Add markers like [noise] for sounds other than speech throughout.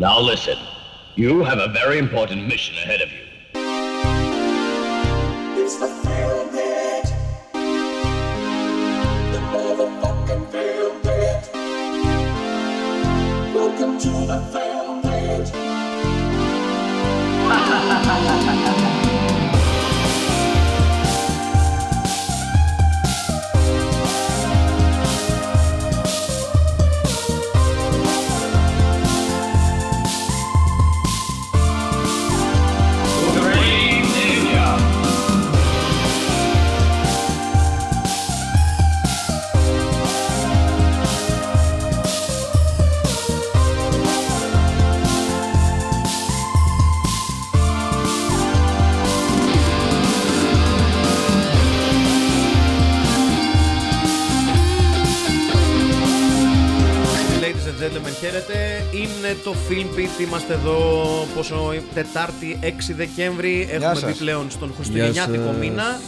Now listen, you have a very important mission ahead of you. It's the The motherfucking Welcome to the [laughs] το Film Είμαστε εδώ πόσο Τετάρτη 6 Δεκέμβρη. Έχουμε δει πλέον στον Χριστουγεννιάτικο μήνα.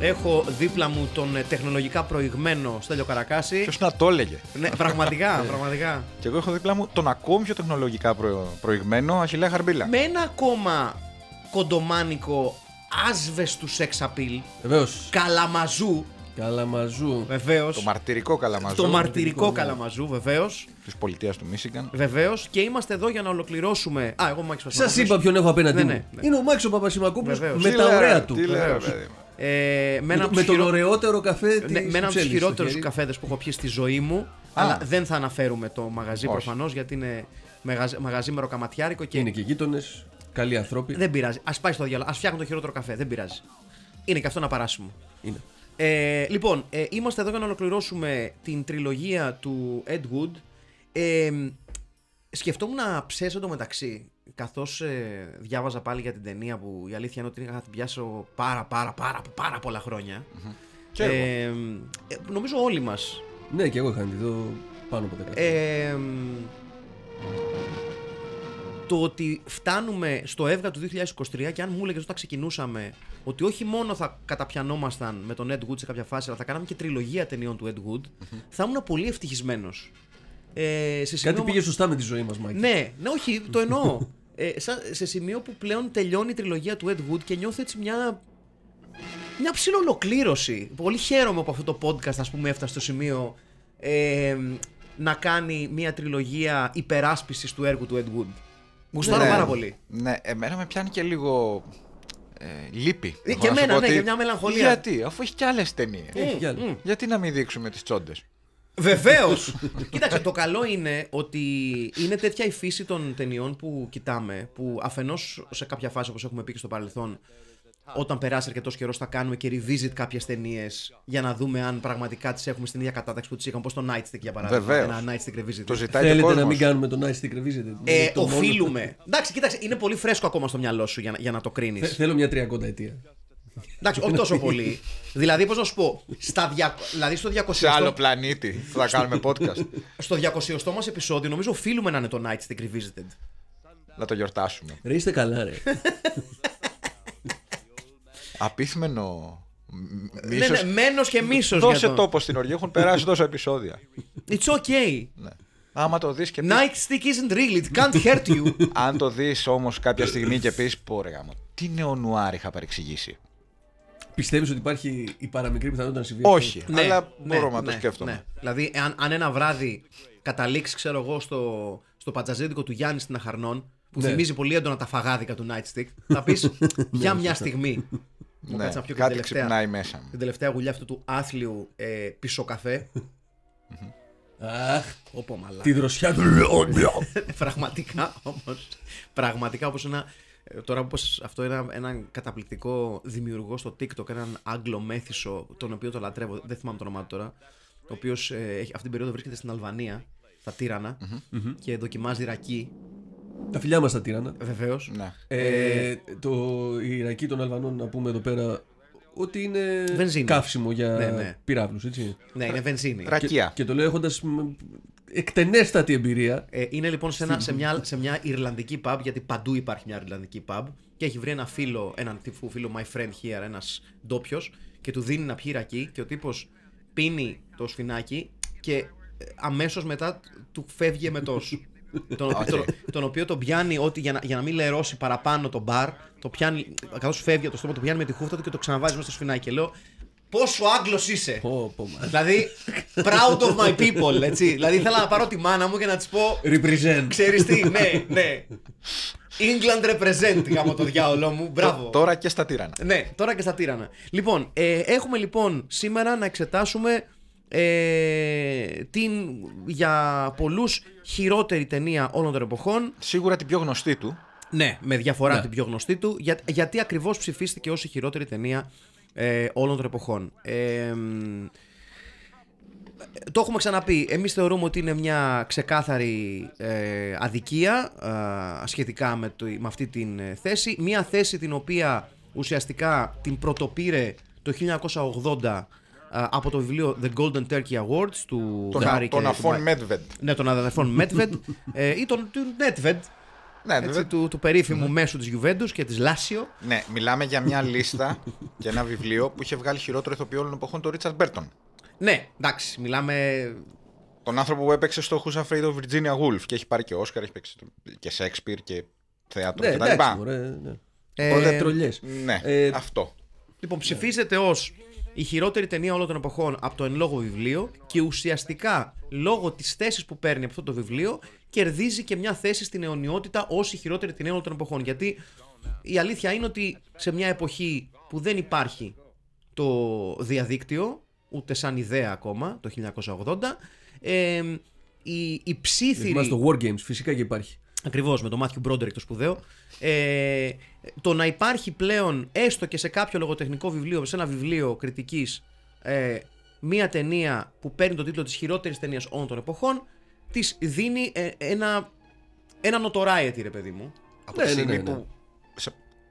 Έχω δίπλα μου τον ε, τεχνολογικά προηγμένο Στέλιο Καρακάση. Ποιος να το έλεγε. Ναι, πραγματικά, ε, πραγματικά. Και εγώ έχω δίπλα μου τον ακόμη πιο τεχνολογικά προηγμένο Αχιλέα Χαρμπίλα. Με ένα ακόμα κοντομάνικο άσβεστου σεξ απειλ. Καλαμαζού. Καλαμαζού. Βεβαίως. Το μαρτυρικό καλαμαζού. Το μαρτυρικό καλαμαζού, βεβαίως. Της πολιτείας του Μίσικαν. Βεβαίως. Και είμαστε εδώ για να ολοκληρώσουμε. Α, εγώ Μάξο Παπασημακόπουλο. Σας είπα ποιον έχω απέναντί ναι, ναι, ναι. Είναι ο Μάξο Παπασημακούπλου με τα ωραία του. ε, με, με, με τον ωραιότερο καφέ ναι, Με έναν από του χειρότερου καφέδες που έχω πιει στη ζωή μου. Αλλά δεν θα αναφέρουμε το μαγαζί προφανώς γιατί είναι μαγαζί, με ροκαματιάρικο και. Είναι και γείτονες, καλοί άνθρωποι. Δεν πειράζει. Ας πάει στο διάλογο. Ας φτιάχνουν το χειρότερο καφέ. Δεν πειράζει. Είναι και αυτό ένα παράσιμο. Είναι. Ε, λοιπόν, ε, είμαστε εδώ για να ολοκληρώσουμε την τριλογία του Ed Wood. Ε, σκεφτόμουν να ψέσω το μεταξύ, καθώς ε, διάβαζα πάλι για την ταινία που η αλήθεια είναι ότι είχα την πιάσω πάρα πάρα πάρα πάρα πολλά χρόνια. Mm-hmm. νομίζω όλοι μας. Ναι, και εγώ είχα την δω πάνω από 10 το ότι φτάνουμε στο ΕΒΓΑ του 2023 και αν μου έλεγες όταν ξεκινούσαμε ότι όχι μόνο θα καταπιανόμασταν με τον Ed Wood σε κάποια φάση, αλλά θα κάναμε και τριλογία ταινιών του Ed Wood, θα ήμουν πολύ ευτυχισμένος. Ε, σημείο... Κάτι πήγε σωστά με τη ζωή μας, Μάικλ. Ναι, ναι, όχι, το εννοώ. ε, σε σημείο που πλέον τελειώνει η τριλογία του Ed Wood και νιώθω έτσι μια μια ψηλολοκλήρωση. Πολύ χαίρομαι που αυτό το podcast, ας πούμε, έφτασε στο σημείο ε, να κάνει μια τριλογία υπεράσπισης του έργου του Ed Wood. Μου ναι. πάρα πολύ. Ναι, εμένα με πιάνει και λίγο. Ε, λύπη. Ε, και εμένα, ναι, μια μελαγχολία. Γιατί, αφού έχει και άλλες ταινίες. Ε, Γιατί να μην δείξουμε τις τσόντες. Βεβαίως! [laughs] Κοίταξε, το καλό είναι ότι είναι τέτοια η φύση των ταινιών που κοιτάμε, που αφενός σε κάποια φάση, όπως έχουμε πει και στο παρελθόν, όταν περάσει αρκετός καιρός θα κάνουμε και revisit κάποιες ταινίες για να δούμε αν πραγματικά τις έχουμε στην ίδια κατάταξη που τις είχαμε. Όπως το Nightstick για παράδειγμα. Βεβαίως. Ένα Nightstick Revisited. Το ζητάει Θέλετε να μην κάνουμε το Nightstick Revisited. Ε, δηλαδή, το οφείλουμε. Εντάξει, κοίταξε, είναι πολύ φρέσκο ακόμα στο μυαλό σου για, για να το κρίνεις. Θέλω μια 30 ετία. Εντάξει, όχι τόσο πολύ. δηλαδή, πώς να σου πω, στα δια... δηλαδή στο 200. Σε άλλο πλανήτη θα κάνουμε podcast. στο 200 μας επεισόδιο, νομίζω οφείλουμε να είναι το Nightstick Revisited. Να το γιορτάσουμε. Ρε είστε καλά, ρε. [laughs] Απίθμενο. Μίσος... Ναι, ναι, μένος και μίσος. Δώσε το. τόπο στην οργή. Έχουν περάσει τόσα επεισόδια. It's okay. Ναι. Άμα το δεις και πεις. Night stick isn't real, it can't hurt you. [laughs] Αν το δεις όμως κάποια στιγμή και πεις, Πόρε γάμο, τι νεονουάρ είχα παρεξηγήσει. Πιστεύεις ότι υπάρχει η παραμικρή πιθανότητα να συμβεί. Όχι, ναι, αλλά ναι, μπορώ ναι, να το ναι, σκέφτομαι. Ναι. Δηλαδή, αν, αν ένα βράδυ καταλήξεις, ξέρω εγώ, στο, στο πατζαζίδικο του Γιάννη στην Αχαρνών, που ναι. θυμίζει πολύ έντονα τα φαγάδικα του Nightstick, θα πεις [laughs] για μια στιγμή. Ναι, κάτι ναι, κάτι Ξυπνάει μέσα Την τελευταία γουλιά αυτού του άθλιου ε, καφέ. Αχ, Όπο, μαλά. Τη δροσιά του [laughs] Πραγματικά όμως. Πραγματικά όπως ένα. Ε, τώρα όπως αυτό είναι ένα καταπληκτικό δημιουργό στο TikTok, έναν Άγγλο μέθησο, τον οποίο το λατρεύω, δεν θυμάμαι το όνομά του τώρα. Ο οποίος ε, αυτή την περίοδο βρίσκεται στην Αλβανία, στα τυρανα και δοκιμάζει ρακή. Τα φιλιά μας τα τύρανα. Βεβαίως. Ναι. Ε, ε, το η των Αλβανών, να πούμε εδώ πέρα, ότι είναι βενζίνη. καύσιμο για ναι, ναι. πυράβλους, έτσι. Ναι, είναι βενζίνη. Ρακία. Και, το λέω έχοντας εκτενέστατη εμπειρία. Ε, είναι λοιπόν σε, ένα, σε, μια, σε μια Ιρλανδική pub, γιατί παντού υπάρχει μια Ιρλανδική pub. Και έχει βρει ένα φίλο, έναν τύπου φίλο, my friend here, ένας ντόπιος, και του δίνει να πιει ρακί. Και ο τύπος πίνει το σφινάκι και ε, αμέσως μετά του φεύγει εμετός. [laughs] τον, τον, οποίο τον πιάνει ότι για να, για να μην λερώσει παραπάνω το μπαρ, το πιάνει, καθώς φεύγει από το στόμα, το πιάνει με τη χούφτα του και το ξαναβάζει μέσα στο σφινάκι. Και λέω, πόσο Άγγλος είσαι. Oh, oh, δηλαδή, proud of my people. Έτσι. δηλαδή, ήθελα να πάρω τη μάνα μου και να της πω. Represent. Ξέρεις τι, ναι, ναι. England represent γάμο το διάολό μου. Μπράβο. Τώρα και στα τύρανα. Ναι, τώρα και στα τύρανα. Λοιπόν, ε, έχουμε λοιπόν σήμερα να εξετάσουμε ε, την για πολλούς χειρότερη ταινία όλων των εποχών. Σίγουρα την πιο γνωστή του. Ναι, με διαφορά ναι. την πιο γνωστή του, γιατί ακριβώς ψηφίστηκε ως η χειρότερη ταινία ε, όλων των εποχών. Ε, το έχουμε ξαναπεί. Εμείς θεωρούμε ότι είναι μια ξεκάθαρη ε, αδικία ε, σχετικά με, με αυτή την θέση. Μια θέση την οποία ουσιαστικά την πρωτοπήρε το 1980 ε, από το βιβλίο The Golden Turkey Awards του τον, τον και Αφών Μέτβεντ. Ναι, τον αδερφών Μέτβεντ ή τον, του Νέτβεντ. Ναι, έτσι, του, του περίφημου ναι. μέσου της Γιουβέντους και της Λάσιο. Ναι, μιλάμε για μια λίστα και ένα βιβλίο που είχε βγάλει χειρότερο ηθοποιό όλων εποχών, τον Ρίτσαρντ Μπέρτον. Ναι, εντάξει, μιλάμε. Τον άνθρωπο που έπαιξε στο Who's Afraid of Virginia Woolf και έχει πάρει και Όσκαρ, έχει παίξει και Σέξπιρ και θέατρο ναι, κτλ. Ναι, ε, ναι. Ναι, αυτό. Λοιπόν, ψηφίζεται ως η χειρότερη ταινία όλων των εποχών από το εν λόγω βιβλίο και ουσιαστικά λόγω της θέσης που παίρνει από αυτό το βιβλίο κερδίζει και μια θέση στην αιωνιότητα ως η χειρότερη ταινία όλων των εποχών. Γιατί η αλήθεια είναι ότι σε μια εποχή που δεν υπάρχει το διαδίκτυο, ούτε σαν ιδέα ακόμα, το 1980, ε, η, η Είμαστε το War φυσικά και υπάρχει. Ακριβώς, με τον Μάθιου Μπρόντερικ το σπουδαίο. Ε, το να υπάρχει πλέον, έστω και σε κάποιο λογοτεχνικό βιβλίο, σε ένα βιβλίο κριτικής, ε, μία ταινία που παίρνει τον τίτλο της χειρότερης ταινίας όλων των εποχών, της δίνει ε, ένα, ένα νοτοράιετη, ρε παιδί μου. Από τη ναι, ναι, ναι, που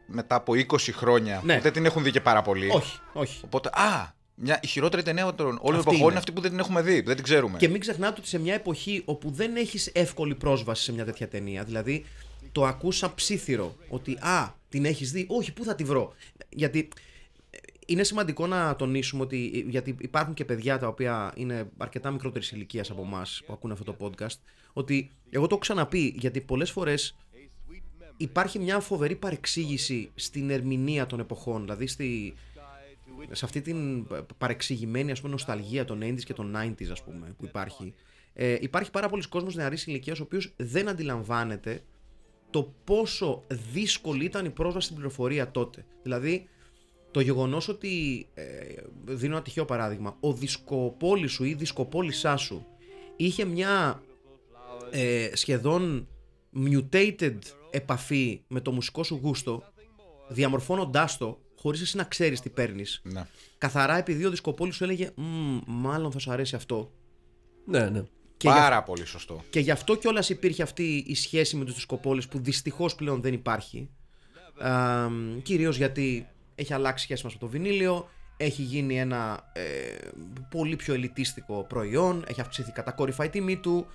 μετά από 20 χρόνια ναι. δεν την έχουν δει και πάρα πολύ. Όχι, όχι. Οπότε, α, μια, η χειρότερη ταινία όλων των εποχών είναι. αυτή που δεν την έχουμε δει, δεν την ξέρουμε. Και μην ξεχνάτε ότι σε μια εποχή όπου δεν έχεις εύκολη πρόσβαση σε μια τέτοια ταινία, δηλαδή το ακούσα ψήθυρο ότι Α, την έχεις δει. Όχι, πού θα τη βρω. Γιατί ε, είναι σημαντικό να τονίσουμε ότι. Ε, γιατί υπάρχουν και παιδιά τα οποία είναι αρκετά μικρότερης ηλικίας από εμάς που ακούνε αυτό το podcast. Ότι εγώ το έχω ξαναπεί γιατί πολλές φορές υπάρχει μια φοβερή παρεξήγηση στην ερμηνεία των εποχών. Δηλαδή στη, σε αυτή την παρεξηγημένη ας πούμε, νοσταλγία των 90s και των 90s ας πούμε, που υπάρχει, ε, υπάρχει πάρα πολλοί κόσμος νεαρής ηλικίας ο οποίος δεν αντιλαμβάνεται το πόσο δύσκολη ήταν η πρόσβαση στην πληροφορία τότε. Δηλαδή, το γεγονός ότι, ε, δίνω ένα τυχαίο παράδειγμα, ο δισκοπόλης σου ή η δισκοπόλησά σου είχε μια ε, σχεδόν mutated επαφή με το μουσικό σου γούστο, διαμορφώνοντάς το χωρίς εσύ να ξέρεις τι παίρνεις. Ναι. Καθαρά επειδή ο δισκοπόλης σου έλεγε Μάλλον θα σου αρέσει αυτό. Ναι, ναι. Και Πάρα πολύ σωστό. Και γι' αυτό κιόλας υπήρχε αυτή η σχέση με τους δισκοπόλε που δυστυχώς πλέον δεν υπάρχει. Κυρίως γιατί έχει αλλάξει η σχέση μας με το βινίλιο, έχει γίνει ένα ε, πολύ πιο ελιτίστικο προϊόν, έχει αυξηθεί κορυφά η τιμή του.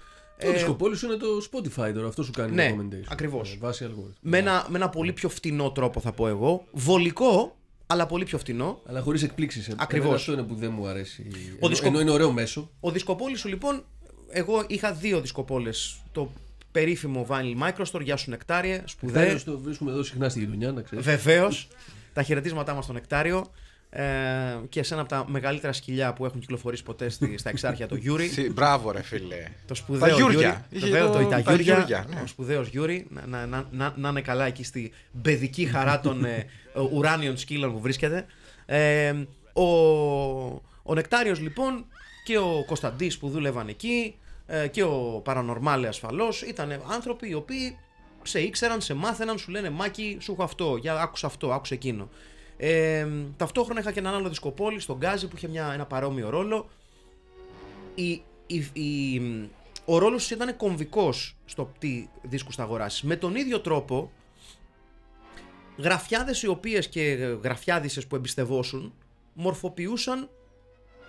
Ε, το δισκοπόλι σου είναι το Spotify τώρα, αυτό σου κάνει ναι, recommendation. Ακριβώς. Ε, Βάσει Με, ένα, με ένα πολύ πιο φτηνό τρόπο θα πω εγώ. Βολικό, αλλά πολύ πιο φτηνό. Αλλά χωρίς εκπλήξεις. Ε. Ακριβώς. Αυτό είναι που δεν μου αρέσει. Ο ενώ, είναι ωραίο μέσο. Ο δισκοπόλης σου λοιπόν, εγώ είχα δύο δισκοπόλες. Το περίφημο Vinyl Microstore, Γεια σου Νεκτάριε. Σπουδαίο. Το βρίσκουμε εδώ συχνά στη γειτονιά, να ξέρεις. Βεβαίως. τα χαιρετίσματά μας στο Νεκτάριο ε, και σε ένα από τα μεγαλύτερα σκυλιά που έχουν κυκλοφορήσει ποτέ στη, στα εξάρχεια, το Γιούρι. Μπράβο, ρε φίλε. Το σπουδαίο Γιούρι. Το, το, τα Γιούρια. Ναι. Ο σπουδαίος Γιούρι. Να, να, να, να, είναι καλά εκεί στη παιδική χαρά των ε, ουράνιων σκύλων που βρίσκεται. Ε, ο, ο Νεκτάριος λοιπόν και ο Κωνσταντής που δούλευαν εκεί ε, και ο Παρανορμάλε ασφαλώς ήταν άνθρωποι οι οποίοι σε ήξεραν, σε μάθαιναν, σου λένε Μάκη, σου έχω αυτό, για άκουσα αυτό, άκουσε εκείνο. Ε, ταυτόχρονα είχα και έναν άλλο δισκοπόλη στον Γκάζι που είχε μια, ένα παρόμοιο ρόλο. ο ρόλος του ήταν κομβικός στο τι δίσκους θα αγοράσεις. Με τον ίδιο τρόπο, γραφιάδες οι οποίες και γραφιάδισες που εμπιστευόσουν μορφοποιούσαν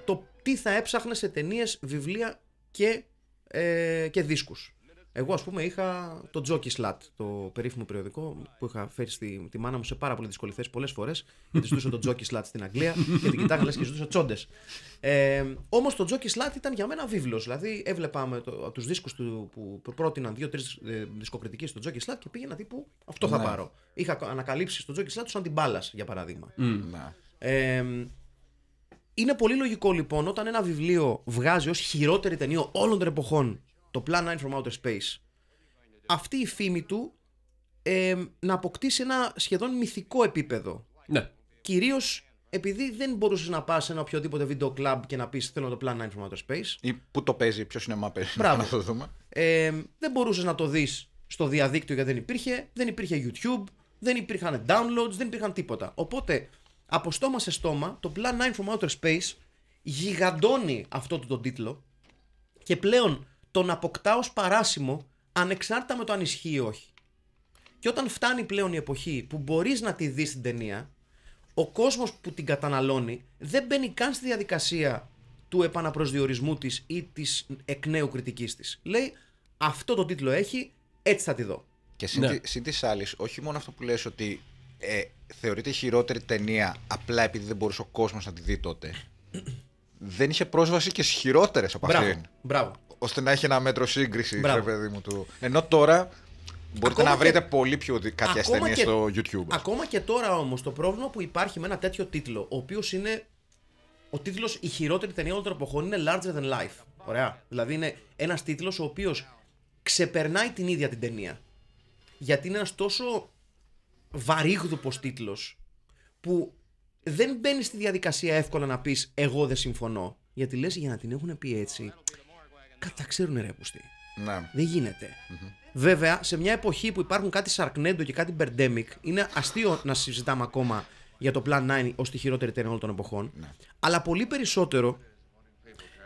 το τι θα έψαχνε σε ταινίες, βιβλία και, ε, και δίσκους. Εγώ, ας πούμε, είχα το Jockey Slat, το περίφημο περιοδικό που είχα φέρει στη, τη μάνα μου σε πάρα πολύ δύσκολη θέση πολλές φορές. Γιατί ζητούσα το Jockey Slat στην Αγγλία και την κοιτάγα και ζητούσα τσόντες. Ε, Όμως το Jockey Slat ήταν για μένα βίβλος. Δηλαδή, έβλεπα το, τους δίσκους του που πρότειναν δύο-τρει ε, δισκοκριτικοί στο Jockey Slat και πήγαινα τύπου αυτό θα ναι. πάρω. Είχα ανακαλύψει στο Jockey Slat του Αντιμπάλα, για παράδειγμα. Ε, είναι πολύ λογικό λοιπόν όταν ένα βιβλίο βγάζει ως χειρότερη ταινία όλων των εποχών το Plan 9 from Outer Space, αυτή η φήμη του ε, να αποκτήσει ένα σχεδόν μυθικό επίπεδο. Ναι. Κυρίως επειδή δεν μπορούσες να πας σε ένα οποιοδήποτε βίντεο κλαμπ και να πεις Θέλω το Plan 9 from Outer Space. ή πού το παίζει, ποιο είναι. παίζει. να το δούμε. Ε, δεν μπορούσες να το δεις στο διαδίκτυο γιατί δεν υπήρχε. Δεν υπήρχε YouTube, δεν υπήρχαν downloads, δεν υπήρχαν τίποτα. Οπότε από στόμα σε στόμα το Plan 9 from Outer Space γιγαντώνει αυτό το τον τίτλο και πλέον τον αποκτά ως παράσημο ανεξάρτητα με το αν ισχύει ή όχι. Και όταν φτάνει πλέον η εποχή που μπορείς να τη δεις την ταινία, ο κόσμος που την καταναλώνει δεν μπαίνει καν στη διαδικασία του επαναπροσδιορισμού της ή της εκ νέου κριτικής της. Λέει αυτό το τίτλο έχει, έτσι θα τη δω. Και συν, ναι. συν όχι μόνο αυτό που λες ότι ε, θεωρείται χειρότερη ταινία απλά επειδή δεν μπορούσε ο κόσμος να τη δει τότε. [clears throat] δεν είχε πρόσβαση και στις χειρότερες από αυτήν. Μπράβο ώστε να έχει ένα μέτρο σύγκριση, ρε παιδί μου του. Ενώ τώρα Μπορείτε να βρείτε πολύ πιο κάποια ταινίε στο YouTube. Ακόμα και τώρα όμως το πρόβλημα που υπάρχει με ένα τέτοιο τίτλο, ο οποίος είναι. Ο τίτλος Η χειρότερη ταινία όλων των εποχών είναι Larger than Life. Ωραία. Δηλαδή είναι ένας τίτλος ο οποίος ξεπερνάει την ίδια την ταινία. Γιατί είναι ένας τόσο βαρύγδουπος τίτλος που δεν μπαίνει στη διαδικασία εύκολα να πεις Εγώ δεν συμφωνώ. Γιατί λες για να την έχουν πει έτσι τα ξέρουν ρε πουστή. Ναι. Δεν γινεται Βέβαια, σε μια εποχή που υπάρχουν κάτι Σαρκνέντο και κάτι Μπερντέμικ, είναι αστείο να συζητάμε ακόμα για το Plan 9 ως τη χειρότερη ταινία όλων των εποχών. Ναι. Αλλά πολύ περισσότερο,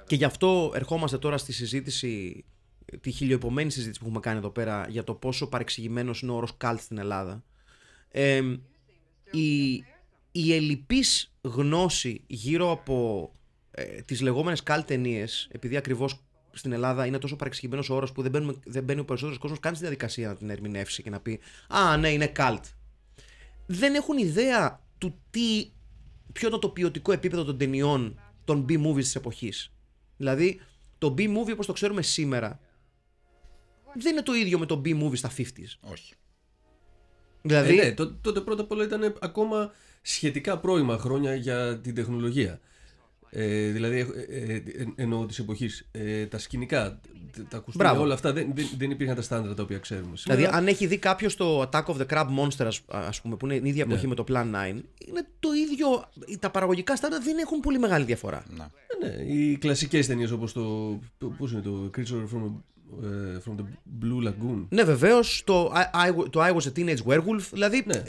και γι' αυτό ερχόμαστε τώρα στη συζήτηση, τη χιλιοεπομένη συζήτηση που έχουμε κάνει εδώ πέρα για το πόσο παρεξηγημένος είναι ο όρος Καλτ στην Ελλάδα. Ε, η, η γνώση γύρω από ε, τις λεγόμενες καλ ταινίες, επειδή ακριβώς στην Ελλάδα είναι τόσο παρεξηγημένος όρος που δεν, δεν μπαίνει ο περισσότερος κόσμος καν στη διαδικασία να την ερμηνεύσει και να πει Α, ναι, είναι cult. Δεν έχουν ιδέα του τι, ποιο ήταν το ποιοτικό επίπεδο των ταινιών των B-movies της εποχής. Δηλαδή, το B-movie όπως το ξέρουμε σήμερα δεν είναι το ίδιο με το B-movie στα 50s. Όχι. Δηλαδή... Ε, ναι, τότε πρώτα απ' όλα ήταν ακόμα σχετικά πρώιμα χρόνια για την τεχνολογία. Ε, δηλαδή, ε, ε, ε εννοώ της εποχής. τα σκηνικά, τα ακουστικά, όλα αυτά δεν, δεν, υπήρχαν τα στάνταρ τα οποία ξέρουμε. Δηλαδή, αν έχει δει κάποιος το Attack of the Crab Monster, ας πούμε, που είναι η ίδια εποχή ναι. με το Plan 9, είναι το ίδιο. Τα παραγωγικά στάνταρ δεν έχουν πολύ μεγάλη διαφορά. Ναι. ναι οι κλασικές ταινίες όπως το. πώς είναι το Creature from From the Blue Lagoon. Ναι, βεβαίως. Το, I, το was a teenage werewolf. Δηλαδή. Ναι.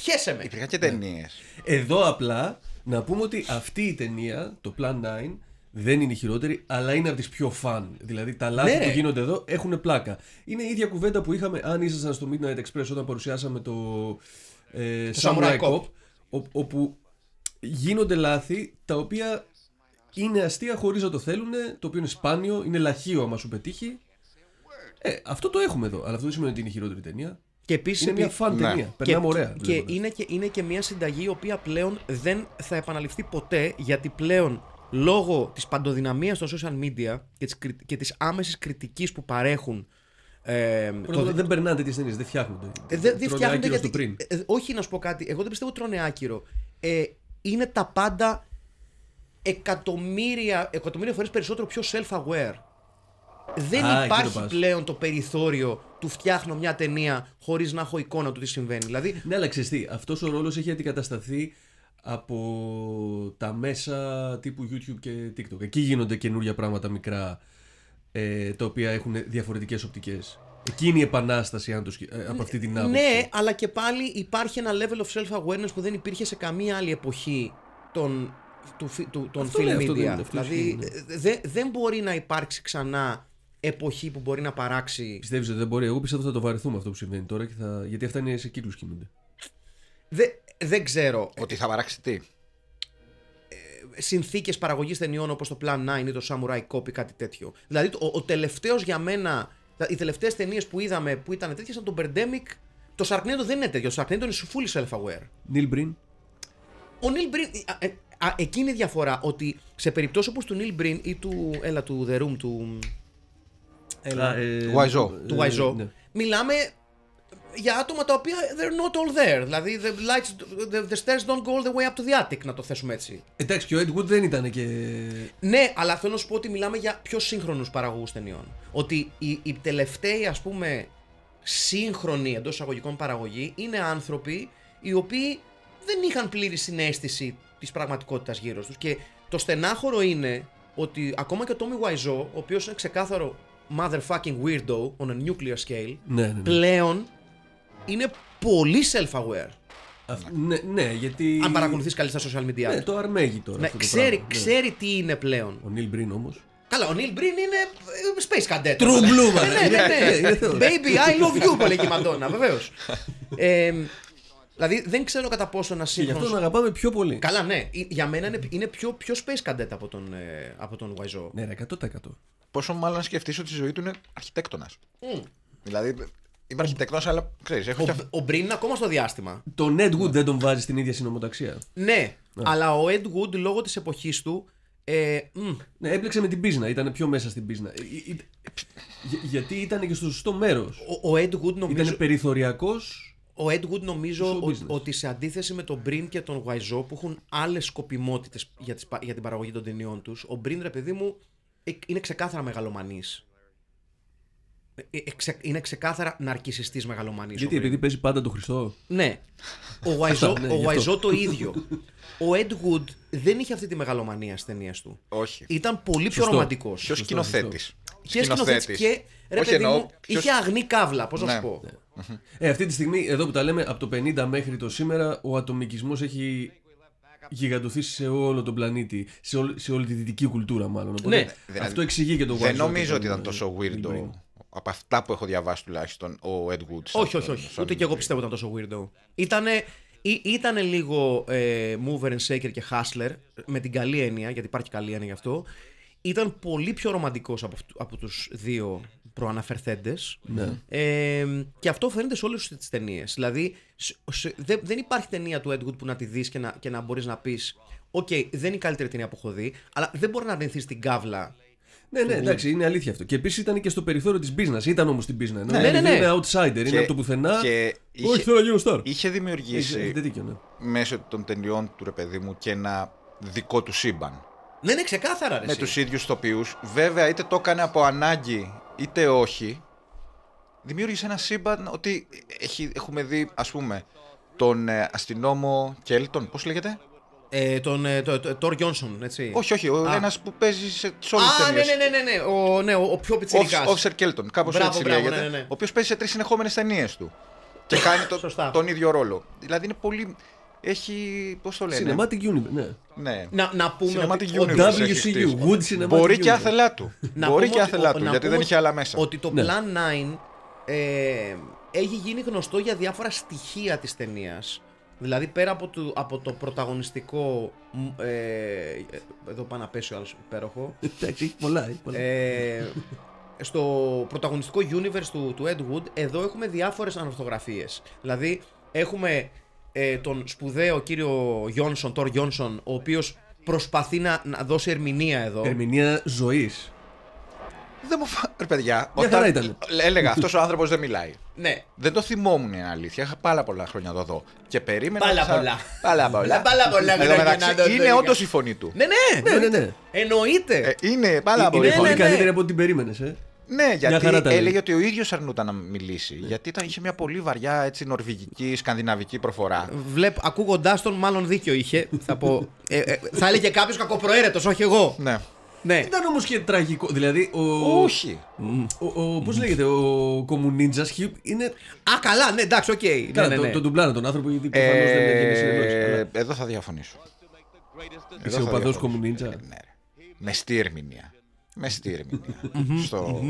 Χέσε με. Υπήρχαν και ταινίες. Εδώ απλά να πούμε ότι αυτή η ταινία, το Plan 9, δεν είναι η χειρότερη, αλλά είναι από τις πιο φαν. Δηλαδή τα λάθη ναι, που γίνονται εδώ έχουν πλάκα. Είναι η ίδια κουβέντα που είχαμε, αν ήσασταν στο Midnight Express όταν παρουσιάσαμε το, ε, Samurai Cop, όπου γίνονται λάθη τα οποία είναι αστεία χωρίς να το θέλουν, το οποίο είναι σπάνιο, είναι λαχείο άμα σου πετύχει. Ε, αυτό το έχουμε εδώ, αλλά αυτό δεν σημαίνει ότι είναι η χειρότερη ταινία. Και είναι μια φαν ναι. ταινία. Περνάμε ωραία. Και, δηλαδή. είναι, και είναι και μια συνταγή η οποία πλέον δεν θα επαναληφθεί ποτέ γιατί πλέον λόγω της παντοδυναμίας των social media και της, άμεσης κριτικής κριτικής που παρέχουν ε, το... Δεν περνάνε τέτοιες ταινίες, δεν φτιάχνονται. Ε, δεν δε φτιάχνονται γιατί. Ε, ε, όχι, να σου πω κάτι. Εγώ δεν πιστεύω ότι τρώνε άκυρο. Ε, είναι τα πάντα εκατομμύρια, εκατομμύρια φορές περισσότερο πιο self-aware δεν υπάρχει πλέον το περιθώριο του φτιάχνω μια ταινία χωρίς να έχω εικόνα του τι συμβαίνει. Δηλαδή... Ναι, αλλά ξεστή, αυτός ο ρόλος έχει αντικατασταθεί από τα μέσα τύπου YouTube και TikTok. Εκεί γίνονται καινούργια πράγματα μικρά ε, τα οποία έχουν διαφορετικές οπτικές. Εκείνη η επανάσταση αν ε, από αυτή την άποψη. Ναι, αλλά και πάλι υπάρχει ένα level of self-awareness που δεν υπήρχε σε καμία άλλη εποχή των, του, των film media. Δηλαδή ναι. δεν, δεν μπορεί να υπάρξει ξανά εποχή που μπορεί να παράξει. Πιστεύεις ότι δεν μπορεί. Εγώ πιστεύω ότι θα το βαρεθούμε αυτό που συμβαίνει τώρα και θα... γιατί αυτά είναι σε κύκλους κινούνται. Δε, δεν ξέρω. Ότι θα παράξει τι. Ε, Συνθήκες παραγωγής ταινιών όπως το Plan 9 ή το Samurai Copy, κάτι τέτοιο. Δηλαδή, ο, ο τελευταίος για μένα. Οι τελευταίες ταινίες που είδαμε που ήταν τέτοιες ήταν το Birdemic. Το Sharknado δεν είναι τέτοιο. Το Sharknado είναι fully self-aware. Neil Μπριν. Ο Neil ε, εκείνη η διαφορά ότι σε περιπτώσεις όπως του Neil ή του. Έλα, του The Room, του. Ε, του Γουαϊζό. Ε, του ναι. Μιλάμε για άτομα τα οποία they're not all there. Δηλαδή, the, lights, the, stairs don't go all the way up to the attic, να το θέσουμε έτσι. Εντάξει, και ο Ed Wood δεν ήταν και. Ναι, αλλά θέλω να σου πω ότι μιλάμε για πιο σύγχρονους παραγωγούς ταινιών. Ότι οι, τελευταίοι, ας πούμε, σύγχρονοι εντός εισαγωγικών παραγωγή είναι άνθρωποι οι οποίοι δεν είχαν πλήρη συνέστηση της πραγματικότητας γύρω τους. Και το στενάχωρο είναι ότι ακόμα και ο Τόμι Wiseau, ο οποίος είναι ξεκάθαρο motherfucking weirdo on a nuclear scale, ναι, ναι, ναι. πλέον είναι πολύ self-aware. Ναι, ναι, γιατί. Αν παρακολουθείς καλή στα social media. Ναι, το αρμέγει τώρα. Ναι, ξέρει, το ναι. ξέρει τι είναι πλέον. Ο Νίλ Μπριν όμως. Καλά, ο Νίλ Μπριν είναι ε, space cadet. True blue, ναι, ναι, ναι. Baby, I love you, πολύ η Μαντόνα, βεβαίω. ε, δηλαδή δεν ξέρω κατά πόσο να σύγχρονο. Γι' αυτό τον αγαπάμε πιο πολύ. Καλά, ναι. Για μένα είναι, είναι πιο, πιο space cadet από τον, ε, από τον Ναι, 100%. Πόσο μάλλον να σκεφτείς ότι η ζωή του είναι αρχιτέκτονας. Mm. Δηλαδή είμαι αρχιτέκτονας, αλλά ξέρεις. Ο, ο Μπριν είναι ακόμα στο διάστημα. Το Ed Wood δεν τον βάζει στην ίδια συνομοταξία. Ναι, ναι, αλλά ο Ed Wood λόγω της εποχής του. Ε, mm. Ναι, έπλεξε με την πίσνα, ήταν πιο μέσα στην πίσνα. Ε, ε, ε, γιατί ήταν και στο σωστό μέρος. Ο, Ed Wood νομίζω. Ήταν περιθωριακός. Ο Ed Wood νομίζω ότι σε αντίθεση με τον Μπριν και τον Γουαϊζό που έχουν άλλες σκοπιμότητες για, για την παραγωγή των ταινιών τους, ο Μπριν, ρε παιδί μου, ε, είναι ξεκάθαρα μεγαλομανής. Ε, ε, είναι ξεκάθαρα ναρκιστή μεγαλομανής. Γιατί, επειδή παίζει πάντα το Χριστό. Ναι. Ο [laughs] Γουαϊζό, ναι, ο το ίδιο. Ο Ed Wood δεν είχε αυτή τη μεγαλομανία στις ταινίες του. Όχι. Ήταν πολύ πιο ρομαντικό. Ποιο σκηνοθέτη. Και σκηνοθέτης και. Ρε παιδί είχε αγνή καύλα, πώς να ναι. σου πω. Ε, αυτή τη στιγμή, εδώ που τα λέμε, από το 50 μέχρι το σήμερα, ο ατομικισμός έχει γιγαντωθεί σε όλο τον πλανήτη, σε, όλη, σε όλη τη δυτική κουλτούρα μάλλον. Οπότε ναι. αυτό δηλαδή, εξηγεί και τον Δεν νομίζω ότι ήταν τόσο weirdo. Από αυτά που έχω διαβάσει τουλάχιστον ο Ed Woods. Όχι, όχι, όχι. Ούτε και εγώ πιστεύω ότι ήταν τόσο weirdo. Ήτανε, λίγο ε, mover and shaker και hustler, με την καλή έννοια, γιατί υπάρχει καλή έννοια γι' αυτό. Ήταν πολύ πιο ρομαντικός από, από τους δύο προαναφερθέντες. Ναι. Ε, και αυτό φαίνεται σε όλες τις ταινίες. Δηλαδή, σε, δεν υπάρχει ταινία του Έντγουτ που να τη δεις και να, μπορεί να μπορείς να πεις: Οκ, okay, δεν είναι η καλύτερη ταινία που έχω δει, αλλά δεν μπορεί να αρνηθείς την καύλα ναι, ναι, εντάξει, είναι αλήθεια αυτό. Και επίσης ήταν και στο περιθώριο της business. Ήταν όμως την business. Ναι, δηλαδή ναι, ναι. Είναι outsider, είναι από το πουθενά. είχε, Όχι, θέλω γίνω star. Είχε δημιουργήσει είχε, δίκιο, ναι. μέσω των ταινιών του ρε παιδί μου και ένα δικό του σύμπαν. Ναι, ναι, ξεκάθαρα. Ρε, με τους ίδιους τοπίου. Βέβαια, είτε το έκανε από ανάγκη είτε όχι, δημιούργησε ένα σύμπαν ότι έχει, έχουμε δει, ας πούμε, τον ε, αστυνόμο Κέλτον, πώς λέγεται? Ε, τον ε, Τόρ Γιόνσον, έτσι. Όχι, όχι, ο ένας που παίζει σε όλες τις ταινίες. Ναι, ναι, ναι, ναι, ναι, ο, ναι, ο, πιο πιτσιρικά. Ο Όφσερ Κέλτον, κάπω έτσι λέγεται. Ναι, ναι. ναι. Ο οποίος παίζει σε τρεις συνεχόμενες ταινίες του. Και κάνει [laughs] τον ίδιο ρόλο. Δηλαδή είναι πολύ έχει. Πώς το λένε. Cinematic Universe. Ναι. ναι. Να, να πούμε. Cinematic ότι Universe. WCU, Wood Cinematic Μπορεί και άθελά του. Μπορεί και άθελά του, γιατί δεν είχε άλλα μέσα. Ότι το ναι. Plan 9 ε, έχει γίνει γνωστό για διάφορα στοιχεία της ταινίας. Δηλαδή πέρα από το, από το πρωταγωνιστικό ε, Εδώ πάνω να πέσει ο άλλος υπέροχο Εντάξει, πολλά, ε, πολλά. Ε, στο πρωταγωνιστικό universe του, του Ed Wood Εδώ έχουμε διάφορες ανορθογραφίες. Δηλαδή έχουμε ε, τον σπουδαίο κύριο Γιόνσον, Τόρ Γιόνσον, ο οποίος προσπαθεί να, να δώσει ερμηνεία εδώ. Ερμηνεία ζωής. Δεν μου φάνηκε. παιδιά, όταν... ήταν. έλεγα αυτός ο άνθρωπος δεν μιλάει. Ναι. Δεν το θυμόμουν είναι αλήθεια. Είχα πάρα πολλά χρόνια εδώ, το δω. Και περίμενα. Πάλα πολλά. Πάλα πολλά. Ναι, Πάλα πολλά είναι όντως η φωνή του. Ναι, ναι, ναι. ναι, ναι. Εννοείται. Ε, είναι πάρα πολύ. Είναι πολύ ναι, ναι, καλύτερη από ό,τι περίμενες. Ε. Ναι, γιατί έλεγε ότι ο ίδιος αρνούταν να μιλήσει. Ναι. Γιατί ήταν, είχε μια πολύ βαριά έτσι, νορβηγική, σκανδιναβική προφορά. Βλέπ, ακούγοντάς τον, μάλλον δίκιο είχε. Θα, πω, ε, ε, θα έλεγε κάποιος κακοπροαίρετος, όχι εγώ. Ναι. Ναι. Ήταν όμως και τραγικό. Δηλαδή, ο... Όχι. Ο, ο, Πώς λέγεται, ο Κομουνίντζα είναι. Α, καλά, ναι, εντάξει, οκ. Okay. ναι, ναι, ναι. Τον τον άνθρωπο, γιατί προφανώς ε... δεν έχει ε, Εδώ θα διαφωνήσω. Είσαι ο παδό Κομουνίντζα. Ε, ναι, με στήρμηνια. Με στη ερμηνεία. στο.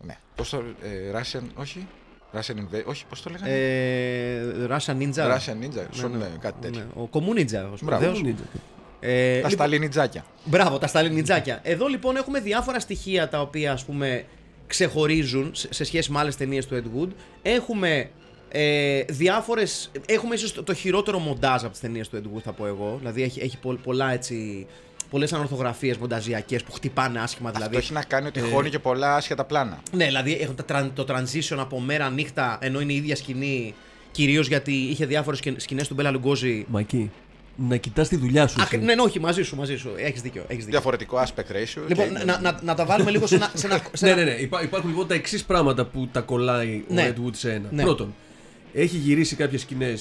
ναι. Πώς το. Ε, Russian, όχι. Russian όχι, πώς το λέγανε. Ε, Russian Ninja. Russian Ninja, ναι, ναι. ναι, κάτι ναι. τέτοιο. Ναι. Ο Κομμούνιτζα, ο Ε, τα λοιπόν- σταλινιτζάκια. Μπράβο, τα σταλινιτζάκια. Εδώ λοιπόν έχουμε διάφορα στοιχεία τα οποία ας πούμε ξεχωρίζουν σε σχέση με άλλες ταινίες του Ed Wood. Έχουμε ε, διάφορες... Έχουμε ίσως το, χειρότερο μοντάζ από τις ταινίες του Ed Wood θα πω εγώ. Δηλαδή έχει, έχει πο, πολλά έτσι πολλές ανορθογραφίες μονταζιακές που χτυπάνε άσχημα. Αυτό δηλαδή, έχει να κάνει ότι ε, χώνει και πολλά άσχετα πλάνα. Ναι, δηλαδή έχουν το transition από μέρα νύχτα ενώ είναι η ίδια σκηνή. Κυρίως γιατί είχε διάφορες σκηνές του Μπέλα Λουγκόζη. Μακή. Να κοιτάς τη δουλειά σου. Α, ναι, ναι, όχι, μαζί σου, μαζί σου. Έχεις δίκιο, έχεις δίκιο. Διαφορετικό aspect ratio. Λοιπόν, να, να, να, τα βάλουμε λίγο σε ένα. Σε ένα, [laughs] ναι, ναι, ναι, ναι. Υπάρχουν λοιπόν τα εξής πράγματα που τα κολλάει ο ναι. Ed σε ένα. Ναι. Πρώτον, έχει γυρίσει κάποιες σκηνές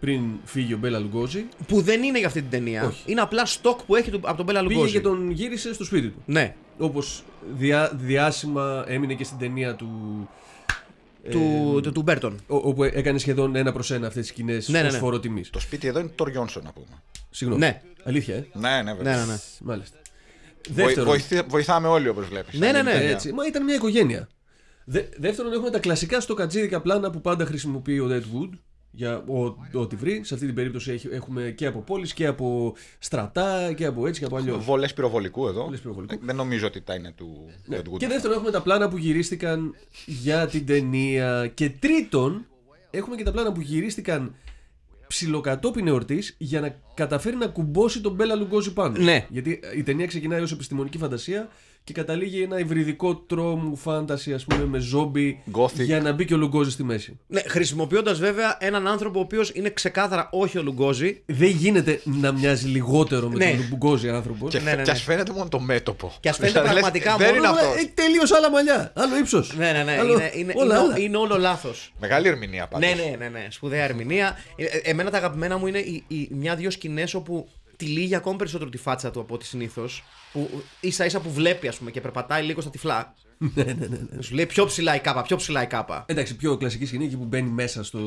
πριν φύγει ο Μπέλα Λουγκόζη. Που δεν είναι για αυτή την ταινία. Όχι. Είναι απλά στόκ που έχει από τον Μπέλα Λουγκόζη. Πήγε και τον γύρισε στο σπίτι του. Ναι. Όπως διά, διάσημα έμεινε και στην ταινία του. Του, ε, του, του Μπέρτον. Όπου έκανε σχεδόν ένα προς ένα αυτές τις κοινέ ναι, ναι, ναι. τιμής. Το σπίτι εδώ είναι το Ριόνσον, ακόμα. Συγγνώμη. Ναι. Αλήθεια, ε. Ναι, ναι, βέβαια. Ναι, ναι, ναι. Μάλιστα. βοηθάμε όλοι όπως βλέπεις. Ναι, ναι, ναι. Ε, έτσι. Μα ήταν μια οικογένεια. δεύτερον, έχουμε τα κλασικά στο στοκατζίδικα πλάνα που πάντα χρησιμοποιεί ο Deadwood για ό,τι βρει. Σε αυτή την περίπτωση έχουμε και από πόλεις και από στρατά και από έτσι και από αλλιώς. Βολέ πυροβολικού εδώ. Βολές πυροβολικού. Δεν νομίζω ότι τα είναι του. Ναι. και δεύτερον, έχουμε τα πλάνα που γυρίστηκαν για την ταινία. Και τρίτον, έχουμε και τα πλάνα που γυρίστηκαν ψιλοκατόπιν εορτής για να καταφέρει να κουμπώσει τον Μπέλα Λουγκόζη πάνω. Ναι. Γιατί η ταινία ξεκινάει ως επιστημονική φαντασία και καταλήγει ένα υβριδικό τρόμου φάνταση, ας πούμε, με ζόμπι. Gothic. Για να μπει και ο Λουγκόζης στη μέση. Ναι, χρησιμοποιώντας βέβαια έναν άνθρωπο ο οποίος είναι ξεκάθαρα όχι ο Λουγκόζη. Δεν γίνεται να μοιάζει λιγότερο με ναι. τον Λουγκόζη άνθρωπος. Και, ναι, ναι, ναι. Και ναι. φαίνεται μόνο το μέτωπο. Και ας φαίνεται [laughs] δηλαδή, πραγματικά δεν μόνο. Έχει ε, τελείως άλλα μαλλιά. Άλλο ύψος. Ναι, ναι, ναι. Είναι, είναι, όλο λάθος. Μεγάλη ερμηνεία πάντα. Ναι, ναι, ναι, ναι, Σπουδαία ερμηνεία. Ε, εμένα τα αγαπημένα μου είναι μια-δυο σκηνές όπου τυλίγει ακόμη περισσότερο τη φάτσα του από ό,τι συνήθως. Που ίσα ίσα που βλέπει, ας πούμε, και περπατάει λίγο στα τυφλά. Ναι ναι, ναι, ναι, ναι, Σου λέει πιο ψηλά η κάπα, πιο ψηλά η κάπα. Εντάξει, πιο κλασική σκηνή εκεί που μπαίνει μέσα στο,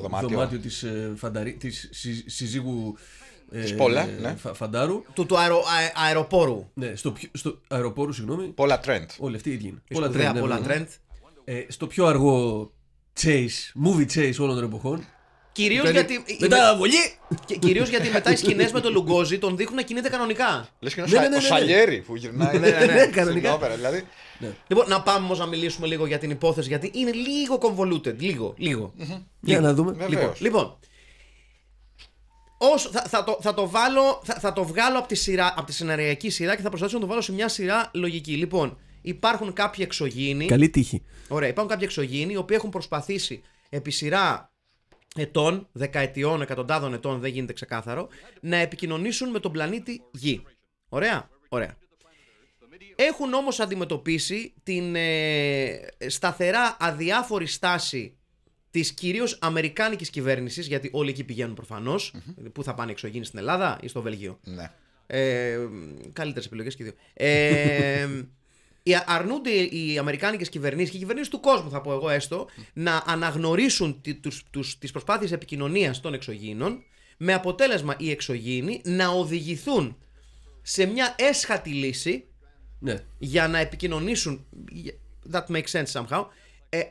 δωμάτιο, τη της ε, συζύγου ε, Της Πόλα, ναι. Φαντάρου. Του, του αεροπόρου. Ναι, στο, στο αεροπόρου, συγγνώμη. Πόλα Τρέντ. Όλοι αυτοί οι ίδιοι Πόλα Τρέντ. Ε, στο πιο αργό chase, movie chase όλων των εποχών. Κυρίως γιατί. Μετά βολή! Κυρίως γιατί μετά οι σκηνές με τον Λουγκόζι τον δείχνουν να κινείται κανονικά. Λες και ναι ναι, ναι, ναι, Σαλιέρι που γυρνάει. Ναι, ναι, ναι κανονικά. δηλαδή. Λοιπόν, να πάμε όμως να μιλήσουμε λίγο για την υπόθεση, γιατί είναι λίγο convoluted. Λίγο, λίγο. Για να δούμε. Λοιπόν, Όσο, λοιπόν, θα, θα, το, θα, το βάλω, θα, θα το βγάλω από τη, σειρά, από τη σεναριακή σειρά και θα προσπαθήσω να το βάλω σε μια σειρά λογική. Λοιπόν, υπάρχουν κάποιοι εξωγήινοι. Καλή τύχη. Ωραία, υπάρχουν κάποιοι εξωγήινοι οι οποίοι έχουν προσπαθήσει επί σειρά ετών, δεκαετιών, εκατοντάδων ετών, δεν γίνεται ξεκάθαρο, να επικοινωνήσουν με τον πλανήτη Γη. Ωραία, ωραία. Έχουν όμως αντιμετωπίσει την ε, σταθερά αδιάφορη στάση της κυρίως Αμερικάνικης κυβέρνησης, γιατί όλοι εκεί πηγαίνουν Πού θα πάνε εξωγήινοι στην Ελλάδα ή στο Βέλγιο. Ναι. Ε, Καλύτερες επιλογές και δύο. Ε, [laughs] Ε, αρνούνται οι Αμερικάνικες κυβερνήσεις και οι κυβερνήσεις του κόσμου, θα πω εγώ έστω, να αναγνωρίσουν τις προσπάθειες επικοινωνίας των εξωγήινων, με αποτέλεσμα οι εξωγήινοι να οδηγηθούν σε μια έσχατη λύση ναι. για να επικοινωνήσουν. That makes sense somehow. Ε,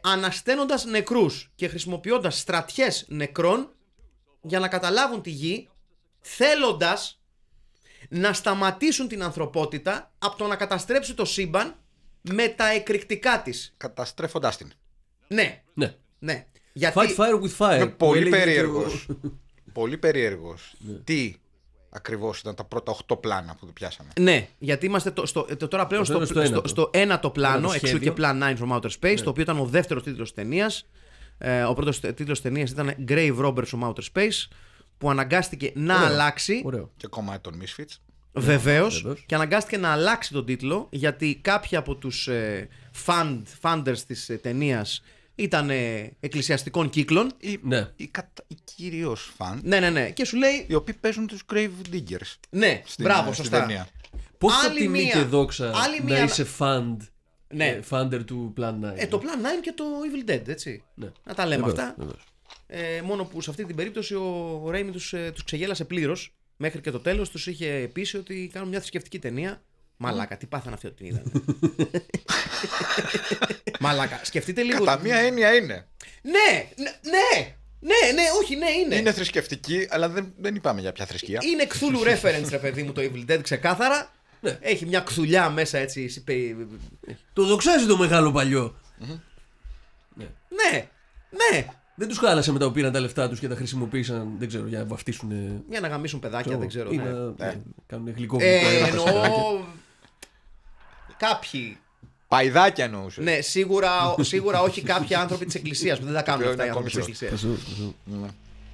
νεκρούς και χρησιμοποιώντας στρατιές νεκρών για να καταλάβουν τη γη θέλοντας να σταματήσουν την ανθρωπότητα από το να καταστρέψει το σύμπαν με τα εκρηκτικά της. Καταστρέφοντάς την. Ναι. ναι. ναι. Γιατί... Fight fire with fire. πολύ περίεργος. [laughs] πολύ περίεργος. Ναι. Τι ακριβώς ήταν τα πρώτα 8 πλάνα που πιάσαμε. Ναι, γιατί είμαστε το, ε, το, τώρα πλέον στο, στο, στο, πλάνο, εξού και Plan 9 from Outer Space, ναι. το οποίο ήταν ο δεύτερος τίτλος της ταινίας. Ε, ο πρώτος τίτλος της ταινίας ήταν Grave Robbers from Outer Space, που αναγκάστηκε να αλλάξει. Και κομμάτι των Misfits. Βεβαίως. Και αναγκάστηκε να αλλάξει τον τίτλο γιατί κάποιοι από τους ε, fund funders της ε, ταινίας ήταν ε, εκκλησιαστικών κύκλων. Ή, ναι. Οι, κυρίω φαν. Ναι, ναι, ναι. Και σου λέει. Οι οποίοι παίζουν τους Grave Diggers. Ναι, στην, μπράβο, σωστά. Πώ θα άλλη και δόξα να είσαι φαντ. Ναι. Φάντερ του Plan 9. Ε, το Plan 9 και το Evil Dead, έτσι. Ναι. Να τα λέμε αυτά. Ε, μόνο που σε αυτή την περίπτωση ο Ρέιμι του τους ξεγέλασε πλήρως Μέχρι και το τέλος τους είχε πείσει ότι κάνουν μια θρησκευτική ταινία. Μαλάκα, τι πάθανε αυτή την είδανε. [laughs] Μαλάκα, σκεφτείτε λίγο. Κατά μία έννοια είναι. Ναι, ναι, ναι, ναι, ναι, όχι, ναι, είναι. Είναι θρησκευτική, αλλά δεν, δεν είπαμε για ποια θρησκεία. Είναι κθούλου reference, ρε παιδί μου, το Evil Dead ξεκάθαρα. Ναι. Έχει μια κθουλιά μέσα έτσι. Το δοξάζει το μεγάλο ναι, ναι, ναι. Δεν τους χάλασε μετά που πήραν τα λεφτά τους και τα χρησιμοποίησαν. Δεν ξέρω, για να βαφτίσουν. Για να γαμίσουν παιδάκια, δεν ξέρω. Ή ναι. να ναι. κάνουν γλυκό ε, ε εννοώ. Κάποιοι. Παϊδάκια εννοούσες. Ναι, σίγουρα, σίγουρα όχι κάποιοι άνθρωποι της Εκκλησίας που δεν τα κάνουν αυτά οι άνθρωποι της Εκκλησία. Ναι,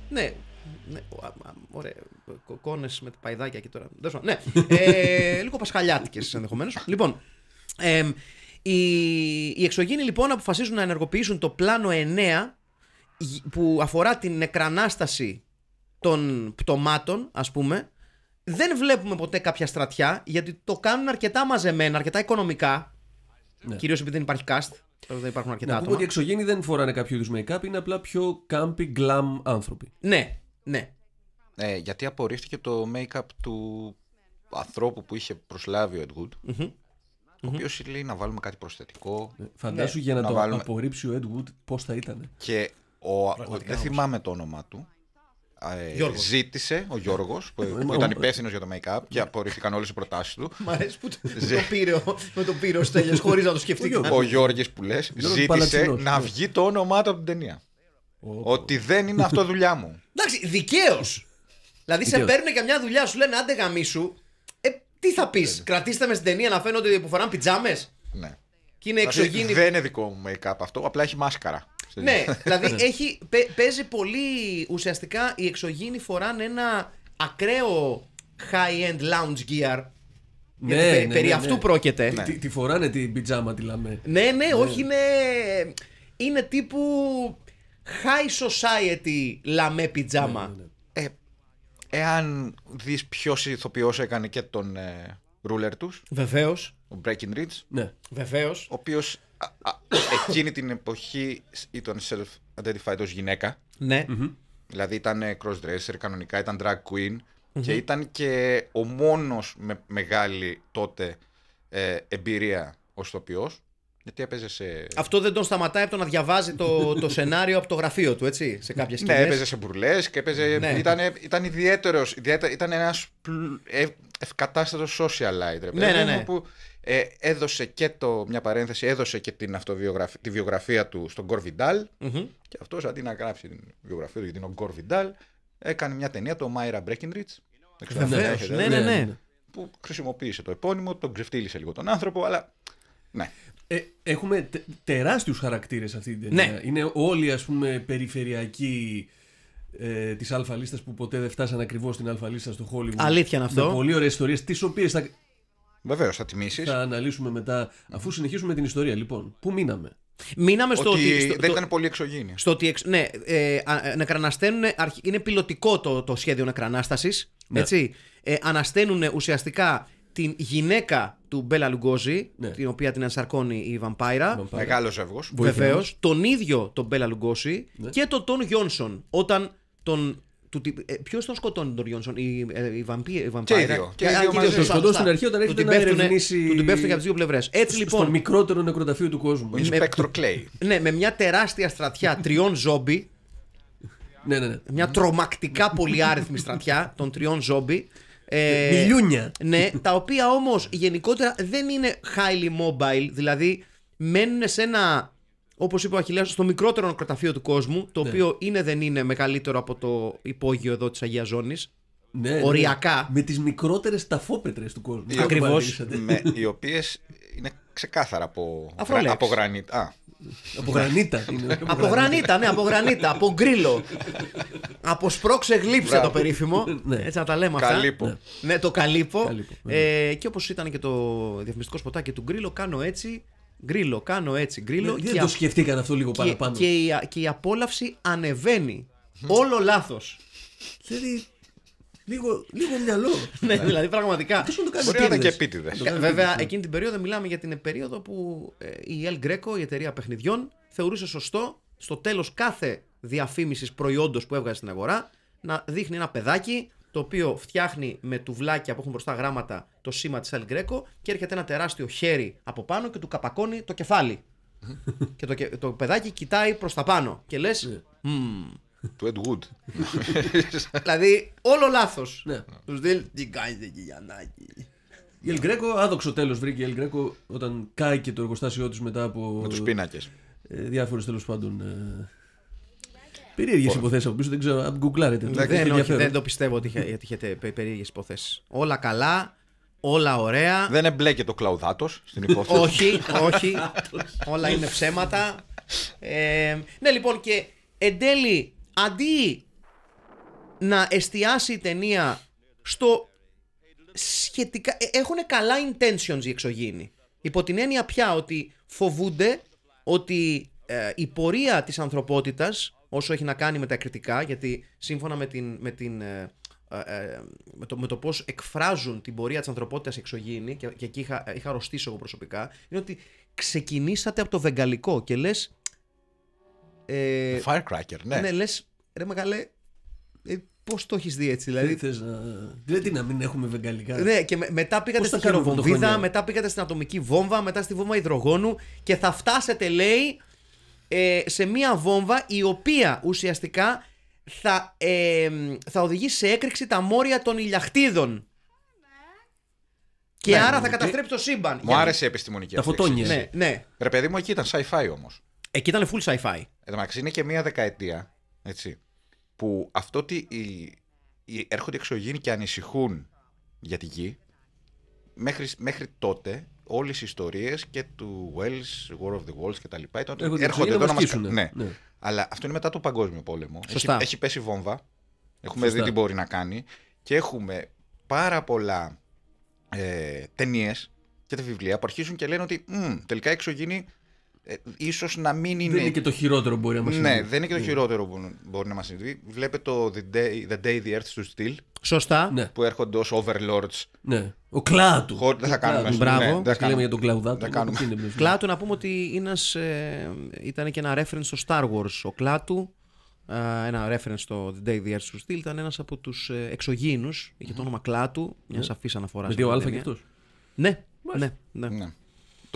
ναι, ναι ωραία. Κόνες με τα παϊδάκια και τώρα. Ναι, ε, λίγο πασχαλιάτικες ενδεχομένως. Λοιπόν, ε, οι, οι εξωγήινοι λοιπόν αποφασίζουν να ενεργοποιήσουν το πλάνο 9 που αφορά την νεκρανάσταση των πτωμάτων, ας πούμε, δεν βλέπουμε ποτέ κάποια στρατιά, γιατί το κάνουν αρκετά μαζεμένα, αρκετά οικονομικά, ναι. κυρίως επειδή δεν υπάρχει cast. Δεν υπάρχουν αρκετά Να πούμε ότι οι εξωγήινοι δεν φοράνε κάποιο είδους make-up, είναι απλά πιο κάμπι, glam άνθρωποι. Ναι, ναι. Ε, γιατί απορρίφθηκε το make-up του ανθρώπου που είχε προσλάβει ο Ed Wood, mm-hmm. ο οποίος λέει να βάλουμε κάτι προσθετικό. Ε, φαντάσου ναι. για να, το βάλουμε... απορρίψει ο Ed Wood, πώς θα ήταν. Και ο, ο, δεν θυμάμαι το όνομά του. Ε, ζήτησε ο Γιώργος, που, ε, ε, ήταν υπεύθυνος για το make-up και απορρίφθηκαν όλες οι προτάσεις του. Μ' αρέσει που το, πήρε, ο Στέλιος, χωρίς να το σκεφτεί. Ο Γιώργης που λες, ζήτησε να ναι. βγει το όνομά του από την ταινία. Ότι δεν είναι αυτό δουλειά μου. [laughs] Εντάξει, δικαίως. Δηλαδή σε παίρνουν για μια δουλειά, σου λένε άντε γαμί Ε, τι θα πεις, ναι. κρατήστε με στην ταινία να φαίνονται που φοράνε πιτζάμε. Ναι. Δηλαδή, δεν είναι δικό μου make-up αυτό, απλά έχει μάσκαρα ναι, [laughs] δηλαδή ναι. έχει, παίζει πολύ ουσιαστικά οι εξωγήινοι φοράνε ένα ακραίο high-end lounge gear ναι, ναι, περί, ναι, αυτού ναι. πρόκειται. Τι, ναι. τη, φοράνε την πιτζάμα, τη λαμέ. Ναι, ναι, όχι είναι. Είναι τύπου high society λαμέ πιτζάμα. Ε, εάν δεις ποιος ηθοποιός έκανε και τον ε, ruler τους. Βεβαίως. Ο Breaking Ridge. Ναι. Βεβαίως. Ο οποίος εκείνη την εποχή ήταν self-identified ως γυναίκα. Ναι. Mm-hmm. Δηλαδή ήταν ε, crossdresser, κανονικά ήταν drag queen και ήταν και ο μόνος με μεγάλη τότε ε, εμπειρία ως τοπιός. Γιατί έπαιζε σε... Αυτό δεν τον σταματάει από το να διαβάζει το, το σενάριο από το γραφείο του, έτσι, σε κάποιες ναι, σκηνές. Ναι, έπαιζε σε μπουρλές και έπαιζε... Ναι. Ήταν, ήταν ιδιαίτερος, ιδιαίτερο, ήταν ένας πλου, socialite, ναι, ναι, ναι. που ε, έδωσε και το, μια παρένθεση, έδωσε και την αυτοβιογραφία, τη βιογραφία του στον Γκορ βινταλ Και αυτός αντί να γράψει την βιογραφία του, για είναι ο Κορ Βιντάλ, έκανε μια ταινία, το Μάιρα Breckenridge. Ναι, ναι, ναι, ναι, Που χρησιμοποίησε το επώνυμο, τον ξεφτύλισε λίγο τον άνθρωπο, αλλά ναι. Ε, έχουμε τε, τεράστιους χαρακτήρες αυτή την ναι. ταινία. Είναι όλοι ας πούμε περιφερειακοί ε, τη αλφαλίστας που ποτέ δεν φτάσαν ακριβώς στην αλφαλίστα στο Hollywood. Αλήθεια είναι αυτό. πολύ ωραίες ιστορίες, τις οποίες θα Βεβαίως, θα τιμήσεις. Θα αναλύσουμε μετά, αφού συνεχίσουμε την ιστορία. Λοιπόν, πού μείναμε. Μείναμε στο ότι. ότι δεν ήταν πολύ εξωγήινη. Στο ότι. Εξ, ναι, ε, ε Είναι πιλωτικό το, το σχέδιο νεκρανάστασης. Ναι. Έτσι. Ε, ουσιαστικά την γυναίκα του Μπέλα Λουγκόζη, ναι. την οποία την ενσαρκώνει η Βαμπάιρα. Μεγάλος ζεύγος. Βεβαίως. Τον ίδιο τον Μπέλα Λουγκόζη ναι. και τον Τόν Γιόνσον. Όταν τον ε, Ποιος τον σκοτώνει τον Ριόνσον η, Βαμπή ε, Η και οι Και, τον σκοτώνει στην αρχή όταν έρχεται να ερευνήσει. Του την πέφτουν από τις δύο πλευρές. Έτσι λοιπόν. Στο μικρότερο νεκροταφείο του κόσμου. Spectre Clay. Ναι, με μια τεράστια στρατιά τριών ζόμπι. Ναι, ναι, ναι. Μια τρομακτικά πολυάριθμη στρατιά των τριών ζόμπι. Ε, Ναι, τα οποία όμως γενικότερα δεν είναι highly mobile, δηλαδή μένουν σε ένα όπως είπε ο στο μικρότερο νοκροταφείο του κόσμου, το ναι. οποίο είναι δεν είναι μεγαλύτερο από το υπόγειο εδώ της Αγίας Ζώνης. Ναι, ναι, ναι, οριακά. Με τις μικρότερες ταφόπετρες του κόσμου. Ακριβώ. Οι οποίες είναι ξεκάθαρα από, από γρανίτα. Α. Από γρανίτα. από γρανίτα, ναι, από γρανίτα. Από γκρίλο. από σπρώξε γλύψε το περίφημο. Έτσι να τα λέμε αυτά. Καλύπω. Ναι, το καλύπω. Ε, και όπως ήταν και το διαφημιστικό σποτάκι του γκρίλο, κάνω έτσι. Γκρίλο, κάνω έτσι, γκρίλο. Ναι, δεν, και το α... αυτό λίγο παραπάνω. Και η, και η απόλαυση ανεβαίνει. Όλο λάθος. Δηλαδή, Λίγο, λίγο μυαλό. [laughs] ναι, δηλαδή πραγματικά. Πώ το κάνει και επίτηδες. Βέβαια, ναι. εκείνη την περίοδο μιλάμε για την περίοδο που ε, η El Greco, η εταιρεία παιχνιδιών, θεωρούσε σωστό στο τέλος κάθε διαφήμισης προϊόντος που έβγαζε στην αγορά να δείχνει ένα παιδάκι το οποίο φτιάχνει με τουβλάκια που έχουν μπροστά γράμματα το σήμα της Αλγκρέκο και έρχεται ένα τεράστιο χέρι από πάνω και του καπακώνει το κεφάλι. και το, παιδάκι κοιτάει προς τα πάνω και λες. Ναι. Του Ed Wood. δηλαδή, όλο λάθος. Ναι. Τους δίνει. Τι κάνεις εκεί, Γιαννάκη. Η Ελγκρέκο, άδοξο τέλος βρήκε η Ελγκρέκο όταν κάηκε το εργοστάσιό της μετά από. Με τους πίνακες. Διάφορες τέλος πάντων. Ε, Περίεργες υποθέσεις από πίσω, δεν ξέρω αν γκουγκλάρετε. Δεν, δεν, το πιστεύω ότι έχετε περίεργες υποθέσεις. Όλα καλά, όλα ωραία. Δεν εμπλέκε το Κλαουδάτος στην [laughs] υπόθεση. όχι, όχι. όλα είναι ψέματα. Ε, ναι, λοιπόν, και εν τέλει, αντί να εστιάσει η ταινία στο σχετικά. Ε, Έχουν καλά intentions οι εξωγήινοι. Υπό την έννοια πια ότι φοβούνται ότι ε, η πορεία της ανθρωπότητας όσο έχει να κάνει με τα κριτικά, γιατί σύμφωνα με, την, με, την, ε, ε, ε, με, το, με εκφράζουν την πορεία της ανθρωπότητας εξωγήινη, και, και εκεί είχα, είχα αρρωστήσει εγώ προσωπικά, είναι ότι ξεκινήσατε από το βεγγαλικό και λες. Ε, Firecracker, ναι. Ναι, λες, ρε μεγάλε, Πώς το έχεις δει έτσι, δηλαδή. Δεν να... Δηλαδή να μην έχουμε βεγγαλικά. Ναι, και μετά πήγατε στην χειροβομβίδα, μετά πήγατε στην ατομική βόμβα, μετά στη βόμβα υδρογόνου και θα φτάσετε, λέει, ε, σε μία βόμβα η οποία ουσιαστικά θα, ε, θα οδηγήσει σε έκρηξη τα μόρια των ηλιαχτίδων Και ναι, άρα ναι, θα ναι. καταστρέψει το σύμπαν. Μου άρεσε η επιστημονική Τα φωτόνια. Ναι, ναι. Ρε παιδί μου, εκεί ήταν sci-fi όμως. Εκεί ήταν full sci-fi. Εντάξει είναι και μία δεκαετία έτσι, που αυτό ότι οι, οι έρχονται εξωγήινοι και ανησυχούν για τη γη μέχρι, μέχρι τότε όλες οι ιστορίες και του Wells, War of the Walls κτλ. έρχονται εδώ να μας ναι. ναι. ναι. Αλλά αυτό είναι μετά το Παγκόσμιο Πόλεμο. Έχει, έχει πέσει βόμβα. Έχουμε δει τι μπορεί να κάνει. Και έχουμε πάρα πολλά ε, ταινίες και τα βιβλία που αρχίζουν και λένε ότι τελικά έξω γίνει ε, ίσως να μην είναι... Δεν είναι και το χειρότερο που μπορεί να μας ναι, συμβεί. Ναι, δεν είναι και το ναι. χειρότερο που μπορεί να μας συμβεί. Βλέπετε το the day, the day the Earth Stood Still. Σωστά. Ναι. Που έρχονται ως overlords. Ναι. Ο Κλάτου. Χω... Δεν θα κάνουμε. Μπράβο. Ναι, δεν θα λέμε για τον Κλαουδάτο. Δεν κάνουμε. Ναι. Κλάτου να πούμε ότι ένας, ε, ήταν και ένα reference στο Star Wars. Ο Κλάτου, ε, ένα reference στο The Day the Earth Stood Still, ήταν ένας από τους ε, εξωγήινους. Είχε mm-hmm. το όνομα Κλάτου. Μια σαφής αναφορά. Με δύο αλφα και ναι. Ναι. Ναι. ναι. ναι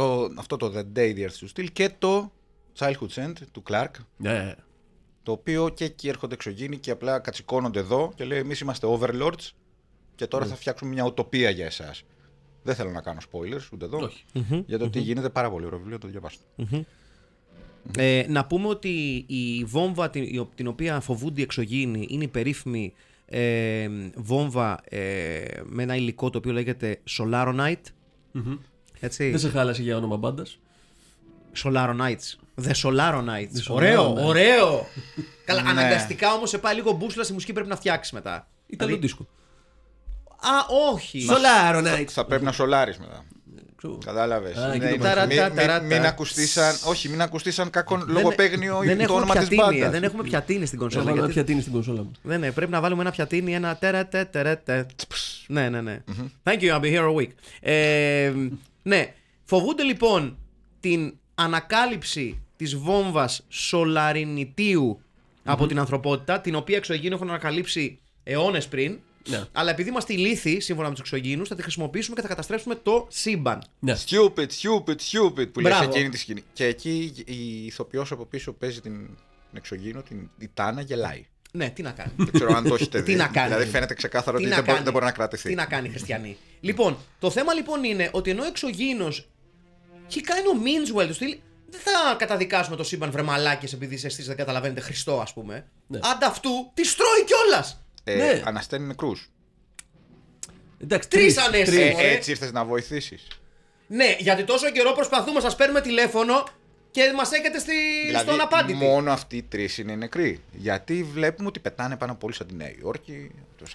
το, αυτό το The Day The Earth Still και το Childhood End του Clark. Ναι, ναι, ναι. Το οποίο και εκεί έρχονται εξωγήινοι και απλά κατσικώνονται εδώ και λέει Εμείς είμαστε overlords και τώρα θα ναι. φτιάξουμε μια οτοπία για εσάς. Δεν θέλω να κάνω spoilers ούτε εδώ. Όχι. Για το τι γίνεται πάρα πολύ ωραίο βιβλίο, το διαβαστε Ε, να πούμε ότι η βόμβα την, οποία φοβούνται οι εξωγήινοι είναι η περίφημη ε, βόμβα ε, με ένα υλικό το οποίο λέγεται Solaronite. Έτσι. Δεν σε χάλασε για όνομα μπάντας. Solaro Knights. The Solaro Knights. ωραίο, ωραίο. Καλά, ναι. αναγκαστικά όμως σε πάει λίγο μπούσουλα στη μουσική πρέπει να φτιάξει μετά. Ήταν δηλαδή- το δίσκο. Α, όχι. Solaro Knights. Θα, πρέπει να σολάρεις μετά. Κατάλαβε. Ναι, μην ακουστήσαν... Όχι, μην ακουστήσαν σαν κακό λογοπαίγνιο το όνομα της μπάντας. Δεν έχουμε πιατίνη στην κονσόλα. Δεν έχουμε πιατίνη στην κονσόλα μου. Ναι, ναι, πρέπει να βάλουμε ένα πιατίνη, ένα τέρα Ναι, ναι, ναι. Thank you, I'll be here a week. Ε, ναι. Φοβούνται λοιπόν την ανακάλυψη της βόμβας από την ανθρωπότητα, την οποία εξωγήινοι έχουν ανακαλύψει αιώνες πριν. Ναι. Αλλά επειδή είμαστε ηλίθιοι, σύμφωνα με τους εξωγήινους, θα τη χρησιμοποιήσουμε και θα καταστρέψουμε το σύμπαν. Ναι. Stupid, stupid, stupid που λέει σε εκείνη τη σκηνή. Και εκεί η ηθοποιός από πίσω παίζει την εξωγήινο, την γελάει. Ναι, τι να κάνει. Δεν ξέρω αν το έχετε δει. τι να κάνει. Δηλαδή φαίνεται ξεκάθαρο ότι δεν μπορεί, να κρατηθεί. Τι να κάνει, Χριστιανή. λοιπόν, το θέμα λοιπόν είναι ότι ενώ ο εξωγήινο έχει κάνει ο Μίντσουελ του στυλ. Δεν θα καταδικάσουμε το σύμπαν βρεμαλάκι επειδή εσείς δεν καταλαβαίνετε Χριστό, ας πούμε. Ναι. Ανταυτού τη τρώει κιόλας. Ε, ναι. Ανασταίνει νεκρού. Τρει ανέσαι. Ε, έτσι ήρθες να βοηθήσεις. Ναι, γιατί τόσο καιρό προσπαθούμε να σας παίρνουμε τηλέφωνο και μας έκατε στη... δηλαδή, στον απάντητη. Μόνο αυτοί οι τρεις είναι νεκροί. Γιατί βλέπουμε ότι πετάνε πάνω πολύ σαν τη Νέα Υόρκη.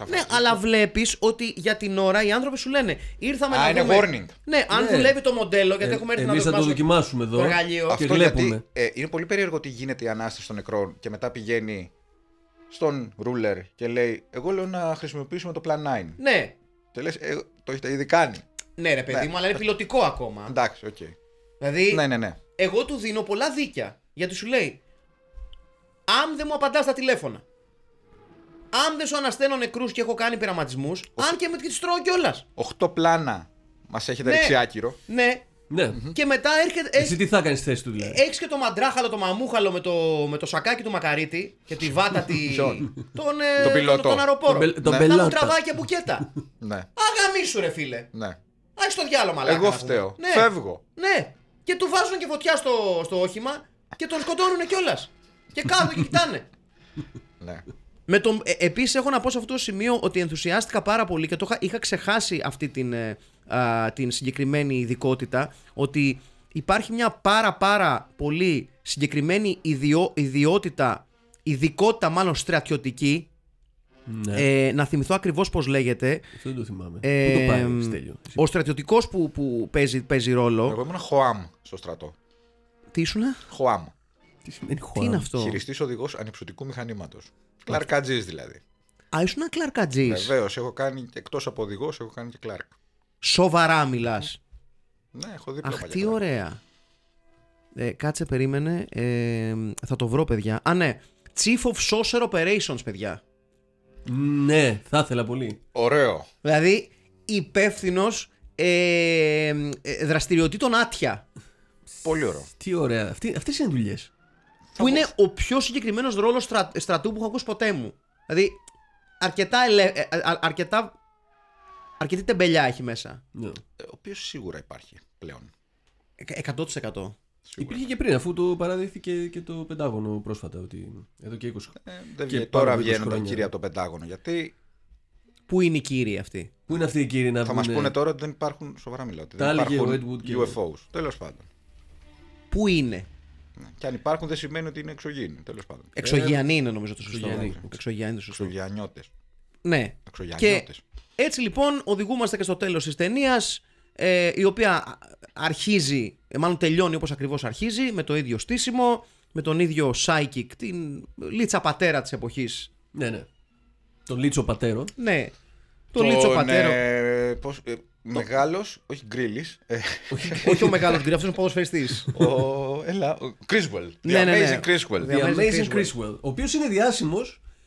ναι, αλλά βλέπεις ότι για την ώρα οι άνθρωποι σου λένε Ήρθαμε Α, να είναι δούμε... warning. Ναι, αν ναι. δουλεύει το μοντέλο, γιατί ε, έχουμε έρθει εμείς να, θα το δοκιμάσουμε εδώ. Το Αυτό και ε, είναι πολύ περίεργο ότι γίνεται η ανάσταση των νεκρών και μετά πηγαίνει στον ruler και λέει Εγώ λέω να χρησιμοποιήσουμε το plan 9. Ναι. Και λες, ε, το έχετε ήδη κάνει. Ναι, ρε παιδί ναι. μου, αλλά είναι ε, πιλωτικό ακόμα. Εντάξει, οκ. Δηλαδή. Ναι, ναι, ναι εγώ του δίνω πολλά δίκια. Γιατί σου λέει, αν δεν μου απαντάς τα τηλέφωνα, αν δεν σου ανασταίνω νεκρούς και έχω κάνει πειραματισμούς, αν και με τις τρώω κιόλας. Οχτώ πλάνα μας έχετε ναι, ρίξει άκυρο. Ναι. ναι. Και μετά έρχεται. Εσύ τι θα κάνεις θέση του δηλαδή. Έχεις και το μαντράχαλο, το μαμούχαλο με το, με το σακάκι του μακαρίτη και τη βάτα τη. τον, ε, τον πιλότο. τον, αεροπόρο. Τον, τον ναι. Να μου τραβάει και μπουκέτα. ναι. Αγαμίσου ρε φίλε. Ναι. Άχι το διάλογο μαλάκα. Εγώ φταίω. Ναι. Φεύγω. Ναι και του βάζουν και φωτιά στο, στο όχημα και τον σκοτώνουν κιόλας. Και κάθονται και κοιτάνε. [laughs] Ναι. Με τον Ε, Επίσης, έχω να πω σε αυτό το σημείο ότι ενθουσιάστηκα πάρα πολύ και το είχα, είχα ξεχάσει αυτή την, ε, α, την συγκεκριμένη ειδικότητα. Ότι υπάρχει μια πάρα πάρα πολύ συγκεκριμένη ιδιό, ιδιότητα, ειδικότητα μάλλον στρατιωτική, ναι. Ε, να θυμηθώ ακριβώς πώς λέγεται. Αυτό δεν το θυμάμαι. Ε, Πού το πάει, Ο στρατιωτικός που, που παίζει, παίζει ρόλο. Εγώ ήμουν χωάμ στο στρατό. Τι ήσουνα? Χωάμ. Τι σημαίνει Χωάμ. Τι είναι αυτό. Χειριστής οδηγός ανυψωτικού μηχανήματος. Κλαρκατζή δηλαδή. Α, ήσουν κλαρκατζή. Βεβαίως, έχω κάνει εκτός από οδηγός, έχω κάνει και κλαρκ. Σοβαρά μιλάς. Ναι, έχω δει Αχ, τι ωραία. Ε, κάτσε, περίμενε. Ε, θα το βρω, παιδιά. Α, ναι. Chief of Saucer Operations, παιδιά. Ναι, θα ήθελα πολύ. Ωραίο. Δηλαδή υπεύθυνος ε, ε, δραστηριοτήτων άτια. Πολύ ωραίο. Τι ωραία. Αυτές είναι δουλειές. Που είναι ο πιο συγκεκριμένος ρόλος στρατού που έχω ακούσει ποτέ μου. Δηλαδή αρκετά, ε, ε, αρκετά αρκετή τεμπελιά έχει μέσα. Ναι. Ο οποίος σίγουρα υπάρχει πλέον. 100%. Σίγουρα. Υπήρχε και πριν, αφού το παραδείχθηκε και το Πεντάγωνο πρόσφατα. Ότι εδώ και 20 ε, και Τώρα βγαίνουν τα κύρια από το Πεντάγωνο. Γιατί. Πού είναι οι κύριοι αυτοί. Πού είναι αυτοί οι κύριοι να Θα μας πούνε τώρα ότι δεν υπάρχουν. Σοβαρά μιλάω. Τα δεν υπάρχουν και UFOs. Τέλος πάντων. Πού είναι. Ναι, και αν υπάρχουν δεν σημαίνει ότι είναι εξωγήινοι. Τέλος πάντων. Εξωγιανοί είναι νομίζω το σωστό. Εξωγιανοί. Εξωγιανιώτες. Ναι. Και έτσι λοιπόν οδηγούμαστε και στο τέλος της ταινίας ε, η οποία αρχίζει, ε, μάλλον τελειώνει όπως ακριβώς αρχίζει, με το ίδιο στήσιμο, με τον ίδιο psychic, την λίτσα πατέρα της εποχής. Ναι, ναι. Τον λίτσο πατέρο. Ναι. Τον, το, λίτσο ε, πατέρο. Ναι, πώς, ε, Μεγάλος, όχι γκρίλης. Ε. όχι ο μεγάλος γκρίλης, αυτός είναι ποδοσφαιριστής. Ο. Ελά. Ο Κρίσουελ. Ναι, ναι, ναι. The Amazing Criswell. The Amazing Criswell. Ο οποίος είναι διάσημος.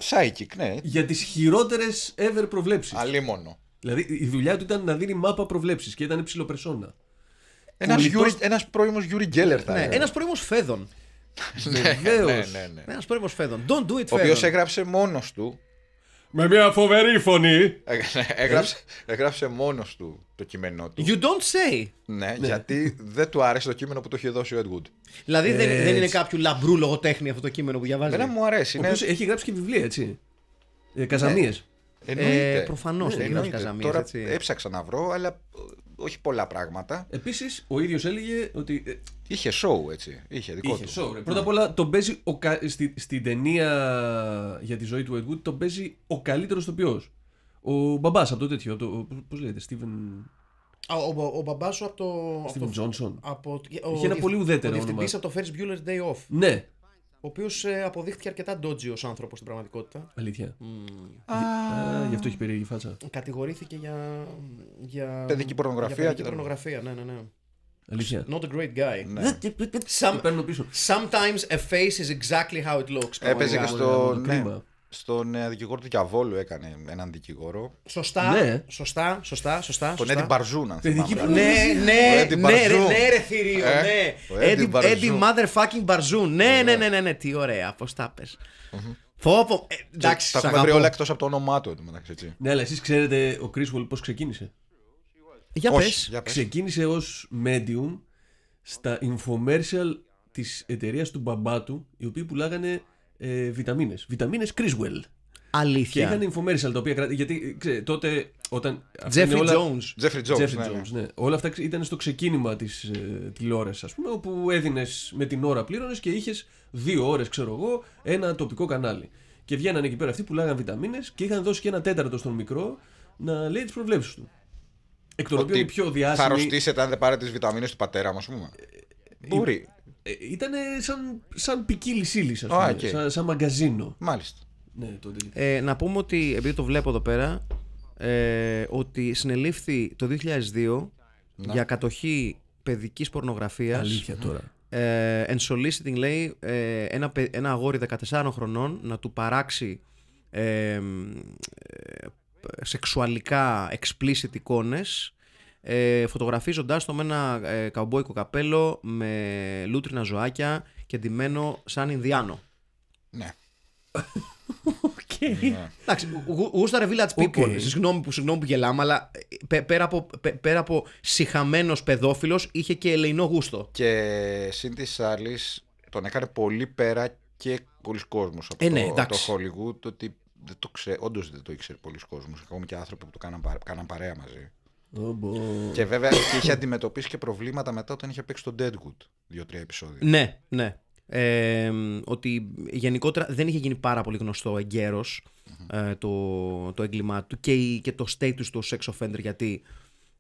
Psychic, ναι. Για τις χειρότερες ever προβλέψεις. Αλλήμον. Δηλαδή η δουλειά του ήταν να δίνει μάπα προβλέψεις και ήταν υψηλοπερσόνα. Ένα πρώιμος Γιούρι Γκέλερ θα ναι, Ένας πρώιμος Φέδων. Ναι, ναι, Βεβαίως. Ναι, Ένας πρώιμος Φέδων. Don't do it, Ο οποίος έγραψε μόνος του. Με μια φοβερή φωνή. Ε, έγραψε, έγραψε μόνος του το κείμενό του. You don't say. Ναι, ναι, γιατί δεν του άρεσε το κείμενο που το είχε δώσει ο Edwood. Δηλαδή δεν, δεν είναι κάποιου λαμπρού λογοτέχνη αυτό το κείμενο που διαβάζει. Δεν μου αρέσει. Έχει γράψει και βιβλία, έτσι. Ε, Καζαμίε. Εννοείται. Ε, Προφανώς ναι, δεν είναι Τώρα έτσι. έψαξα να βρω, αλλά όχι πολλά πράγματα. Επίσης, ο ίδιος έλεγε ότι. Ε, είχε show, έτσι. Είχε δικό είχε του. Show, ναι. Πρώτα απ' όλα, τον παίζει ο... στη, στην ταινία για τη ζωή του Wood, τον παίζει ο καλύτερος τοπιό. Ο μπαμπάς από το τέτοιο. Το... Πώς λέγεται, Steven. Ο, ο, ο μπαμπάς σου από το. Steven Johnson. Είχε ένα πολύ ουδέτερο ο χτυπήσει από το First Bueller's Day Off. Ναι, ο οποίος ε, αποδείχθηκε αρκετά ντότζι ως άνθρωπος στην πραγματικότητα. Αλήθεια. Mm. Α, Α, ε, γι' αυτό έχει περίεργη φάτσα. Κατηγορήθηκε για. για παιδική πορνογραφία. Για παιδική πορνογραφία, ναι, ναι, ναι. Αλήθεια. Not a great guy. Ναι. Some, Sometimes a face is exactly how it looks. Έπαιζε και στο. Ναι. Στον δικηγόρο του Διαβόλου έκανε έναν δικηγόρο. Σωστά, σωστά, σωστά, σωστά. Τον Έντι Μπαρζούν, αν θυμάμαι. Ναι, ναι, ναι, ναι, ρε θηρίο, ναι. Έντι motherfucking Μπαρζούν. Ναι, ναι, ναι, ναι, ναι, τι ωραία, πω τα πε. Φόβο. Εντάξει, τα έχουμε βρει όλα εκτός από το όνομά του. Ναι, αλλά εσείς ξέρετε ο Κρίσβολ πώς ξεκίνησε. Για πες. Ξεκίνησε ως medium στα infomercial της εταιρείας του Μπαμπάτου, οι οποίοι πουλάγανε ε, βιταμίνες. Βιταμίνες Κρίσουελ. Αλήθεια. Και είχαν infomercial τα οποία. Γιατί τότε. Όταν, Jeffrey όλα... Jones. Jeffrey Jones. Jeffrey ναι, ναι. Jones ναι. ναι. Όλα αυτά ήταν στο ξεκίνημα της ε, τηλεόρασης, ας πούμε, όπου έδινες με την ώρα πλήρωνες και είχες δύο ώρες, ξέρω εγώ, ένα τοπικό κανάλι. Και βγαίνανε εκεί πέρα αυτοί που λάγανε βιταμίνες και είχαν δώσει και ένα τέταρτο στον μικρό να λέει τις προβλέψεις του. Εκ των οποίων πιο διάσημοι. Θα αρρωστήσετε αν δεν πάρετε τις βιταμίνες του πατέρα μου, ας πούμε. Ε, ε, Μπορεί. Ε, ήταν σαν, σαν ποικίλη ύλη, okay. σαν, σαν μαγκαζίνο. Μάλιστα. Ναι, το ε, να πούμε ότι, επειδή το βλέπω εδώ πέρα, ε, ότι συνελήφθη το 2002 για κατοχή παιδικής πορνογραφίας. Αλήθεια τώρα. Ε, soliciting λέει ε, ένα, ένα αγόρι 14 χρονών να του παράξει ε, ε σεξουαλικά explicit εικόνες ε, φωτογραφίζοντάς το με ένα ε, καπέλο με λούτρινα ζωάκια και ντυμένο σαν Ινδιάνο. Ναι. Okay. Ναι. Εντάξει, γούσταρε Village People. Okay. Συγγνώμη που, συγγνώμη που γελάμε, αλλά ε, πέρα από, πέρα από συχαμένος παιδόφιλος είχε και ελεηνό γούστο. Και συν της άλλης, τον έκανε πολύ πέρα και πολλοί κόσμος από ε, ναι, το, το Hollywood. ότι δεν το ξέ, όντως δεν το ήξερε πολλοί κόσμος. Ακόμη και άνθρωποι που το κάναν παρέα μαζί. Και βέβαια και είχε αντιμετωπίσει και προβλήματα μετά όταν είχε παίξει τον Deadwood. Δύο-τρία επεισόδια. Ναι, ναι. Ε, ότι γενικότερα δεν είχε γίνει πάρα πολύ γνωστό ε, το, το έγκλημά του και, και το status του sex offender γιατί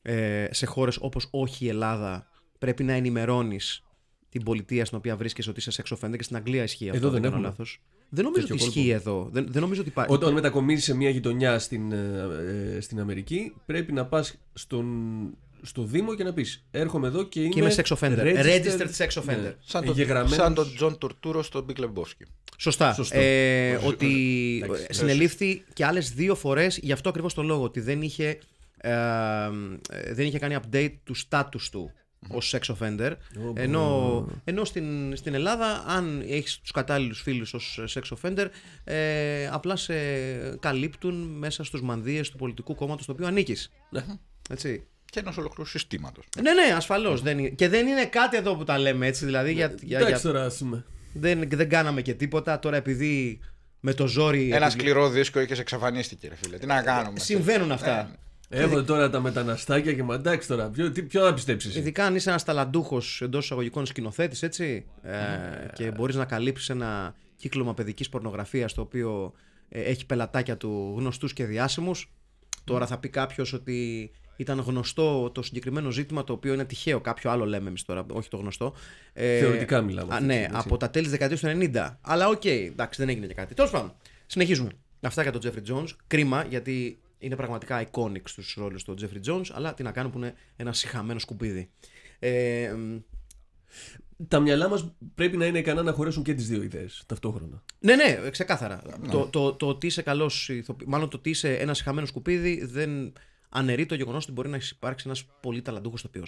ε, σε χώρες όπως όχι η Ελλάδα πρέπει να ενημερώνεις την πολιτεία στην οποία βρίσκεσαι ότι είσαι sex offender και στην Αγγλία ισχύει αυτό. Εδώ δεν, δεν δεν νομίζω ότι ισχύει εδώ. Δεν, δεν νομίζω ότι υπάρχει. Όταν μετακομίζεις σε μια γειτονιά στην, ε, ε, στην Αμερική, πρέπει να πας στον στο Δήμο και να πεις: Έρχομαι εδώ και είμαι. Και είμαι sex offender. Registered, sex ναι. offender. Σαν, τον, Τζον Τουρτούρο στον Big Σωστά. Ε, ότι συνελήφθη και άλλες δύο φορές γι' αυτό ακριβώς το λόγο. Ότι δεν είχε, ε, ε, δεν είχε κάνει update του status του ως sex offender. ενώ, ενώ στην, στην Ελλάδα, αν έχεις τους κατάλληλους φίλους ως sex offender, ε, απλά σε καλύπτουν μέσα στους μανδύες του πολιτικού κόμματος στο οποίο ανήκεις. Ναι. Έτσι. Και ενός ολοκλήρου συστήματος. Ναι, ναι, ασφαλώς. και δεν είναι κάτι εδώ που τα λέμε έτσι. Δηλαδή, για, ναι, για, για, δεν, δεν κάναμε και τίποτα. Τώρα επειδή με το ζόρι. Ένα σκληρό δίσκο και εξαφανίστηκε, ρε φίλε. Τι να ε, κάνουμε. Συμβαίνουν αυτά. Ναι, ναι. Έχω τώρα τα μεταναστάκια και μαντάξει τώρα. Ποιο, τι, ποιο θα πιστέψει. Ειδικά αν είσαι ένας ταλαντούχος εντός εισαγωγικών σκηνοθέτης, έτσι. Ε, ε. και μπορείς να καλύψεις ένα κύκλωμα παιδικής πορνογραφίας το οποίο ε, έχει πελατάκια του γνωστούς και διάσημους. Τώρα θα πει κάποιος ότι ήταν γνωστό το συγκεκριμένο ζήτημα, το οποίο είναι τυχαίο. Κάποιο άλλο λέμε εμείς τώρα, όχι το γνωστό. Ε, Θεωρητικά μιλάμε. Α, ναι, από τα τέλη της δεκαετίας του 90. Αλλά οκ, okay, εντάξει, δεν έγινε και κάτι. Τέλος πάντων, συνεχίζουμε. Αυτά για τον Τζέφρι Τζόνς. Κρίμα, γιατί είναι πραγματικά iconic στους ρόλους του Τζέφρι Jones, αλλά τι να κάνουν που είναι ένα συχαμένο σκουπίδι. Ε, τα μυαλά μας πρέπει να είναι ικανά να χωρέσουν και τις δύο ιδέες ταυτόχρονα. Ναι, ναι, ξεκάθαρα. Ναι. Το, το, το ότι είσαι καλός, μάλλον το ότι είσαι ένα χαμένο σκουπίδι, δεν αναιρεί το γεγονός ότι μπορεί να υπάρξει ένας πολύ ταλαντούχος τοπίο.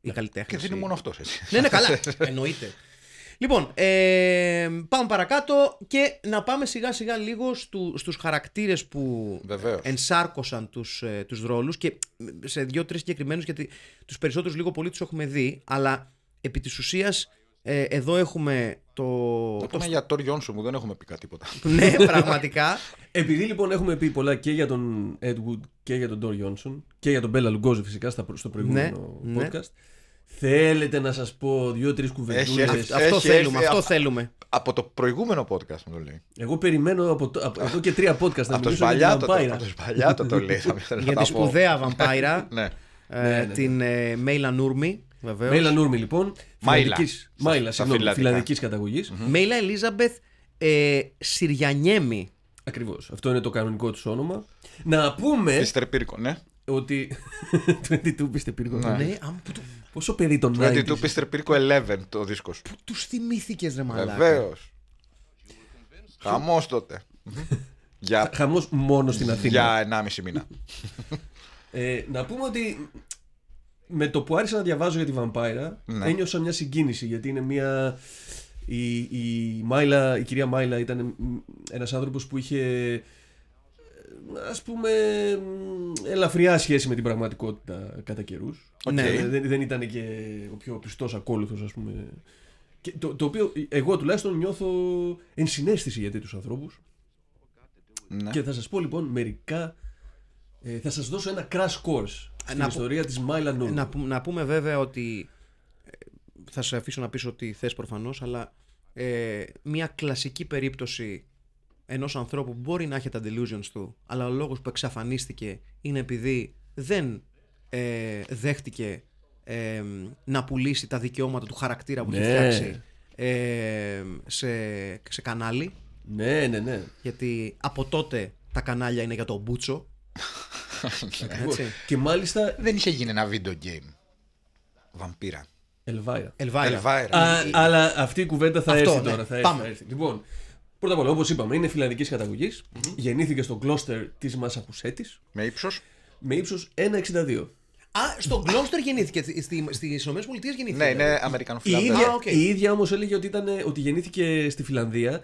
Ναι. Και δεν είναι μόνο αυτός, Ναι, ναι, καλά. [laughs] Εννοείται. Λοιπόν, ε, πάμε παρακάτω και να πάμε σιγά σιγά λίγο στου, στους χαρακτήρες που ενσάρκωσαν τους, ε, τους ρόλους και σε δύο-τρεις συγκεκριμένους γιατί τους περισσότερους λίγο πολύ τους έχουμε δει αλλά επί της ουσίας ε, εδώ έχουμε το. Το πούμε το... για Τόρ Γιόνσον, δεν έχουμε πει κάτι τίποτα. [laughs] ναι, πραγματικά. [laughs] Επειδή λοιπόν έχουμε πει πολλά και για τον Ed και για τον Τόρ Γιόνσον και για τον Μπέλα Λουγκόζη φυσικά στο προηγούμενο ναι, ναι. podcast. Θέλετε να σας πω δύο-τρει κουβεντούλε. Αυτό θέλουμε. αυτό θέλουμε. Από το προηγούμενο podcast μου το λέει. Εγώ περιμένω από, το, εδώ και τρία podcast να μιλήσω για την Βαμπάιρα. Από το σπαλιά το λέει. [laughs] Για τη σπουδαία Βαμπάιρα. [laughs] Ε, ναι, ναι, ναι, την ε, Μέιλα Νούρμη. Μέιλα Νούρμη λοιπόν. Μάιλα. Φιλανδική καταγωγή. Μέιλα Ελίζαμπεθ ε, Συριανιέμι. Ακριβώς. Αυτό είναι το κανονικό τους όνομα. Να πούμε. Πύρκο, ναι ότι. 22 [laughs] πίστε πύργο. Ναι. ναι, άμα που το... Πόσο παιδί τον 22 πίστε πύργο 11 το δίσκος. Πού τους θυμήθηκες, ρε μαλάκα. Βεβαίω. Χαμός τότε. Για... Χαμός μόνο στην Αθήνα. Για 1,5 μήνα. [laughs] ε, να πούμε ότι με το που άρχισα να διαβάζω για τη Βαμπάιρα ναι. ένιωσα μια συγκίνηση γιατί είναι μια. Η, η, Μάιλα, η κυρία Μάιλα ήταν ένας άνθρωπος που είχε ας πούμε ελαφριά σχέση με την πραγματικότητα κατά καιρούς. Okay. Ναι. Δεν, δεν ήταν και ο πιο πιστός ακόλουθος ας πούμε. Και το, το οποίο εγώ τουλάχιστον νιώθω ενσυναίσθηση για τέτοιους ανθρώπους. Ναι. Και θα σας πω λοιπόν μερικά, ε, θα σας δώσω ένα crash course στην ιστορία της Μάιλα Να, πούμε βέβαια ότι ε, θα σε αφήσω να πεις ότι θες προφανώς, αλλά ε, μια κλασική περίπτωση ενός ανθρώπου μπορεί να έχει τα delusions του, αλλά ο λόγος που εξαφανίστηκε είναι επειδή δεν ε, δέχτηκε ε, να πουλήσει τα δικαιώματα του χαρακτήρα που ναι. έχει φτιάξει ε, σε, σε κανάλι. Ναι, ναι, ναι. Γιατί από τότε τα κανάλια είναι για τον Μπούτσο. [laughs] Και μάλιστα. Δεν είχε γίνει ένα video game. Βαμπύρα. Ελβάιρα. αλλά αυτή η κουβέντα θα έρθει ναι. τώρα. Θα λοιπόν, Πρώτα απ' όλα, όπως είπαμε, είναι φιλανδική Γεννήθηκε στο κλόστερ της Μασαχουσέτης. Με ύψος. Με ύψος 1,62. Α, στο Γκλώστερ γεννήθηκε. Στι ΗΠΑ γεννήθηκε. Ναι, δηλαδή. είναι Αμερικανοφιλανδία. Η, ίδια, η ίδια όμως έλεγε ότι, ήταν, ότι γεννήθηκε στη Φιλανδία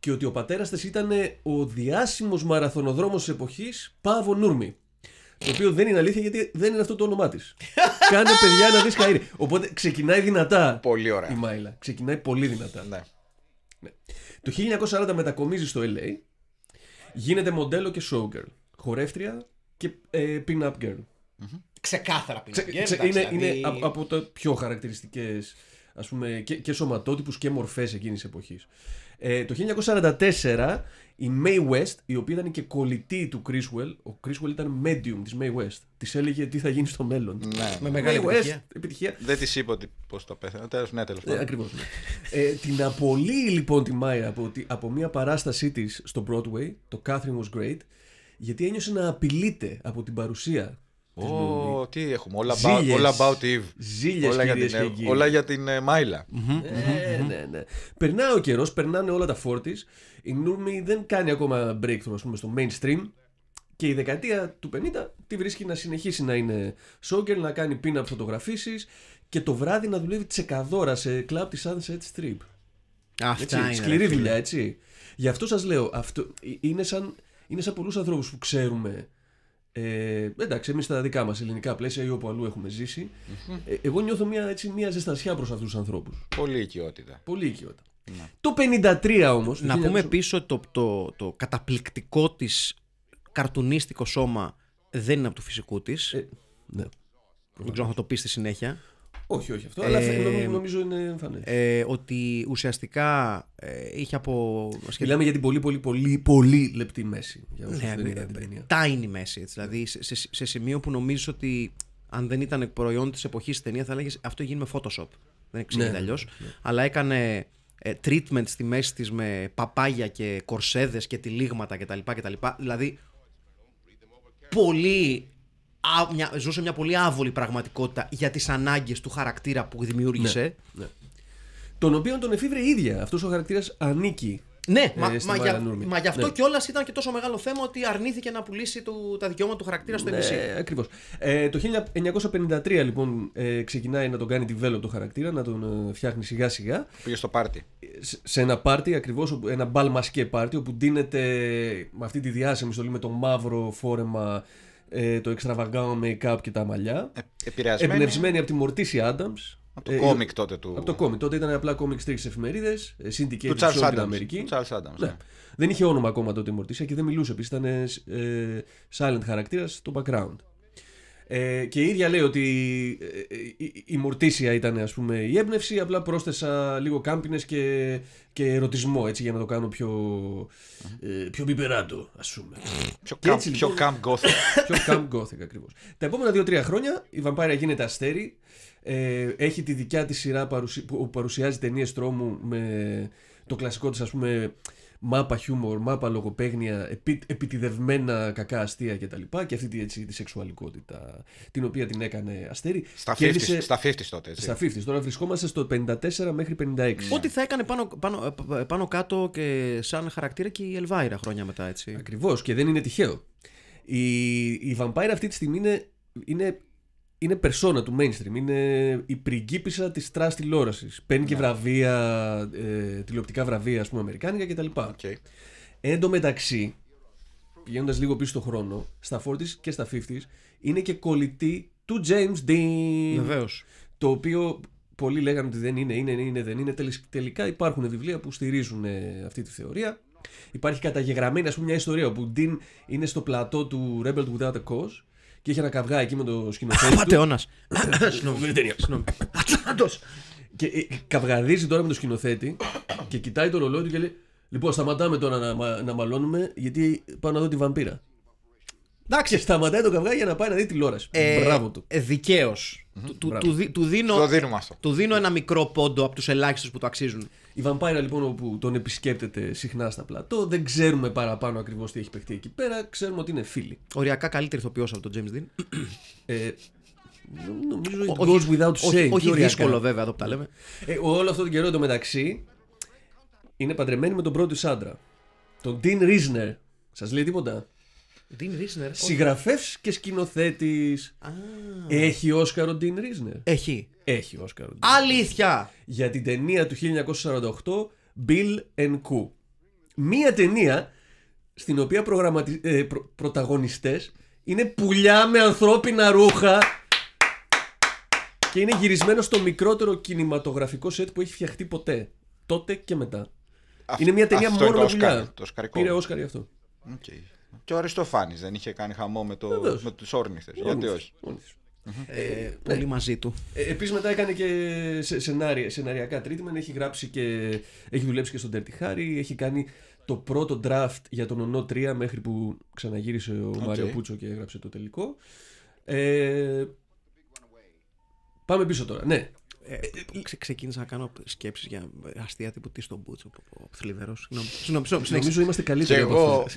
και ότι ο πατέρας της ήταν ο διάσημος μαραθωνοδρόμος της εποχής Πάβο Νούρμι. Το οποίο δεν είναι αλήθεια γιατί δεν είναι αυτό το όνομά της. [laughs] Κάνε παιδιά να δεις καίρη. Οπότε ξεκινάει δυνατά. Πολύ ωραία. Η Μάιλα. Ξεκινάει πολύ δυνατά. Ναι. Το 1940 μετακομίζει στο LA, γίνεται μοντέλο και showgirl. Χορεύτρια και ε, pin-up girl. Ξεκάθαρα pin-up girl. είναι, δηλαδή- είναι από, τα πιο χαρακτηριστικές ας πούμε, και, και σωματότυπους και μορφές εκείνης εποχής. Ε, το 1944 η May West, η οποία ήταν και κολλητή του Criswell, ο Criswell ήταν medium της May West. Της έλεγε τι θα γίνει στο μέλλον. Ναι. Με μεγάλη επιτυχία. Δεν της είπα πώς το πέθανε. Τέλος, ναι, τέλος. Ε, πάντων. Ναι. Ε, Ακριβώ. Ναι. την απολύει λοιπόν τη Μάια από, από μια παράστασή της στο Broadway, το Catherine was great, γιατί ένιωσε να απειλείται από την παρουσία Oh, τι έχουμε, όλα, about, about Eve. Ζήλιες, για την, και όλα για την ε, Μάιλα. Ναι ναι, ναι, ναι. Περνάει ο καιρός, περνάνε όλα τα φόρτις. Η Νούρμη δεν κάνει ακόμα breakthrough πούμε, στο mainstream. Και η δεκαετία του 50 τη βρίσκει να συνεχίσει να είναι σόγκερ, να κάνει πίνα φωτογραφίσεις και το βράδυ να δουλεύει τσεκαδόρα σε κλαμπ της Sunset Strip. Αυτά είναι. Σκληρή δουλειά, έτσι. Γι' αυτό σας λέω, ε, είναι σαν, είναι σαν πολλούς ανθρώπους που ξέρουμε ε, εντάξει, εμείς στα δικά μας ελληνικά πλαίσια ή όπου αλλού έχουμε ε, εγώ νιώθω μια, έτσι, μια ζεστασιά προς αυτούς τους ανθρώπους. Πολύ οικειότητα. Πολύ οικειότητα. Ναι. Να. Το 53 όμως. Να πούμε πίσω το, το, το καταπληκτικό της καρτουνίστικο σώμα δεν είναι από του φυσικού της. Ε, ναι. Δεν ξέρω αν θα το πεις στη συνέχεια. Όχι, όχι αυτό. αλλά που ε, νομίζω είναι εμφανές. Ε, ότι ουσιαστικά ε, είχε από. Μιλάμε για την πολύ, πολύ, πολύ, πολύ λεπτή μέση. Για ναι, δεν ναι, ναι, την η μέση. Ναι. δηλαδή σε, σε, σημείο που νομίζω ότι αν δεν ήταν προϊόν της εποχής ταινίας θα λέγεις αυτό γίνει με Photoshop. Δεν ξέρει ναι, αλλιώς. Αλλά έκανε ε, treatment στη μέση της με παπάγια και κορσέδες και τυλίγματα κτλ. Δηλαδή πολύ μια, ζούσε μια πολύ άβολη πραγματικότητα για τις ανάγκες του χαρακτήρα που δημιούργησε. Ναι, ναι. Τον οποίο τον εφήβρε η ίδια. Αυτός ο χαρακτήρας ανήκει. Ναι, ε, μα, μα, γι' αυτό ναι. κιόλας ήταν και τόσο μεγάλο θέμα ότι αρνήθηκε να πουλήσει το, τα δικαιώματα του χαρακτήρα στο ναι, Ακριβώς. Ε, το 1953 λοιπόν ε, ξεκινάει να τον κάνει develop το χαρακτήρα, να τον ε, φτιάχνει σιγά σιγά. Πήγε στο πάρτι. Σε, ένα πάρτι, ακριβώς, ένα μπαλμασκέ πάρτι, όπου ντύνεται με αυτή τη διάσημη στολή με το μαύρο φόρεμα ε, το extravagant make-up και τα μαλλιά. Ε, Εμπνευσμένη από τη Μορτίση Άνταμ. Από το ε, κόμικ τότε του. Από το κόμικ. Τότε ήταν απλά κόμικ στι εφημερίδε. Syndicate του Αμερική. Ναι. Δεν είχε όνομα ακόμα τότε η Μορτίσια και δεν μιλούσε. Επίσης ήταν ε, silent χαρακτήρας στο background. Ε, και η ίδια λέει ότι ε, ε, η, η μορτήσια ήταν ας πούμε η έμπνευση, απλά πρόσθεσα λίγο κάμπινες και, και ερωτισμό έτσι για να το κάνω πιο, ε, πιο μπιπεράντο ας πούμε. Πιο, κάμπ έτσι, πιο λοιπόν- camp [laughs] πιο camp gothic ακριβώς. Τα επομενα δυο δύο-τρία χρόνια η Βαμπάρια γίνεται αστέρι, ε, έχει τη δικιά της σειρά που παρουσιάζει ταινίες τρόμου με το κλασικό της ας πούμε μάπα χιούμορ, μάπα λογοπαίγνια, επι, επιτιδευμένα κακά αστεία κτλ. Και, και αυτή τη, έτσι, τη σεξουαλικότητα την οποία την έκανε αστέρι. Στα 50 τότε. Έτσι. Στα 50 Τώρα βρισκόμαστε στο 54 μέχρι 56. Ό,τι θα έκανε πάνω, πάνω, πάνω κάτω και σαν χαρακτήρα και η Ελβάιρα χρόνια μετά έτσι. Ακριβώς και δεν είναι τυχαίο. Η, η Vampire αυτή τη στιγμή είναι, είναι είναι περσόνα του mainstream. Είναι η πριγκίπισσα της τρας τηλεόρασης. Παίρνει ναι. και βραβεία, ε, τηλεοπτικά βραβεία, ας πούμε, αμερικάνικα κτλ. Okay. Εν τω μεταξύ, πηγαίνοντας λίγο πίσω στον χρόνο, στα 40s και στα 50s, είναι και κολλητή του James Dean. Βεβαίως. Το οποίο πολλοί λέγανε ότι δεν είναι, είναι, είναι, δεν είναι. Τελικά υπάρχουν βιβλία που στηρίζουν ε, αυτή τη θεωρία. Υπάρχει καταγεγραμμένη, ας πούμε, μια ιστορία όπου Dean είναι στο πλατό του Rebel Without a Cause και είχε ένα καβγά εκεί με το σκηνοθέτη. Απαταιώνα. [coughs] Συγγνώμη, ταινία. Και ε, καβγαδίζει τώρα με το σκηνοθέτη και κοιτάει το ρολόι του και λέει: Λοιπόν, σταματάμε τώρα να, να μαλώνουμε, γιατί πάω να δω τη βαμπύρα. Εντάξει. σταματάει το καβγά για να πάει να δει τηλεόραση. Ε, Μπράβο του. Ε, Δικαίως. Του δίνω δίνω ένα μικρό πόντο από τους ελάχιστους που το αξίζουν. Η Βαμπάιρα λοιπόν που τον επισκέπτεται συχνά στα πλατό, δεν ξέρουμε παραπάνω ακριβώς τι έχει παιχτεί εκεί πέρα. Ξέρουμε ότι είναι φίλοι. Οριακά καλύτερη ηθοποιός από τον James Dean. ε, νομίζω ότι goes without saying. Όχι, δύσκολο βέβαια εδώ που τα λέμε. Ε, όλο αυτό τον καιρό εντωμεταξύ μεταξύ είναι παντρεμένη με τον πρώτο άντρα. Τον Dean Reasoner. Σας λέει τίποτα. Dean Συγγραφέα και σκηνοθέτης. Έχει Όσκαρο Dean Risner. Έχει. Έχει Όσκαρο. Αλήθεια! Για την ταινία του 1948 Bill and Coo. Μία ταινία στην οποία προγραμματι... Ε, πρωταγωνιστές είναι πουλιά με ανθρώπινα ρούχα και είναι γυρισμένο στο μικρότερο κινηματογραφικό σετ που έχει φτιαχτεί ποτέ. Τότε και μετά. είναι μια ταινία μόνο με πουλιά. Πήρε Όσκαρ αυτό. Okay. Και ο Αριστοφάνης δεν είχε κάνει χαμό με, το, με τους όρνηθες. Γιατί όχι. Ε, ε, ε, ναι. πολύ μαζί του. Ε, Επίσης μετά έκανε και σενάρια, σεναριακά treatment. Έχει γράψει και. Έχει δουλέψει και στον Dirty Έχει κάνει το πρώτο draft για τον Ονό 3 μέχρι που ξαναγύρισε ο okay. Μάριο Πούτσο και έγραψε το τελικό. Ε, πάμε πίσω τώρα. Ναι, ε, ε, ε, ξε, ξεκίνησα να κάνω σκέψεις για αστεία τύπου τι στον Μπούτσο. Θλιβερό. Συγγνώμη, Νομίζω είμαστε καλύτεροι.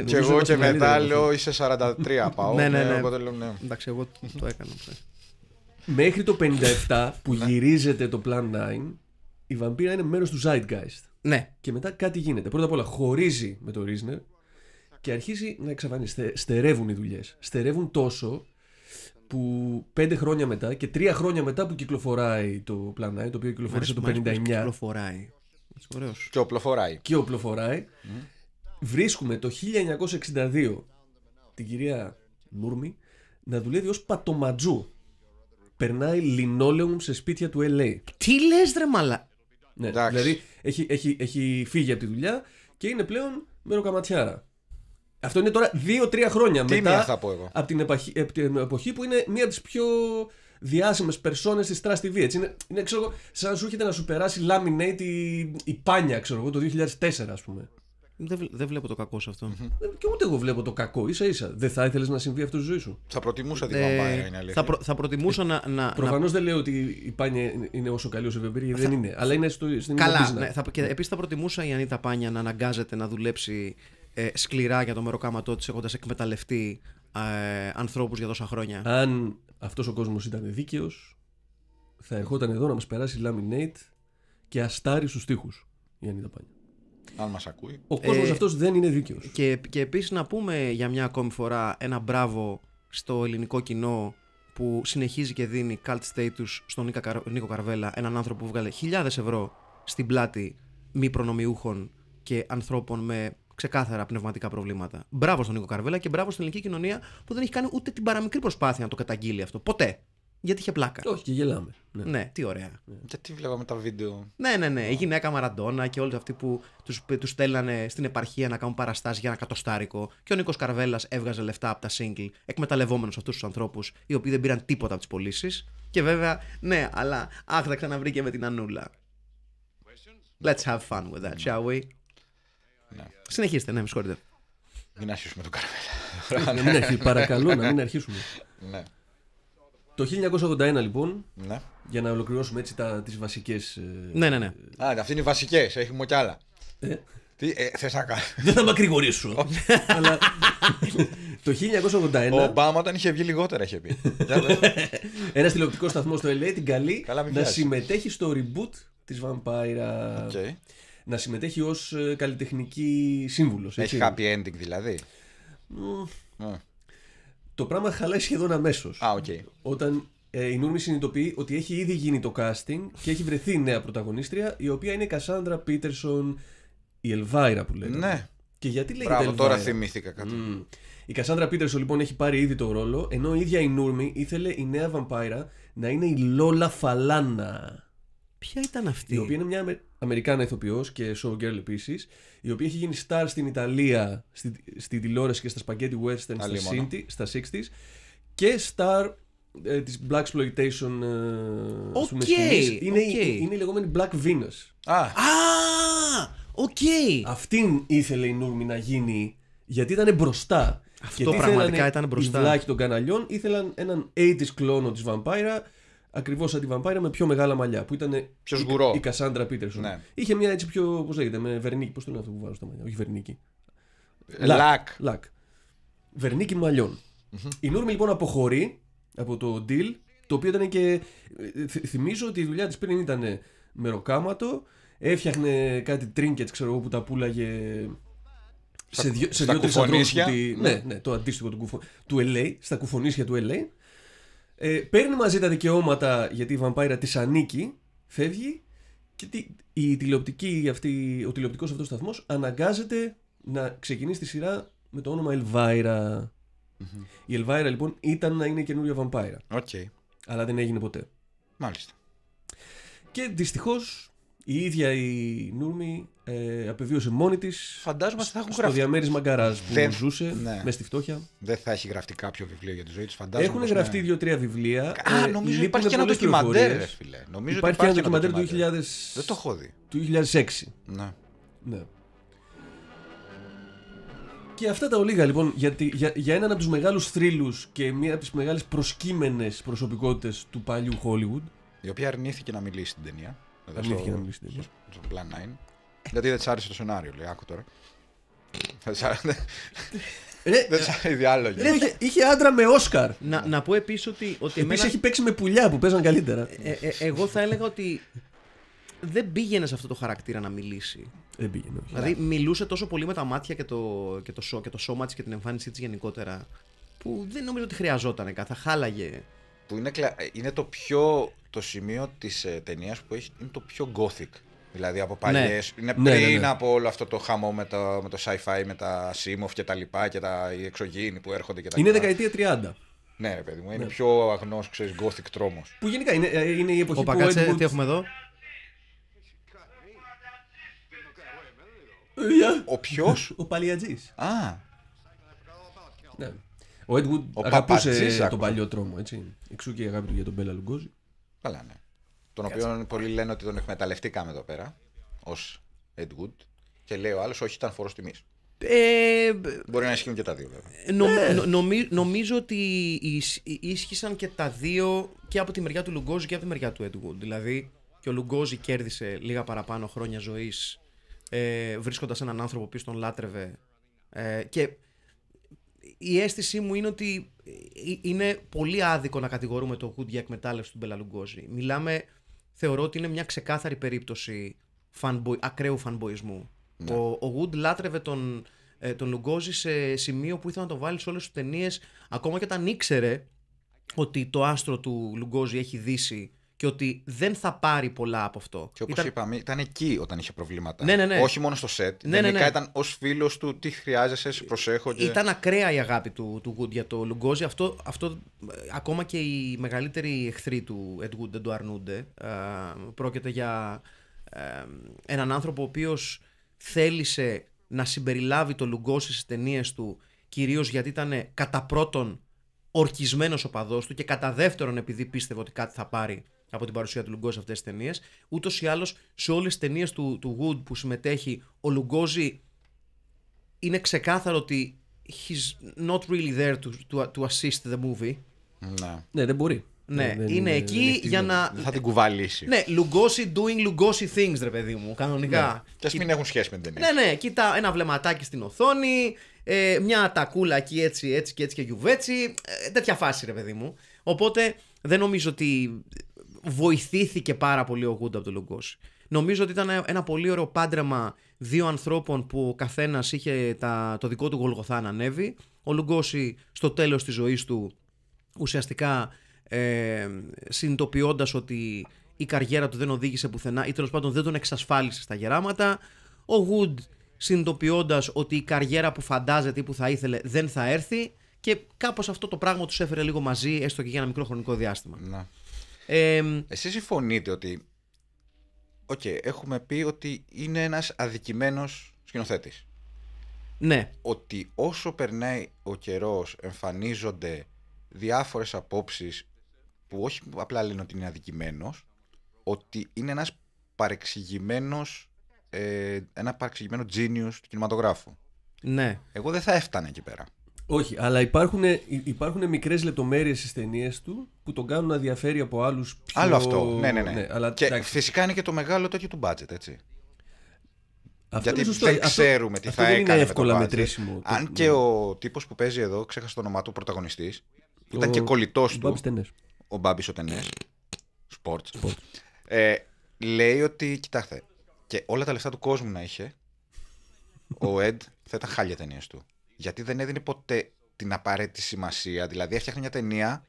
Και εγώ και μετά λέω είσαι 43 πάω. Ναι, ναι, ναι, ναι. ναι. Εντάξει, εγώ το έκανα. Μέχρι το 57 που ναι. γυρίζεται το Plan 9, η βαμπύρα είναι μέρος του Zeitgeist. Ναι. Και μετά κάτι γίνεται. Πρώτα απ' όλα χωρίζει με το Ρίζνερ και αρχίζει να εξαφανίζει. Στερεύουν οι δουλειές. Στερεύουν τόσο που πέντε χρόνια μετά και τρία χρόνια μετά που κυκλοφοράει το πλανάι, το οποίο κυκλοφορήσε το 59. Κυκλοφοράει. Και οπλοφοράει. Και οπλοφοράει. Βρίσκουμε το 1962 την κυρία Μούρμη να δουλεύει ως πατοματζού. Περνάει λινόλεουμ σε σπίτια του LA. Τι λες δρε μαλα. Ναι, δηλαδή έχει, έχει, έχει φύγει από τη δουλειά και είναι πλέον μεροκαματιάρα. Αυτό είναι τώρα 2-3 χρόνια μετά. Από την, εποχή, που είναι μία από τις πιο διάσημες περσόνες της Trust TV. Είναι, σαν να σου έρχεται να σου περάσει laminate η, πάνια, ξέρω εγώ, το 2004, ας πούμε. Δεν, βλέπω το κακό σε αυτο ε, Και ούτε εγώ βλέπω το κακό. ίσα ίσα. Δεν θα ήθελες να συμβεί αυτό στη ζωή σου. Θα προτιμούσα την ε, είναι αλήθεια. Θα, προτιμούσα ε, να. να Προφανώς δεν λέω ότι η πάνια είναι όσο καλή όσο η δεν είναι. Αλλά είναι στο, στην Καλά. Ναι, επίσης θα προτιμούσα η Ανίτα Πάνια να αναγκάζεται να δουλέψει ε, σκληρά για το μεροκάματό της, έχοντας εκμεταλλευτεί ε, ανθρώπους για τόσα χρόνια. Αν αυτός ο κόσμος ήταν δίκαιος, θα ερχόταν εδώ να μας περάσει laminate και αστάρι στους τοίχου η Ανίτα Πάνια. Αν μας ακούει. Ο κόσμος ε, αυτός δεν είναι δίκαιος. Και, και επίσης να πούμε για μια ακόμη φορά ένα μπράβο στο ελληνικό κοινό που συνεχίζει και δίνει cult status στον Νίκο Καρβέλα, έναν άνθρωπο που βγάλε χιλιάδες ευρώ στην πλάτη μη προνομιούχων και ανθρώπων με ξεκάθαρα πνευματικά προβλήματα. Μπράβο στον Νίκο Καρβέλα και μπράβο στην ελληνική κοινωνία που δεν έχει κάνει ούτε την παραμικρή προσπάθεια να το καταγγείλει αυτό. Ποτέ. Γιατί είχε πλάκα. Όχι, και γελάμε. Ναι, ναι τι ωραία. Γιατί ναι. βλέπαμε τα βίντεο. Ναι, ναι, ναι. Η γυναίκα Μαραντόνα και όλοι αυτοί που τους τους στέλνανε στην επαρχία να κάνουν παραστάσεις για ένα κατοστάρικο. Και ο Νίκος Καρβέλας έβγαζε λεφτά από τα σύγκλι, εκμεταλλευόμενος αυτούς τους ανθρώπους, οι οποίοι δεν πήραν τίποτα από τις πωλήσεις. Και βέβαια, ναι, αλλά άχτα ξαναβρήκε με την Ανούλα. Let's have fun with that, shall we? Ναι. Συνεχίστε, ναι, με συγχωρείτε. Μην αρχίσουμε τον Καραμέλα. Ε, να μην ναι, Παρακαλώ να μην αρχίσουμε. ναι. Το 1981 λοιπόν, ναι. για να ολοκληρώσουμε έτσι τα, τις βασικές... Ε, ναι, ναι, ναι. Α, αυτή είναι οι βασικές, έχουμε κι άλλα. Ε. Τι, ε, θες να Δεν θα μακρηγορήσω. [laughs] αλλά το 1981. Ο Ομπάμα όταν είχε βγει λιγότερα είχε πει. [laughs] Ένας τηλεοπτικός σταθμός στο LA την καλεί να συμμετέχει στο reboot της Vampire. Okay να συμμετέχει ως ε, καλλιτεχνική σύμβουλος. Έχει happy ending δηλαδή. Το πράγμα χαλάει σχεδόν αμέσως. Ah, okay. Όταν ε, η Νούρμη συνειδητοποιεί ότι έχει ήδη γίνει το casting και έχει βρεθεί νέα πρωταγωνίστρια, η οποία είναι η Κασάνδρα Πίτερσον, η Ελβάιρα που λέμε. Ναι. Και γιατί λέγεται Μπράβο, Ελβάιρα. τώρα θυμήθηκα κάτι. Η Κασάνδρα Πίτερσον λοιπόν έχει πάρει ήδη το ρόλο, ενώ η ίδια η Νούρμη ήθελε η νέα βαμπάιρα να είναι η Λόλα Φαλάνα. Ποια ήταν αυτή. Η οποία είναι μια Αμερικάνα ηθοποιός και showgirl επίσης, η οποία έχει γίνει star στην Ιταλία, στη, στη τηλεόραση και στα spaghetti western στα, στα 60s και star ε, της Black Exploitation ε, okay, πούμε, είναι, okay. η, είναι η λεγόμενη Black Venus. Α, ah. Ah, okay. Αυτήν ήθελε η Νούρμη να γίνει γιατί ήταν μπροστά. Αυτό και πραγματικά ήταν μπροστά. των καναλιών ήθελαν έναν 80s κλόνο της Vampire ακριβώς Vampire με πιο μεγάλα μαλλιά. Που ήταν Η, η Κασάντρα ναι. Πίτερσον. Είχε μια έτσι πιο. Πώς λέγεται, με βερνίκη. Πώς το λένε αυτό που βάζω στα μαλλιά. Όχι βερνίκη. Ε, λακ. Λακ. Λακ. μαλλιων μαλλιών. Mm-hmm. Η Νούρμη λοιπόν αποχωρεί από το deal. Το οποίο ήταν και. Ε, θυμίζω ότι η δουλειά της πριν ήταν μεροκάματο. Έφτιαχνε κάτι trinkets, ξέρω εγώ, που τα πουλάγε σε δύο-τρει δυο, ανθρώπου. Ναι. ναι, ναι, το αντίστοιχο του, του LA, στα κουφονίσια του LA. Ε, παίρνει μαζί τα δικαιώματα γιατί η βαμπάιρα τη ανήκει, φεύγει και τη, τηλεοπτική, αυτή, ο τηλεοπτικός αυτός σταθμός αναγκάζεται να ξεκινήσει τη σειρά με το όνομα Η Ελβάιρα λοιπόν ήταν να είναι καινούργια βαμπάιρα. Okay. Αλλά δεν έγινε ποτέ. Μάλιστα. Και δυστυχώς η ίδια η Νούρμη ε, απεβίωσε μόνη της. Φαντάζομαι στο γραφτεί. Στο διαμέρισμα γκαράζ που δεν, ζούσε ναι. με στη φτώχεια. Δεν θα έχει γραφτεί κάποιο βιβλίο για τη ζωή της, φαντάζομαι. Έχουν γραφτεί ναι. δύο-τρία βιβλία. Ε, Α, νομίζω υπάρχει και ένα ντοκιμαντέρ, υπάρχει, και ένα ντοκιμαντέρ του 2000. Δεν το έχω δει. Του 2006. Ναι. ναι. Και αυτά τα ολίγα λοιπόν για, για έναν από τους μεγάλους θρύλους και μία από τις μεγάλες προσκύμενες προσωπικότητες του παλιού Hollywood. Η οποία αρνήθηκε να μιλήσει στην ταινία. Αλήθεια να μιλήσει στο, στο Plan 9. Γιατί δεν τη άρεσε το σενάριο, λέει. Άκου τώρα. Δεν τη άρεσε διάλογη. Είχε άντρα με Όσκαρ. Να, πω επίσης ότι. ότι έχει παίξει με πουλιά που παίζαν καλύτερα. Ε, ε, ε, εγώ θα έλεγα ότι δεν πήγαινε σε αυτό το χαρακτήρα να μιλήσει. Δεν πήγαινε. Δηλαδή μιλούσε τόσο πολύ με τα μάτια και το, σώμα της και την εμφάνισή της γενικότερα. Που δεν νομίζω ότι χρειαζόταν. Θα χάλαγε είναι, ε, είναι το πιο. Το σημείο της ε, ταινίας που έχει είναι το πιο gothic. Δηλαδή από ναι. παλιές. Είναι ναι, ναι, πριν από όλο αυτό το χαμό με το, με το sci-fi, με τα Simov και τα λοιπά και τα οι που έρχονται και τα Είναι δεκαετία 30. Ναι, ρε παιδί μου, είναι πιο αγνός, ξέρεις, gothic τρόμος. Που γενικά είναι, ε, είναι η εποχή που. Πακάτσε, Edmund... τι έχουμε εδώ. Ε, Ο ποιος? [laughs] Ο Παλιατζής. Α. Ναι. Ο Έντγουντ αγαπούσε τον παλιό τρόμο. Έτσι. Εξού και η αγάπη του για τον Μπέλα Λουγκόζη. Καλά, ναι. Τον οποίο πολλοί λένε ότι τον εκμεταλλευτήκαμε εδώ πέρα ως Έντγουντ. Και λέει ο άλλος, όχι, ήταν φορό τιμής. Ε, Μπορεί να ισχύουν και τα δύο, βέβαια. Νομ, ε. νομίζω ότι ίσχυσαν και τα δύο και από τη μεριά του Λουγκόζη και από τη μεριά του Έντγουντ. Δηλαδή και ο Λουγκόζη κέρδισε λίγα παραπάνω χρόνια ζωής ε, βρίσκοντας έναν άνθρωπο που τον λάτρευε. Ε, και η αίσθησή μου είναι ότι ε, ε, είναι πολύ άδικο να κατηγορούμε το Good για εκμετάλλευση του Μπελαλουγκόζη. Μιλάμε, θεωρώ ότι είναι μια ξεκάθαρη περίπτωση fanboy, ακραίου φανμποϊσμού. Ναι. Ο, ο Wood λάτρευε τον, ε, τον Λουγκόζη σε σημείο που ήθελε να το βάλει σε όλες τις ταινίες, ακόμα και όταν ήξερε ότι το άστρο του Λουγκόζη έχει δύσει και ότι δεν θα πάρει πολλά από αυτό. Και όπως είπαμε, ήταν εκεί όταν είχε προβλήματα. Ναι, ναι, ναι. Όχι μόνο στο σετ. Ναι, ναι, ναι. ήταν ως φίλος του, τι χρειάζεσαι, σε προσέχω. Και... Ήταν ακραία η αγάπη του, του για το Λουγκόζι. Αυτό, αυτό ε, ακόμα και οι μεγαλύτεροι εχθροί του Ed του δεν το αρνούνται. Ε, πρόκειται για ε, έναν άνθρωπο ο οποίος θέλησε να συμπεριλάβει το Λουγκόζι στις ταινίες του κυρίως γιατί ήταν κατά πρώτον ορκισμένος οπαδός του και κατά δεύτερον επειδή πίστευε ότι κάτι θα πάρει από την παρουσία του Λουγκόζη σε αυτές τις ταινίες. Ούτως ή άλλως, σε όλες τις ταινίες του, του Wood που συμμετέχει, ο Λουγκόζη είναι ξεκάθαρο ότι he's not really there to, to, to assist the movie. Ναι, ναι δεν μπορεί. Ναι, είναι εκεί δεν, για να. Θα την κουβαλήσει. Ναι, Λουγκόζη doing Lugosi things, ρε παιδί μου, κανονικά. Ναι. Και ας μην έχουν σχέση με την ταινία. Ναι, ναι, κοίτα ένα βλεματάκι στην οθόνη, ε, μια τακούλα εκεί έτσι, έτσι και έτσι και γιουβέτσι. Ε, τέτοια φάση, ρε παιδί μου. Οπότε δεν νομίζω ότι βοηθήθηκε πάρα πολύ ο Γκούντα από τον Λουγκόση. Νομίζω ότι ήταν ένα πολύ ωραίο πάντρεμα δύο ανθρώπων που ο καθένας είχε τα, το δικό του γολγοθά να ανέβει. Ο Λουγκόση στο τέλος της ζωής του ουσιαστικά ε, συνειδητοποιώντας ότι η καριέρα του δεν οδήγησε πουθενά ή τέλος πάντων δεν τον εξασφάλισε στα γεράματα. Ο Γουντ συνειδητοποιώντας ότι η καριέρα που φαντάζεται ή που θα ήθελε δεν θα έρθει. Και κάπως αυτό το πράγμα τους έφερε λίγο μαζί, έστω και για ένα μικρό χρονικό διάστημα. Να. Ε, Εσείς συμφωνείτε ότι Οκ, okay, έχουμε πει ότι είναι ένας αδικημένος σκηνοθέτης. Ναι. Ότι όσο περνάει ο καιρός εμφανίζονται διάφορες απόψεις που όχι απλά λένε ότι είναι αδικημένος, ότι είναι ένας παρεξηγημένος, ε, ένα παρεξηγημένο genius του κινηματογράφου. Ναι. Εγώ δεν θα έφτανα εκεί πέρα. Όχι, αλλά υπάρχουν, υπάρχουν μικρές λεπτομέρειες στις ταινίες του που τον κάνουν να διαφέρει από άλλους πιο... Άλλο αυτό. Ναι, ναι, ναι. ναι αλλά, και φυσικά είναι και το μεγάλο τέτοιο του μπάτζετ, έτσι. Αυτό Γιατί δεν ξέρουμε τι θα έκανε. είναι εύκολα με μετρήσιμο. Αν ναι. και ο τύπος που παίζει εδώ, ξέχασα το όνομά του, πρωταγωνιστής, που ήταν και κολλητός του. Μπάμπης Ο Μπάμπης ο Τενές. Σπορτ. Ε, λέει ότι, κοιτάξτε, και όλα τα λεφτά του κόσμου να είχε, ο Ed θα ήταν χάλια ταινίες του γιατί δεν έδινε ποτέ την απαραίτητη σημασία. Δηλαδή, έφτιαχνε μια ταινία.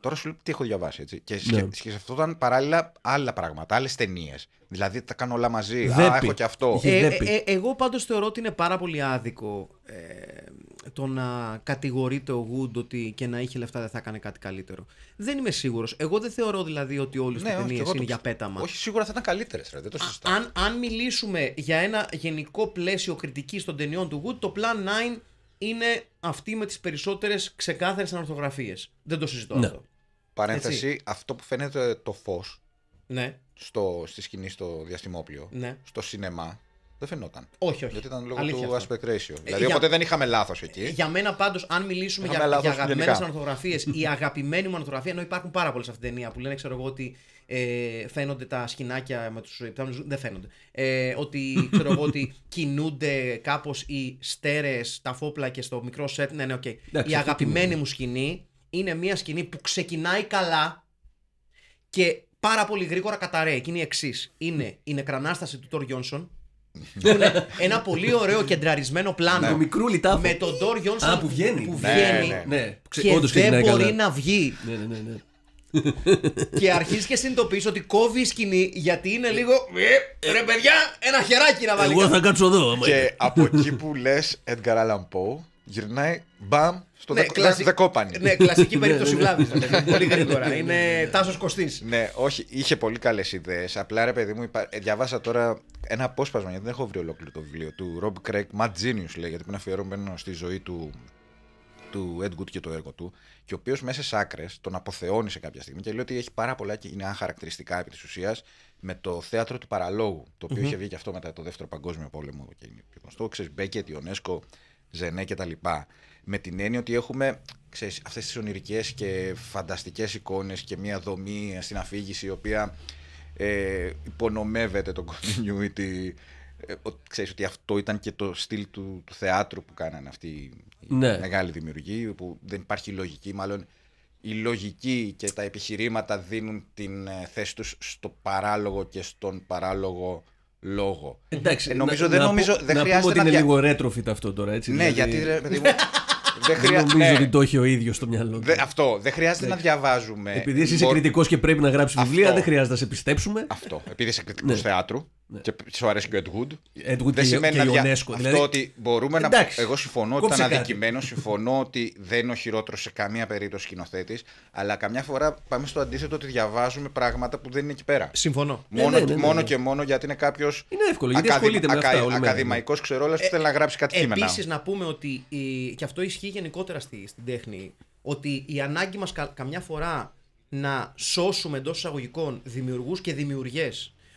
Τώρα σου λέει τι έχω διαβάσει. Έτσι. Και ναι. σκεφτόταν παράλληλα άλλα πράγματα, άλλες ταινίες. Δηλαδή, τα κάνω όλα μαζί. Α, έχω και αυτό. Ε, ε, ε, εγώ πάντως θεωρώ ότι είναι πάρα πολύ άδικο ε, το να κατηγορείται ο Γουντ ότι και να είχε λεφτά δεν θα έκανε κάτι καλύτερο. Δεν είμαι σίγουρος. Εγώ δεν θεωρώ δηλαδή ότι όλες ναι, οι ταινίε είναι για πέταμα. Όχι, σίγουρα θα ήταν καλύτερες. Αν, αν μιλήσουμε για ένα γενικό πλαίσιο κριτικής των ταινιών του Γουντ, το Plan 9 είναι αυτή με τις περισσότερες ξεκάθαρες ανορθογραφίες. Δεν το συζητώ ναι. αυτό. Παρένθεση, αυτό που φαίνεται το φως ναι. στη σκηνή στο διαστημόπλιο, ναι. στο σινεμά, δεν φαινόταν. Όχι, όχι. Γιατί ήταν λόγω του aspect ratio. Ε, δηλαδή, οπότε δεν είχαμε λάθος εκεί. Ε, για μένα πάντως, αν μιλήσουμε για, για αγαπημένε ανορθογραφίες, η αγαπημένη μου ανορθογραφία, ενώ υπάρχουν πάρα πολλές αυτή την ταινία που λένε, ξέρω εγώ, ότι ε, φαίνονται τα σκηνάκια με τους δεν φαίνονται. Ε, ότι ξέρω εγώ ότι [laughs] κινούνται κάπως οι στέρες, τα φόπλα και στο μικρό σετ. Ναι, ναι, οκ. Η αγαπημένη μου σκηνή είναι μια σκηνή που ξεκινάει καλά και πάρα πολύ γρήγορα καταραίει. Και είναι η εξής. Είναι η νεκρανάσταση του Τόρ Γιόνσον. ένα πολύ ωραίο κεντραρισμένο πλάνο. Ναι. με τον Τόρ Γιόνσον που βγαίνει. Που ναι, βγαίνει ναι, ναι. Και δεν μπορεί να βγει. Ναι, ναι, ναι. ναι. [laughs] και αρχίζεις και συνειδητοποιείς ότι κόβει η σκηνή γιατί είναι λίγο. Ε, ρε παιδιά, ένα χεράκι να βάλει. Εγώ θα κάτσω εδώ. Και από [laughs] εκεί που λες Edgar Allan Poe, γυρνάει μπαμ στο ναι, κλασι... δεκόπανι. Ναι, κλασική [laughs] περίπτωση ναι, ναι. βλάβης. πολύ γρήγορα. Είναι τάσος κοστή. Ναι, όχι, είχε πολύ καλές ιδέες. Απλά ρε παιδί μου, ε, διαβάσα τώρα ένα απόσπασμα γιατί δεν έχω βρει ολόκληρο το βιβλίο του Rob Craig, Mad Genius γιατί που είναι αφιερωμένο στη ζωή του του Ed Good και το έργο του, και ο οποίος μέσα σε άκρες τον αποθεώνει σε κάποια στιγμή και λέει ότι έχει πάρα πολλά κοινά χαρακτηριστικά επί της ουσίας με το θέατρο του παραλόγου, το οποίο mm-hmm. είχε βγει και αυτό μετά το Δεύτερο Παγκόσμιο Πόλεμο και είναι πιο γνωστό. Ξέρεις, Μπέκετ, Ιονέσκο, Ζενέ κτλ. Με την έννοια ότι έχουμε αυτές τις ονειρικές και φανταστικές εικόνες και μια δομή στην αφήγηση η οποία ε, υπονομεύεται το [laughs] continuity ε, ξέρεις ότι αυτό ήταν και το στυλ του, του θεάτρου που κάνανε αυτή η μεγάλη μεγάλοι που δεν υπάρχει λογική, μάλλον η λογική και τα επιχειρήματα δίνουν την ε, θέση τους στο παράλογο και στον παράλογο λόγο. Εντάξει, ε, νομίζω, να, δεν, να, νομίζω, δεν να πούμε ότι είναι λίγο ρέτροφιτ αυτό τώρα, έτσι. Ναι, δηλαδή γιατί... [laughs] Δεν, νομίζω ναι. ότι το έχει ο ίδιος στο μυαλό του. αυτό. Δεν χρειάζεται να ναι. διαβάζουμε. Επειδή είσαι Μπο... κριτικός και πρέπει να γράψεις βιβλία, δεν χρειάζεται να σε πιστέψουμε. Αυτό. Επειδή είσαι κριτικός ναι. θεάτρου. Ναι. Και σου αρέσει και ο Ed Wood. δεν σημαίνει αυτό δηλαδή, ότι μπορούμε να. Εγώ συμφωνώ ότι ήταν αδικημένο, συμφωνώ ότι δεν είναι ο χειρότερος σε καμία περίπτωση σκηνοθέτης, αλλά καμιά φορά πάμε στο αντίθετο ότι διαβάζουμε πράγματα που δεν είναι εκεί πέρα. Συμφωνώ. Μόνο, ε, ναι, ναι, μόνο και μόνο γιατί είναι κάποιος. Είναι εύκολο. Γιατί ασχολείται με αυτά. Ακαδημαϊκό ξερόλα που ε, θέλει να γράψει κάτι ε, κείμενο. Επίσης να πούμε ότι. και αυτό ισχύει γενικότερα στην τέχνη. Ότι η ανάγκη μας καμιά φορά να σώσουμε εντός εισαγωγικών δημιουργούς και δημιουργές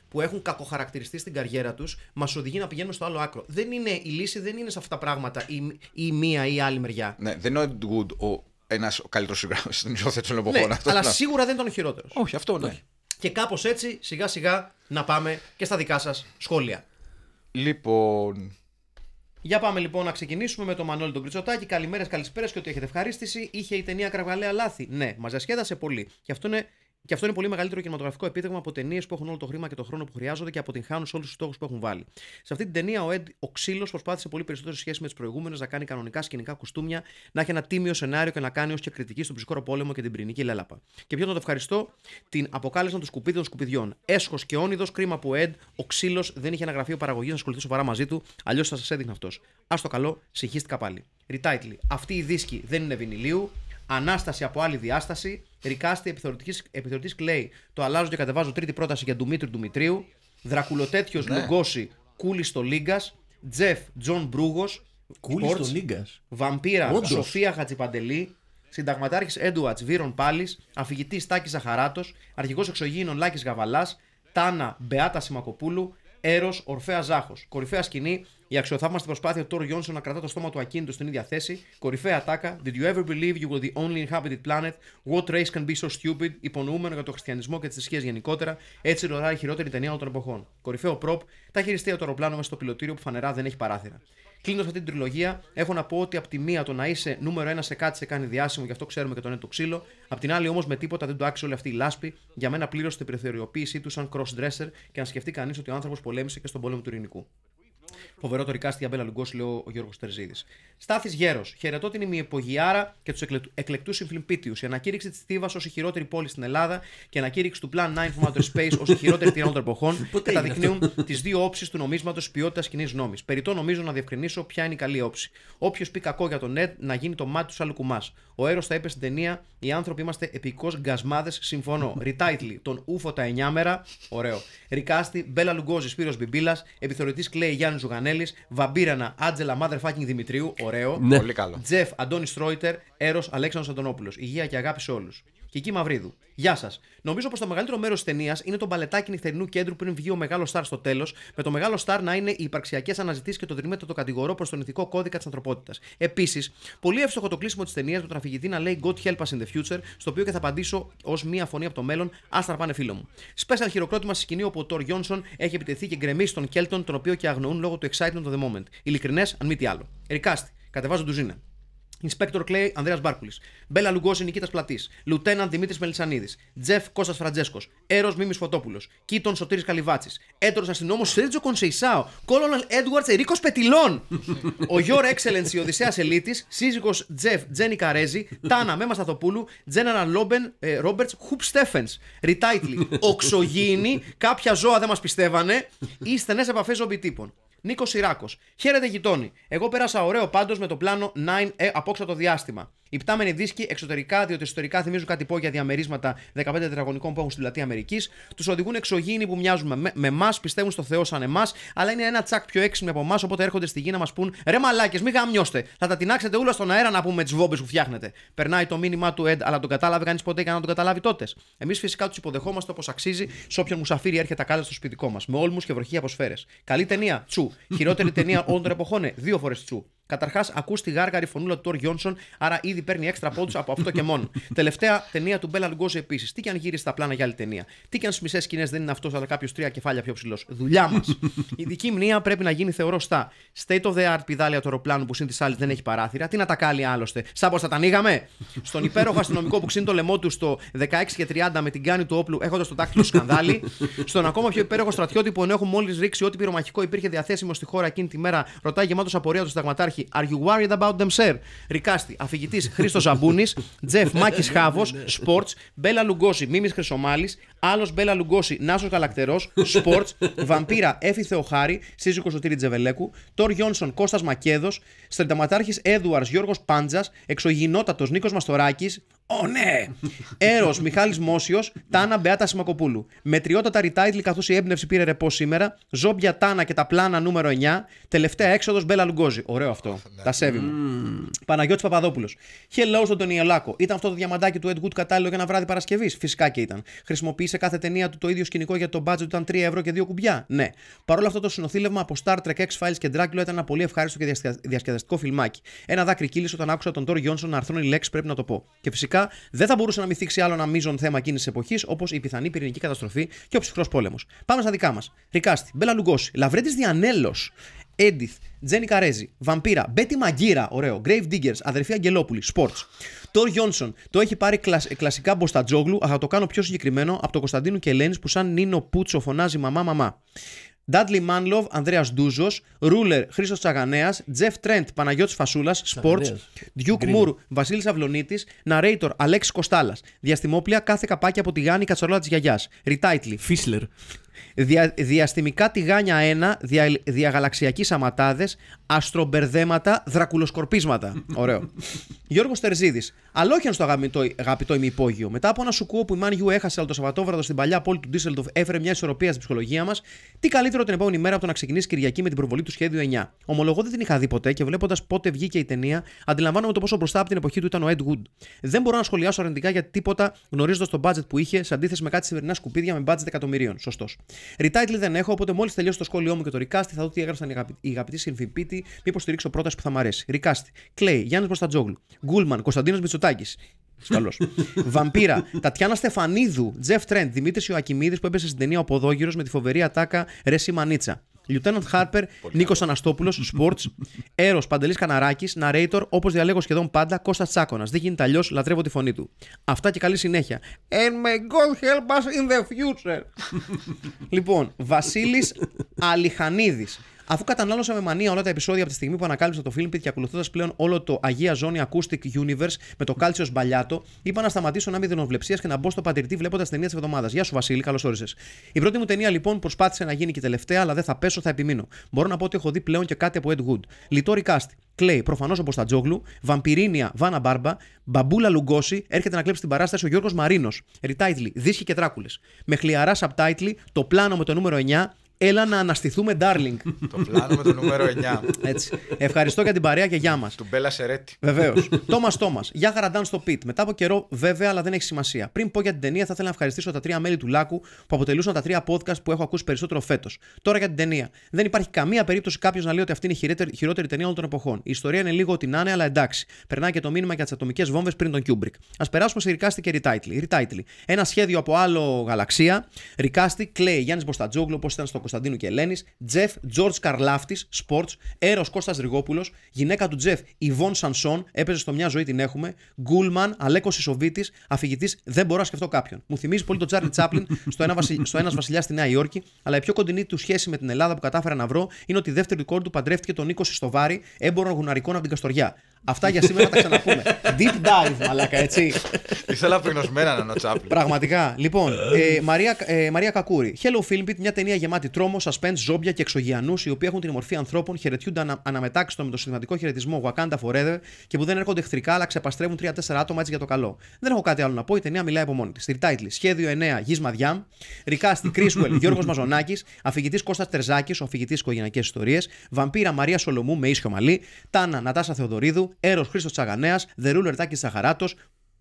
που έχουν κακοχαρακτηριστεί στην καριέρα τους, μας οδηγεί να πηγαίνουμε στο άλλο άκρο. Δεν είναι, η λύση δεν είναι σε αυτά τα πράγματα η, η μία ή η άλλη μεριά. Ναι, δεν είναι ο good ο ένας καλύτερος συγγραφέας στην υιοθέτηση των εποχών. Ναι, αλλά ναι. σίγουρα δεν ήταν ο χειρότερος. Όχι, αυτό ναι. Όχι. Και κάπως έτσι, σιγά σιγά να πάμε και στα δικά σας σχόλια. Λοιπόν. Για πάμε λοιπόν να ξεκινήσουμε με τον Μανώλη τον Κριτσοτάκη. Καλημέρα, καλησπέρα, και ότι έχετε ευχαρίστηση. Είχε η ταινία Κραυγαλαία Λάθη. Ναι, μας διασκέδασε πολύ. Και αυτό είναι και αυτό είναι πολύ μεγαλύτερο κινηματογραφικό επίτευγμα από ταινίες που έχουν όλο το χρήμα και το χρόνο που χρειάζονται και αποτυγχάνουν σε όλους τους στόχους που έχουν βάλει. Σε αυτή την ταινία, ο Ed, ο ξύλος, προσπάθησε πολύ περισσότερο σε σχέση με τις προηγούμενες να κάνει κανονικά σκηνικά κουστούμια, να έχει ένα τίμιο σενάριο και να κάνει ως και κριτική στον ψυχρό πόλεμο και την πυρηνική λέλαπα. Και ποιον να το ευχαριστώ, την αποκάλεσαν τους σκουπίδι των σκουπιδιών. Έσχος και όνειδος, κρίμα που ο Ed, ο ξύλος, δεν είχε ένα γραφείο παραγωγής να ασχοληθεί σοβαρά μαζί του, αλλιώς θα σας έδειχνε αυτός. Ας καλό, συγχύστηκα πάλι. Retitle. Αυτή η δίσκη δεν είναι βινιλίου, Ανάσταση από άλλη διάσταση. Ρικάστη επιθεωρητής κλαίει. Το αλλάζω και κατεβάζω τρίτη πρόταση για Δημήτρη Ντουμητρίου. Δρακουλοτέτιος ναι. Λουγκόση. Κούλη στο Λίγκας. Τζεφ Τζον Μπρούγος. Κούλη στο Λίγκας. Βαμπύρα Όντως. Σοφία Χατζιπαντελή. Συνταγματάρχη Έντουατ Βίρον Πάλι. Αφηγητής Τάκης Ζαχαράτο. Αρχηγός εξωγήινων Λάκης Γαβαλάς. Τάνα Μπεάτα Σιμακοπούλου. Έρος Ορφαία Ζάχος. Κορυφαία σκηνή η αξιοθαύμαστη προσπάθεια του Τόρ Γιόνσον να κρατά το στόμα του ακίνητο στην ίδια θέση. Κορυφαία ατάκα. Did you ever believe you were the only inhabited planet? What race can be so stupid? Υπονοούμενο για τον χριστιανισμό και τις θρησκείες γενικότερα. Έτσι ρωτάει η χειρότερη ταινία όλων των εποχών. Κορυφαίο προπ. Τα χειριστεία του αεροπλάνου μέσα στο πιλωτήριο που φανερά δεν έχει παράθυρα. Κλείνοντας αυτή την τριλογία, έχω να πω ότι από τη μία το να είσαι νούμερο ένα σε κάτι σε κάνει διάσημο, γι' αυτό ξέρουμε και τον είναι το ξύλο. Απ' την άλλη όμως με τίποτα δεν το άξιζε όλη αυτή η λάσπη. Για μένα πλήρωσε την περιθωριοποίησή του σαν cross-dresser και να σκεφτεί κανείς ότι ο άνθρωπος πολέμησε και στον πόλεμο του Ειρηνικού. Φοβερό το ρικάστη για Μπέλα Λουγκός, λέει ο Γιώργος Τερζίδης. Στάθης Γέρος. Χαιρετώ την ημιεπογειάρα και τους εκλεκτού συμφιλπίτιου. Η ανακήρυξη της Θήβα ως η χειρότερη πόλη στην Ελλάδα και η ανακήρυξη του Plan 9 from Outer Space ως η χειρότερη τυράννα των εποχών [laughs] καταδεικνύουν τις δύο όψεις του νομίσματος ποιότητας κοινή νόμη. Περιτώ νομίζω να διευκρινίσω ποια είναι η καλή όψη. Όποιος πει κακό για τον Νετ να γίνει το μάτι του άλλου κουμά. Ο Έρος θα είπε στην ταινία Οι άνθρωποι είμαστε επικός γκασμάδες, συμφωνώ. Ριτάιτλι, τον ούφο τα ωραίο. Ρικάστη, Μπέλα Λουγκόζη, Σπύρος Μπιμπίλας, επιθεωρητής Κλέη Γιάννη Γιάννη Ζουγανέλη, Βαμπύρανα, Άτζελα Motherfucking Δημητρίου, ωραίο. Ναι. Πολύ καλό. Τζεφ Αντώνης Στρόιτερ, Έρος Αλέξανδρος Αντωνόπουλος. Υγεία και αγάπη σε όλους εκεί Μαυρίδου. Γεια σας. Νομίζω πως το μεγαλύτερο μέρος της ταινίας είναι το μπαλετάκι νυχτερινού κέντρου πριν βγει ο μεγάλος στάρ στο τέλος, με το μεγάλο στάρ να είναι οι υπαρξιακές αναζητήσεις και το τριμέτρο το κατηγορό προς τον ηθικό κώδικα της ανθρωπότητας. Επίσης, πολύ εύστοχο το κλείσιμο της ταινίας με τον αφηγητή να λέει God help us in the future, στο οποίο και θα απαντήσω ως μία φωνή από το μέλλον, άστα πάνε φίλο μου. Σπέσαλ χειροκρότημα στη σκηνή όπου ο Τόρ Γιόνσον έχει επιτεθεί και γκρεμίσει τον Κέλτον, τον οποίο και αγνοούν λόγω του excitement of the moment. Ειλικρινές, αν μη τι άλλο. Ερικάστη, κατεβάζω του ζήνα. Inspector Clay Ανδρέας Μπάρκουλης. Μπέλα Λουγκόση Νικήτας Πλατής. Λουτέναν Δημήτρης Μελισανίδης. Τζεφ Κώστας Φραντζέσκος. Έρος Μίμης Φωτόπουλος. Κίτον Σωτήρη Καλιβάτση. Έτορο Αστυνόμο Σέρτζο Κονσεϊσάο. Κόλοναλ Έντουαρτ Ερίκος Πετιλών. ο Γιώργο Έξελεντ η Οδυσσέας Ελίτης. Σύζυγος Τζεφ Τζένι Καρέζη. Τάνα Μέμα Σταθοπούλου. Τζέναρα Λόμπεν ε, Ρόμπερτ Χουπ Στέφεν. Ριτάιτλι. Οξογίνη. Κάποια ζώα δεν μας πιστεύανε. Ή στενές επαφές τύπων. Νίκος Σιράκος. Χαίρετε γειτόνι. Εγώ πέρασα ωραίο πάντως με το πλάνο 9 ε, απόξα το διάστημα. Οι πτάμενοι δίσκοι εξωτερικά, διότι εσωτερικά θυμίζουν κάτι υπόγεια διαμερίσματα 15 τετραγωνικών που έχουν στην πλατεία Αμερικής. Τους οδηγούν εξωγήινοι που μοιάζουν με εμάς, πιστεύουν στο Θεό σαν εμάς, αλλά είναι ένα τσακ πιο έξυπνο από εμάς. Οπότε έρχονται στη γη να μας πούν ρε μαλάκες, μην γαμιώστε. Θα τα τεινάξετε όλα στον αέρα να πούμε τις βόμπες που φτιάχνετε. Περνάει το μήνυμα του Ed, αλλά τον κατάλαβε κανείς ποτέ για να τον καταλάβει τότες. Εμείς φυσικά τους υποδεχόμαστε όπως αξίζει σε όποιον μουσαφίρι έρχεται κάλα στο σπιτικό μα, με όλμους και βροχή από Καλή ταινία, τσου. Χειρότερη ταινία όλων εποχών, ναι, δύο φορές τσου. Καταρχάς, ακούς τη γάργαρη φωνούλα του Τόρ Γιόνσον, άρα ήδη παίρνει έξτρα πόντους από αυτό και μόνο. [laughs] Τελευταία ταινία του Μπέλα Λουγκόζη επίσης. Τι και αν γύρισε στα πλάνα για άλλη ταινία. Τι και αν στις μισές σκηνές δεν είναι αυτός, αλλά κάποιος τρία κεφάλια πιο ψηλός. Δουλειά μας. [laughs] Η δική μνήμα πρέπει να γίνει, θεωρώ, στα state of the art πιδάλια του αεροπλάνου που συν της άλλης δεν έχει παράθυρα. Τι να τα κάνει άλλωστε. Σαν πω θα τα ανοίγαμε. [laughs] Στον υπέροχο αστυνομικό που ξύνει το λαιμό του στο 16 και 30 με την κάνει του όπλου έχοντας το δάχτυλο σκανδάλι. Στον ακόμα πιο υπέροχο στρατιώτη που ενώ μόλις ρίξει ό,τι πυρομαχικό υπήρχε διαθέσιμο στη χώρα εκείνη τη μέρα ρωτάει γεμάτος απορία του σταγματάρχη Are you worried about them, sir? Ρικάστη, αφηγητής Χρήστος Ζαμπούνης, Τζεφ Μάκης Χάβος, Sports Μπέλα Λουγκόση, Μίμης Χρυσομάλης, Άλλος Μπέλα Λουγκόση, Νάσο Καλακτερό, Σπορτ, Βαμπύρα Έφη Θεοχάρη, Σύζυγος Σωτήρη Τζεβελέκου, Τόρ Γιόνσον Κώστας Μακέδος, Στρενταματάρχη Έδουαρ Γιώργος Πάντζας, Εξωγινότατο Νίκος Μαστοράκης, Ω ναι! Έρος Μιχάλης Μόσιος, Τάνα Μπεάτα Σιμακοπούλου. Μετριότατα ρητάιτλ καθώς η έμπνευση πήρε ρεπό σήμερα. Ζόμπια Τάνα και τα πλάνα νούμερο 9. Τελευταία έξοδος Μπέλα Λουγκόζη. Ωραίο αυτό. Τα σέβη μου. Mm. Παναγιώτης Παπαδόπουλος. Hello στον Τονιελάκο. Ήταν αυτό το διαμαντάκι του Ed Wood κατάλληλο για ένα βράδυ Παρασκευής. Φυσικά και ήταν. Χρησιμοποιήσει σε κάθε ταινία του το ίδιο σκηνικό για το budget ήταν 3 ευρώ και 2 κουμπιά. Ναι. Παρ' όλο αυτό το συνοθήλευμα από Star Trek, X-Files και Dracula ήταν ένα πολύ ευχάριστο και διασκεδαστικό φιλμάκι. Ένα δάκρυ κύλησε όταν άκουσα τον Τόρ Γιόνσον να αρθρώνει λέξη, πρέπει να το πω. Και φυσικά δεν θα μπορούσε να μην θίξει άλλο ένα μείζον θέμα εκείνης της εποχής όπως η πιθανή πυρηνική καταστροφή και ο ψυχρός πόλεμος. Πάμε στα δικά μας. Ρικάστη, Μπέλα Λουγκόση, Λαβρέτη Διανέλος, Edith, Τζένι Καρέζη, Βαμπύρα, Μπέτι Μαγκύρα, ωραίο, Grave Diggers, Αδερφή Αγγελόπουλη, Sports. Τόρ Γιόνσον, το έχει πάρει κλασ, κλασικά μποστατζόγλου, αλλά θα το κάνω πιο συγκεκριμένο από τον Κωνσταντίνο Κελένη που σαν Νίνο Πούτσο φωνάζει μαμά μαμά. Ντάντλι Μάνλοβ, Ανδρέας Ντούζος, Ρούλερ Χρήστος Τσαγανέας, Τζεφ Τρέντ Παναγιώτης Φασούλας, Σπορτ, Διούκ Μουρ Βασίλης Αυλονίτης, Ναρέιτορ Αλέξης Κοστάλλα, Διαστημόπλια κάθε καπάκι από τη Γιάννη Κατσαρόλα της Γιαγιάς. Ριτάιτλι. Φίσλερ. Δια, διαστημικά τηγάνια 1, δια, διαγαλαξιακοί σαματάδες, αστρομπερδέματα, δρακουλοσκορπίσματα. Ωραίο. [laughs] Γιώργος Τερζίδης. Αλόχιαν στο αγαπητό, αγαπητό ημυπόγειο. Μετά από ένα σουκού που η Μάνιου έχασε αλλά το Σαββατόβραδο στην παλιά πόλη του Ντίσσελντοφ έφερε μια ισορροπία στην ψυχολογία μας, τι καλύτερο την επόμενη μέρα από το να ξεκινήσει Κυριακή με την προβολή του σχέδιου 9. Ομολογώ δεν την είχα δει ποτέ και βλέποντας πότε βγήκε η ταινία, αντιλαμβάνομαι το πόσο μπροστά από την εποχή του ήταν ο Ed Wood. Δεν μπορώ να σχολιάσω αρνητικά για τίποτα γνωρίζοντας το budget που είχε σε αντίθεση με κάτι σημερινά σκουπίδια με budget εκατομμυρίων. Σωστός. Retitle δεν έχω, οπότε μόλις τελειώσει το σχόλιο μου και το ρικάστη, θα δω τι έγραψαν οι αγαπητοί συμφιπίτη, μήπως στηρίξω πρόταση που θα μου αρέσει. Ρικάστη. Κλει, Γιάννη Προστατζόγλου. Γκούλμαν, Κωνσταντίνος Μητσοτάκης. Καλώς. [laughs] Βαμπύρα, Τατιάνα Στεφανίδου, Τζεφ Τρέντ, Δημήτρης Ιωακιμίδη που έπεσε στην ταινία Ο Ποδόγυρος με τη φοβερή ατάκα Ρεσί Μανίτσα. Lieutenant Χάρπερ, Νίκος Αναστόπουλος, Sports, Έρος Παντελής Καναράκης, Narrator, όπως διαλέγω σχεδόν πάντα, Κώστας Τσάκονα. Δεν γίνεται αλλιώς, λατρεύω τη φωνή του. Αυτά και καλή συνέχεια. And may God help us in the future. [laughs] λοιπόν, Βασίλης Αλιχανίδης. Αφού κατανάλωσα με μανία όλα τα επεισόδια από τη στιγμή που ανακάλυψα το Filmpit και ακολουθώντας πλέον όλο το Αγία Ζώνη Acoustic Universe με το κάλτσιο Σμπαλιάτο, είπα να σταματήσω να μην δενοβλεψία και να μπω στο πατηρητή βλέποντας ταινία της εβδομάδας. Γεια σου, Βασίλη, καλώς όρισες. Η πρώτη μου ταινία λοιπόν προσπάθησε να γίνει και τελευταία, αλλά δεν θα πέσω, θα επιμείνω. Μπορώ να πω ότι έχω δει πλέον και κάτι από Ed Wood. Λιτόρι κάστη. Κλέη, προφανώς όπως τα Τζόγλου, Βαμπυρίνια Βάνα Μπάρμπα, Μπαμπούλα Λουγκόση, έρχεται να κλέψει την παράσταση ο Γιώργος Μαρίνος. Ριτάιτλι, Δίσκη και τράκουλε. Με χλιαρά subtitle, το πλάνο με το νούμερο 9, Έλα να αναστηθούμε, darling. το πλάνο με το νούμερο 9. Έτσι. Ευχαριστώ για την παρέα και γεια μας. Του Μπέλα Σερέτη. Βεβαίως. Τόμας Τόμας. Γεια χαραντάν στο πιτ. Μετά από καιρό, βέβαια, αλλά δεν έχει σημασία. Πριν πω για την ταινία, θα ήθελα να ευχαριστήσω τα τρία μέλη του Λάκου που αποτελούσαν τα τρία podcast που έχω ακούσει περισσότερο φέτος. Τώρα για την ταινία. Δεν υπάρχει καμία περίπτωση κάποιος να λέει ότι αυτή είναι η χειρότερη, χειρότερη ταινία όλων των εποχών. Η ιστορία είναι λίγο ότι να είναι, αλλά εντάξει. Περνάει και το μήνυμα για τις ατομικές βόμβες πριν τον Κιούμπρικ. Ας περάσουμε σε Ρικάστη και ρητάιτλι. Ένα σχέδιο από άλλο γαλαξία. Ρικάστη, Κλέη, Γιάννης Μποστατζόγλου, όπως ήταν στο Κωνσταντίνου και Ελένης, Τζεφ Τζορτ Καρλάφτη, Sports, Έρος Κώστας Ριγόπουλος, γυναίκα του Τζεφ Ιβόν Σανσόν, έπαιζε στο Μια Ζωή την Έχουμε, Γκούλμαν, Αλέκος Ισοβίτη, αφηγητής Δεν Μπορώ να σκεφτώ κάποιον. Μου θυμίζει πολύ τον Τσάρλι Τσάπλιν [laughs] στο Ένα βασιλιά, στο ένας βασιλιάς στη Νέα Υόρκη, αλλά η πιο κοντινή του σχέση με την Ελλάδα που κατάφερα να βρω είναι ότι δεύτερη κόρη του παντρεύτηκε τον στο βάρη, έμπορο γουναρικών από την Καστοριά. Αυτά για σήμερα τα ξαναπούμε. Deep dive, μαλάκα, έτσι. Είσαι λαπρινωσμένα να νοτσάπλει. Πραγματικά. Λοιπόν, ε, Μαρία, ε, Μαρία Κακούρη. Hello Filmpit, μια ταινία γεμάτη τρόμο, suspense, ζόμπια και εξωγειανούς, οι οποίοι έχουν την μορφή ανθρώπων, χαιρετιούνται ανα, αναμετάξιστο με το συστηματικό χαιρετισμό Wakanda Forever και που δεν έρχονται εχθρικά, αλλά ξεπαστρεύουν 3-4 άτομα έτσι για το καλό. Δεν έχω κάτι άλλο να πω, η ταινία μιλάει από μόνη της. Τριτάιτλι, σχέδιο 9, Γη Μαδιάμ, Ρικάστη Κρίσουελ, [laughs] Γιώργος Μαζονάκης, αφηγητής Κώστας Τερζάκης, ο αφηγητής Οικογενειακές Ιστορίες, Βαμπύρα Μαρία Σολομού με ίσιο μαλί, Τάνα Νατάσα Θεοδωρίδου, Έρος Χρήστος Τσαγανέας, Δερούλ Ερτάκη Σαχαράτο,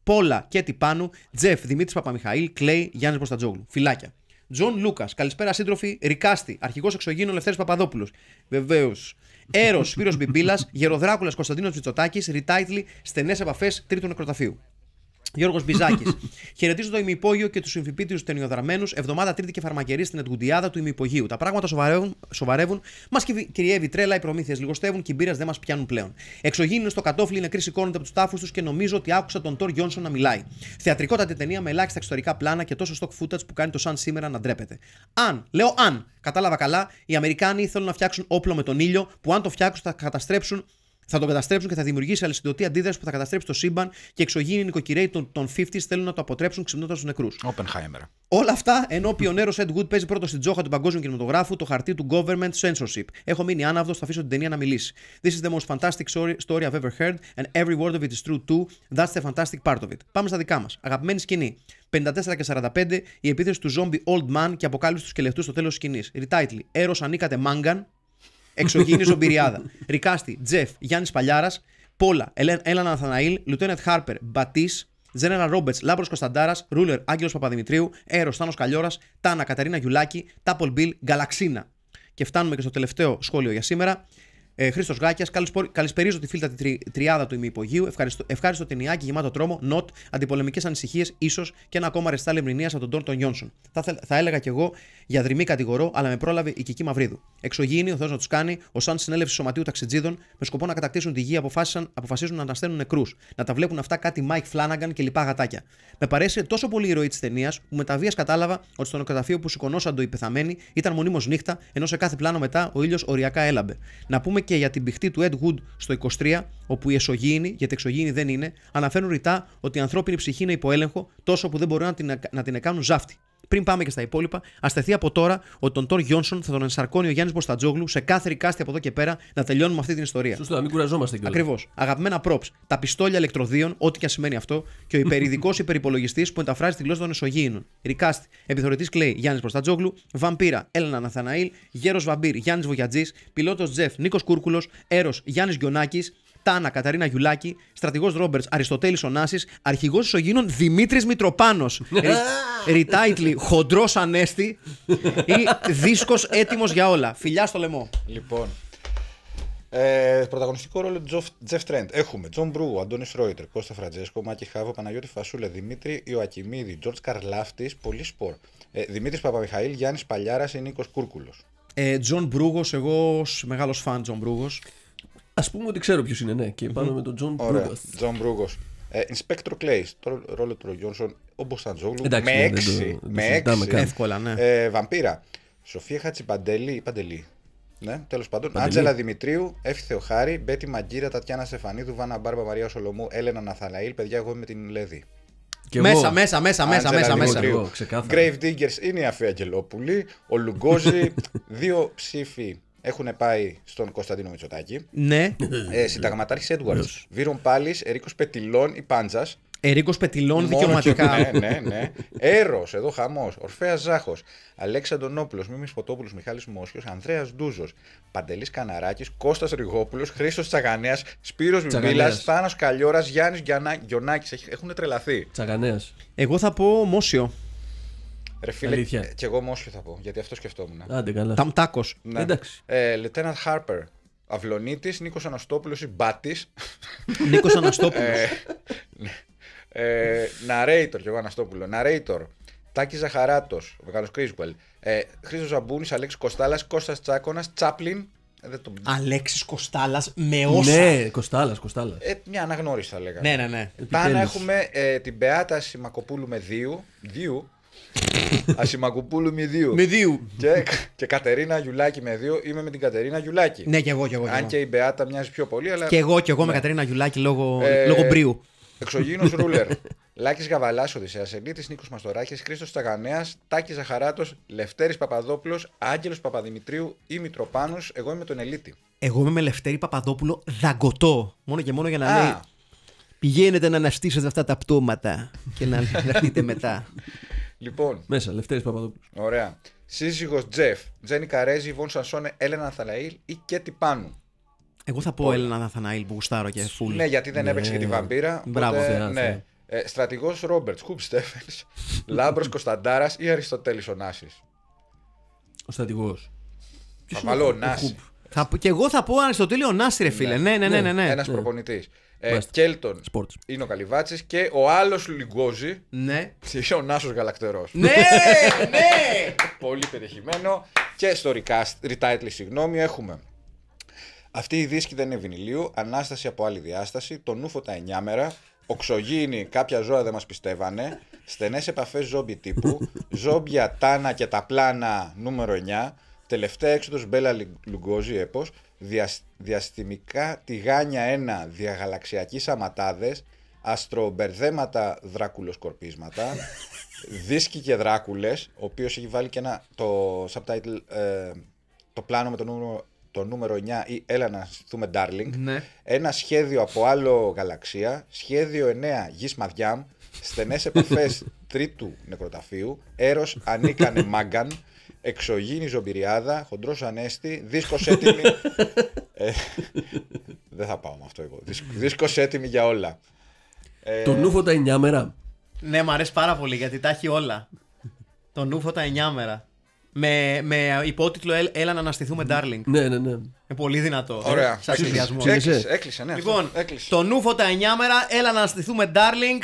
Πόλα και Τιπάνου, Τζεφ Δημήτρης Παπαμιχαήλ, Κλέη Γιάννης Μποστατζόγλου. Φυλάκια. Τζον Λούκας, καλησπέρα σύντροφοι, Ρικάστη, αρχηγός εξωγήνων Λευτέρης Παπαδόπουλος. Βεβαίως. Έρος Σπύρος Μπιμπίλας, Γεροδράκουλας Κωνσταντίνος Τζιτσοτάκη, Ριτάιτλι, στενές επαφές τρίτου νεκροταφείου. Γιώργος Μπιζάκης. [laughs] Χαιρετίζω το ημυπόγειο και τους του ταινιοδραμένους. Εβδομάδα Τρίτη και φαρμακερή στην Εντουντιάδα του ημυπογείου. Τα πράγματα σοβαρεύουν. σοβαρεύουν. Μας κυριεύει τρέλα, οι προμήθειες λιγοστεύουν και οι μπύρες δεν μας πιάνουν πλέον. Εξωγήινο στο κατόφλι, νεκροί σηκώνονται από τους τάφους τους και νομίζω ότι άκουσα τον Τόρ Γιόνσον να μιλάει. Θεατρικότατη ταινία με ελάχιστα εξωτερικά πλάνα και τόσο stock footage που κάνει το σαν σήμερα να ντρέπεται. Αν, λέω αν, κατάλαβα καλά, οι Αμερικάνοι θέλουν να φτιάξουν όπλο με τον ήλιο που αν το φτιάξουν θα καταστρέψουν θα τον καταστρέψουν και θα δημιουργήσει αλυσιδωτή αντίδραση που θα καταστρέψει το σύμπαν και εξωγήινοι νοικοκυρέοι των, των 50 θέλουν να το αποτρέψουν ξυπνώντας τους νεκρούς. Oppenheimer. Όλα αυτά ενώ πιονέρο Ed Wood παίζει πρώτος στην τζόχα του παγκόσμιου κινηματογράφου το χαρτί του government censorship. Έχω μείνει άναυδο, θα αφήσω την ταινία να μιλήσει. This is the most fantastic story I've ever heard and every word of it is true too. That's the fantastic part of it. Πάμε στα δικά μας. Αγαπημένη σκηνή. 54 και 45 η επίθεση του zombie Old Man και αποκάλυψη του σκελετού στο τέλος της σκηνής. Ριτάιτλι. Έρος ανήκατε Μάγκαν. Εξωγήινη Ζομπυριάδα, Ρικάστη, Τζεφ, Γιάννης Παλιάρας, Πόλα, Έλανα Αθαναήλ, Λουτένετ Χάρπερ, Μπατής, Τζένερα Ρόμπετ, Λάμπρος Κωνσταντάρας, Ρούλερ Άγγελος Παπαδημητρίου, Έρος Τάνο Καλιόρα, Τάνα Καταρίνα Γιουλάκη, Τάπολ Μπιλ, Γκαλαξίνα. Και φτάνουμε και στο τελευταίο σχόλιο για σήμερα. Ε, Χρήστος Γάκιας, καλησπερίζω τη φίλτα τη τριάδα του ημιυπογείου. Ευχαριστώ, ευχάριστω την Ιάκη, γεμάτο τρόμο, νοτ, αντιπολεμικές ανησυχίες, ίσως και ένα ακόμα ρεστά λεμνηνία από τον Τόρτον Γιόνσον. Θα, θα έλεγα κι εγώ για δρυμή κατηγορώ, αλλά με πρόλαβε η Κική Μαυρίδου. Εξωγήινοι, ο Θεός να τους κάνει, ω αν συνέλευση σωματείου ταξιτζίδων, με σκοπό να κατακτήσουν τη γη, αποφάσισαν, αποφασίζουν να ανασταίνουν νεκρούς, να τα βλέπουν αυτά κάτι Mike Flanagan και λοιπά γατάκια. Με παρέσει τόσο πολύ η ροή της ταινίας που μεταβία κατάλαβα ότι στο νεκροταφείο που σηκωνόσαντο το υπεθαμένοι ήταν μονίμως νύχτα, ενώ σε κάθε πλάνο μετά ο ήλιος οριακά έλαμπε. Να πούμε και για την πηχτή του Ed Wood στο 23, όπου η εσωγήινοι, γιατί εξωγήινοι δεν είναι, αναφέρουν ρητά ότι η ανθρώπινη ψυχή είναι υποέλεγχο τόσο που δεν μπορούν να την, να την κάνουν ζάφτη. Πριν πάμε και στα υπόλοιπα, ας τεθεί από τώρα ότι τον Τόρ Γιόνσον θα τον ενσαρκώνει ο Γιάννης Μποστατζόγλου σε κάθε ρικάστη από εδώ και πέρα να τελειώνουμε αυτή την ιστορία. Σωστό, να μην κουραζόμαστε κιόλας. Ακριβώς. Αγαπημένα props, τα πιστόλια ηλεκτροδίων, ό,τι και αν σημαίνει αυτό, και ο υπερηδικός [laughs] υπερηπολογιστή που μεταφράζει τη γλώσσα των εσωγήινων. Ρικάστη, επιθεωρητής Κλέη, Γιάννης Μποστατζόγλου, Βαμπύρα, Έλενα Ναθαναήλ, Γέρος Βαμπύρ, Γιάννης Βογιατζής, πιλότος Τζεφ, Νίκος Κούρκουλος, Έρος Γιάννης Γκιονάκη, Τάνα Καταρίνα Γιουλάκη, στρατηγός Ρόμπερτ Αριστοτέλης Ονάσης, αρχηγός Ισογίνων Δημήτρης Μητροπάνος. Ριτάιτλι, [laughs] χοντρός ανέστη ή δίσκος έτοιμος για όλα. Φιλιά στο λαιμό. Λοιπόν. Ε, πρωταγωνιστικό ρόλο Τζεφ Τρέντ. Έχουμε Τζον Μπρού, Αντώνης Ρόιτερ, Κώστα Φραντζέσκο, Μάκη Χάβο, Παναγιώτη Φασούλε, Δημήτρη Ιωακιμίδη, Τζορτ Καρλάφτης, Πολύ Σπορ. Ε, Δημήτρης Παπαμιχαήλ, Γιάννης Παλιάρας Νίκος Κούρκουλος. Ε, Τζον Μπρούγος, εγώ μεγάλος φαν Τζον Μπρούγος. Ας πούμε ότι ξέρω ποιος είναι, ναι. Και πάμε mm-hmm. με τον Τζον Μπρούγκος. Τζον Μπρούγκος. Ε, Inspector Κλέι. το ρόλο του Ρογιόνσον, ο Μποσταντζόγλου. Εντάξει, με ναι, έξι. με έξι. Εύκολα, ναι. Ε, βαμπύρα. Σοφία Χατσιπαντέλη. Παντελή. Ναι, τέλος πάντων. Άντζελα Δημητρίου, Εύη Θεοχάρη, Μπέτη Μαγκύρα, Τατιάνα Σεφανίδου. Βάνα Μπάρμπα Μαρία Σολομού, Έλενα Ναθαλαήλ. Παιδιά, εγώ είμαι την Λέδη. Και μέσα, εγώ. μέσα, μέσα, μέσα, μέσα, μέσα. Grave Diggers είναι η Αφία Αγγελόπουλη, ο Λουγκόζη, [laughs] δύο ψήφοι έχουν πάει στον Κωνσταντίνο Μητσοτάκη. Ναι. Ε, Συνταγματάρχης Έντουαρτ. Βύρον Πάλι, Ερίκο Πετιλών, η Πάντζας. Ερίκος Πετιλών δικαιωματικά. ναι, ναι, ναι. Έρος, εδώ χαμός. Ορφαία Ζάχο. Αλέξα Αντωνόπουλο. Μίμη Φωτόπουλο. Μιχάλης Μόσιος. Ανδρέας Ντούζος. Παντελής Καναράκης. Κώστας Ριγόπουλο. Χρήστος Τσαγανέας. Σπύρος Μιμπίλα, Θάνο Καλιόρα. Γιάννη Γιονάκη. Έχουν τρελαθεί. Τσαγανέας. Εγώ θα πω Μόσιο. Ρε φίλε, Αλήθεια. και εγώ μόσχε θα πω, γιατί αυτό σκεφτόμουν. Άντε καλά. Ταμτάκος. Ναι. Εντάξει. Ε, Λετέναντ Χάρπερ. Αυλονίτης, Νίκος Αναστόπουλος ή Μπάτης. Νίκος Αναστόπουλος. ε, narrator, ναι. ε, και εγώ Αναστόπουλο. Narrator. Τάκη Ζαχαράτος, ο Μεγάλος Κρίσουελ. Ε, Χρήσο Ζαμπούνης, Αλέξης Κοστάλλα, Κώστα Τσάκονα, Τσάπλιν. Ε, δεν το... Αλέξης Κοστάλλα, με όσα. Ναι, Κοστάλλα, Κοστάλλα. Ε, μια αναγνώριση θα λέγαμε. Ναι, ναι, ναι. Πάνω έχουμε ε, την Πεάτα Σιμακοπούλου με δύο. δύο [laughs] Ασημακουπούλου Μηδίου. Μηδίου. Και, και Κατερίνα Γιουλάκη με δύο. Είμαι με την Κατερίνα Γιουλάκη. Ναι, και εγώ και εγώ. Αν και η Μπεάτα μοιάζει πιο πολύ. Αλλά... Και εγώ και εγώ ναι. με Κατερίνα Γιουλάκη λόγω, ε, λόγω μπρίου. Εξωγήινος [laughs] ρούλερ. Λάκης Γαβαλά, Οδυσσέα Ελίτη, Νίκος Μαστοράκης, Χρήστος Ταγανέα, Τάκης Ζαχαράτος, Λευτέρης Παπαδόπουλος, Άγγελος Παπαδημητρίου ή Μητροπάνος. Εγώ είμαι τον Ελίτη. Εγώ είμαι με Λευτέρη Παπαδόπουλο δαγκωτό. Μόνο και μόνο για να Α. λέει. Πηγαίνετε να αναστήσετε αυτά τα πτώματα και να έρθετε [laughs] μετά. Λοιπόν. Μέσα, Λευτέρης Παπαδόπουλος. Ωραία. Σύζυγος Τζεφ, Τζένι Καρέζη, Ιβόν Σανσόνε, Έλενα Αθαναήλ ή και τι πάνω. Εγώ θα πω Έλενα Αθαναήλ που γουστάρω και φουλ. Ναι, γιατί δεν ναι. έπαιξε και τη βαμπύρα. Μπράβο, οπότε, ναι. Ε, Στρατηγός Ρόμπερτ, Κουμπ Στέφεν, [laughs] Λάμπρος Κωνσταντάρας ή Αριστοτέλης Νάσης. Ο στρατηγός. Θα βάλω Νάσης. Θα, και εγώ θα πω Αριστοτέλη Νάσης, ρε φίλε. Ναι, ναι, ναι. ναι, ναι, ναι. ναι. Ένας προπονητής. Ε, Κέλτον είναι ο Καλυβάτσης και ο άλλος Λιγκόζη. Ναι. Είναι ο Νάσος Γαλακτερό. ναι, ναι! [laughs] Πολύ πετυχημένο. Και στο συγγνώμη, έχουμε. Αυτή η δίσκη δεν είναι βινιλίου. Ανάσταση από άλλη διάσταση. Το νούφο τα εννιάμερα. Οξογίνη, κάποια ζώα δεν μας πιστεύανε. Στενές επαφές ζόμπι τύπου. Ζόμπια, τάνα και τα πλάνα νούμερο 9. Τελευταία έξοδος Μπέλα Λουγκόζη, έπω διαστημικά τηγάνια ένα διαγαλαξιακοί αματάδες, αστρομπερδέματα δράκουλοσκορπίσματα, [laughs] δίσκοι και δράκουλες, ο οποίος έχει βάλει και ένα, το subtitle, ε, το πλάνο με το νούμερο, το νούμερο 9 ή έλα να στηθούμε Darling, ναι. ένα σχέδιο από άλλο γαλαξία, σχέδιο 9 γης Μαδιάμ, στενές επαφές [laughs] τρίτου νεκροταφείου, έρος ανήκανε μάγκαν, εξωγήινη ζωμπυριάδα, χοντρός ανέστη, δίσκος έτοιμη. [laughs] ε, δεν θα πάω με αυτό εγώ. Δίσκος έτοιμη για όλα. Ε, το νούφο τα 9 μέρα. Ναι, μου αρέσει πάρα πολύ γιατί τα έχει όλα. το νούφο τα 9 μέρα. Με, με υπότιτλο Έλα να αναστηθούμε, Darling. Ναι, ναι, ναι. Ε, πολύ δυνατό. Ωραία. Σα συνδυασμό. Έκλεισε, έκλεισε, ναι. Λοιπόν, έκλεισε. το νούφο τα 9 μέρα, Έλα να αναστηθούμε, Darling.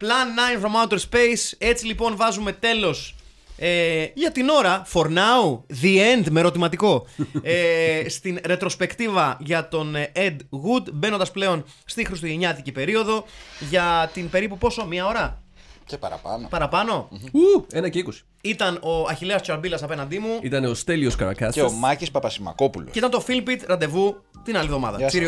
Plan 9 from outer space. Έτσι λοιπόν βάζουμε τέλος ε, για την ώρα, for now, the end με ερωτηματικό. [laughs] Ε, στην ρετροσπεκτίβα για τον Ed Wood, μπαίνοντας πλέον στη Χριστουγεννιάτικη περίοδο για την περίπου πόσο, μία ώρα. Και παραπάνω. Ου, ένα και είκοσι. Ήταν ο Αχιλέας Τσαρμπίλας απέναντί μου. Ήταν ο Στέλιος Καρακάστα. Και ο Μάκης Παπασημακόπουλος. Και ήταν το Φίλπιτ ραντεβού την άλλη εβδομάδα. σας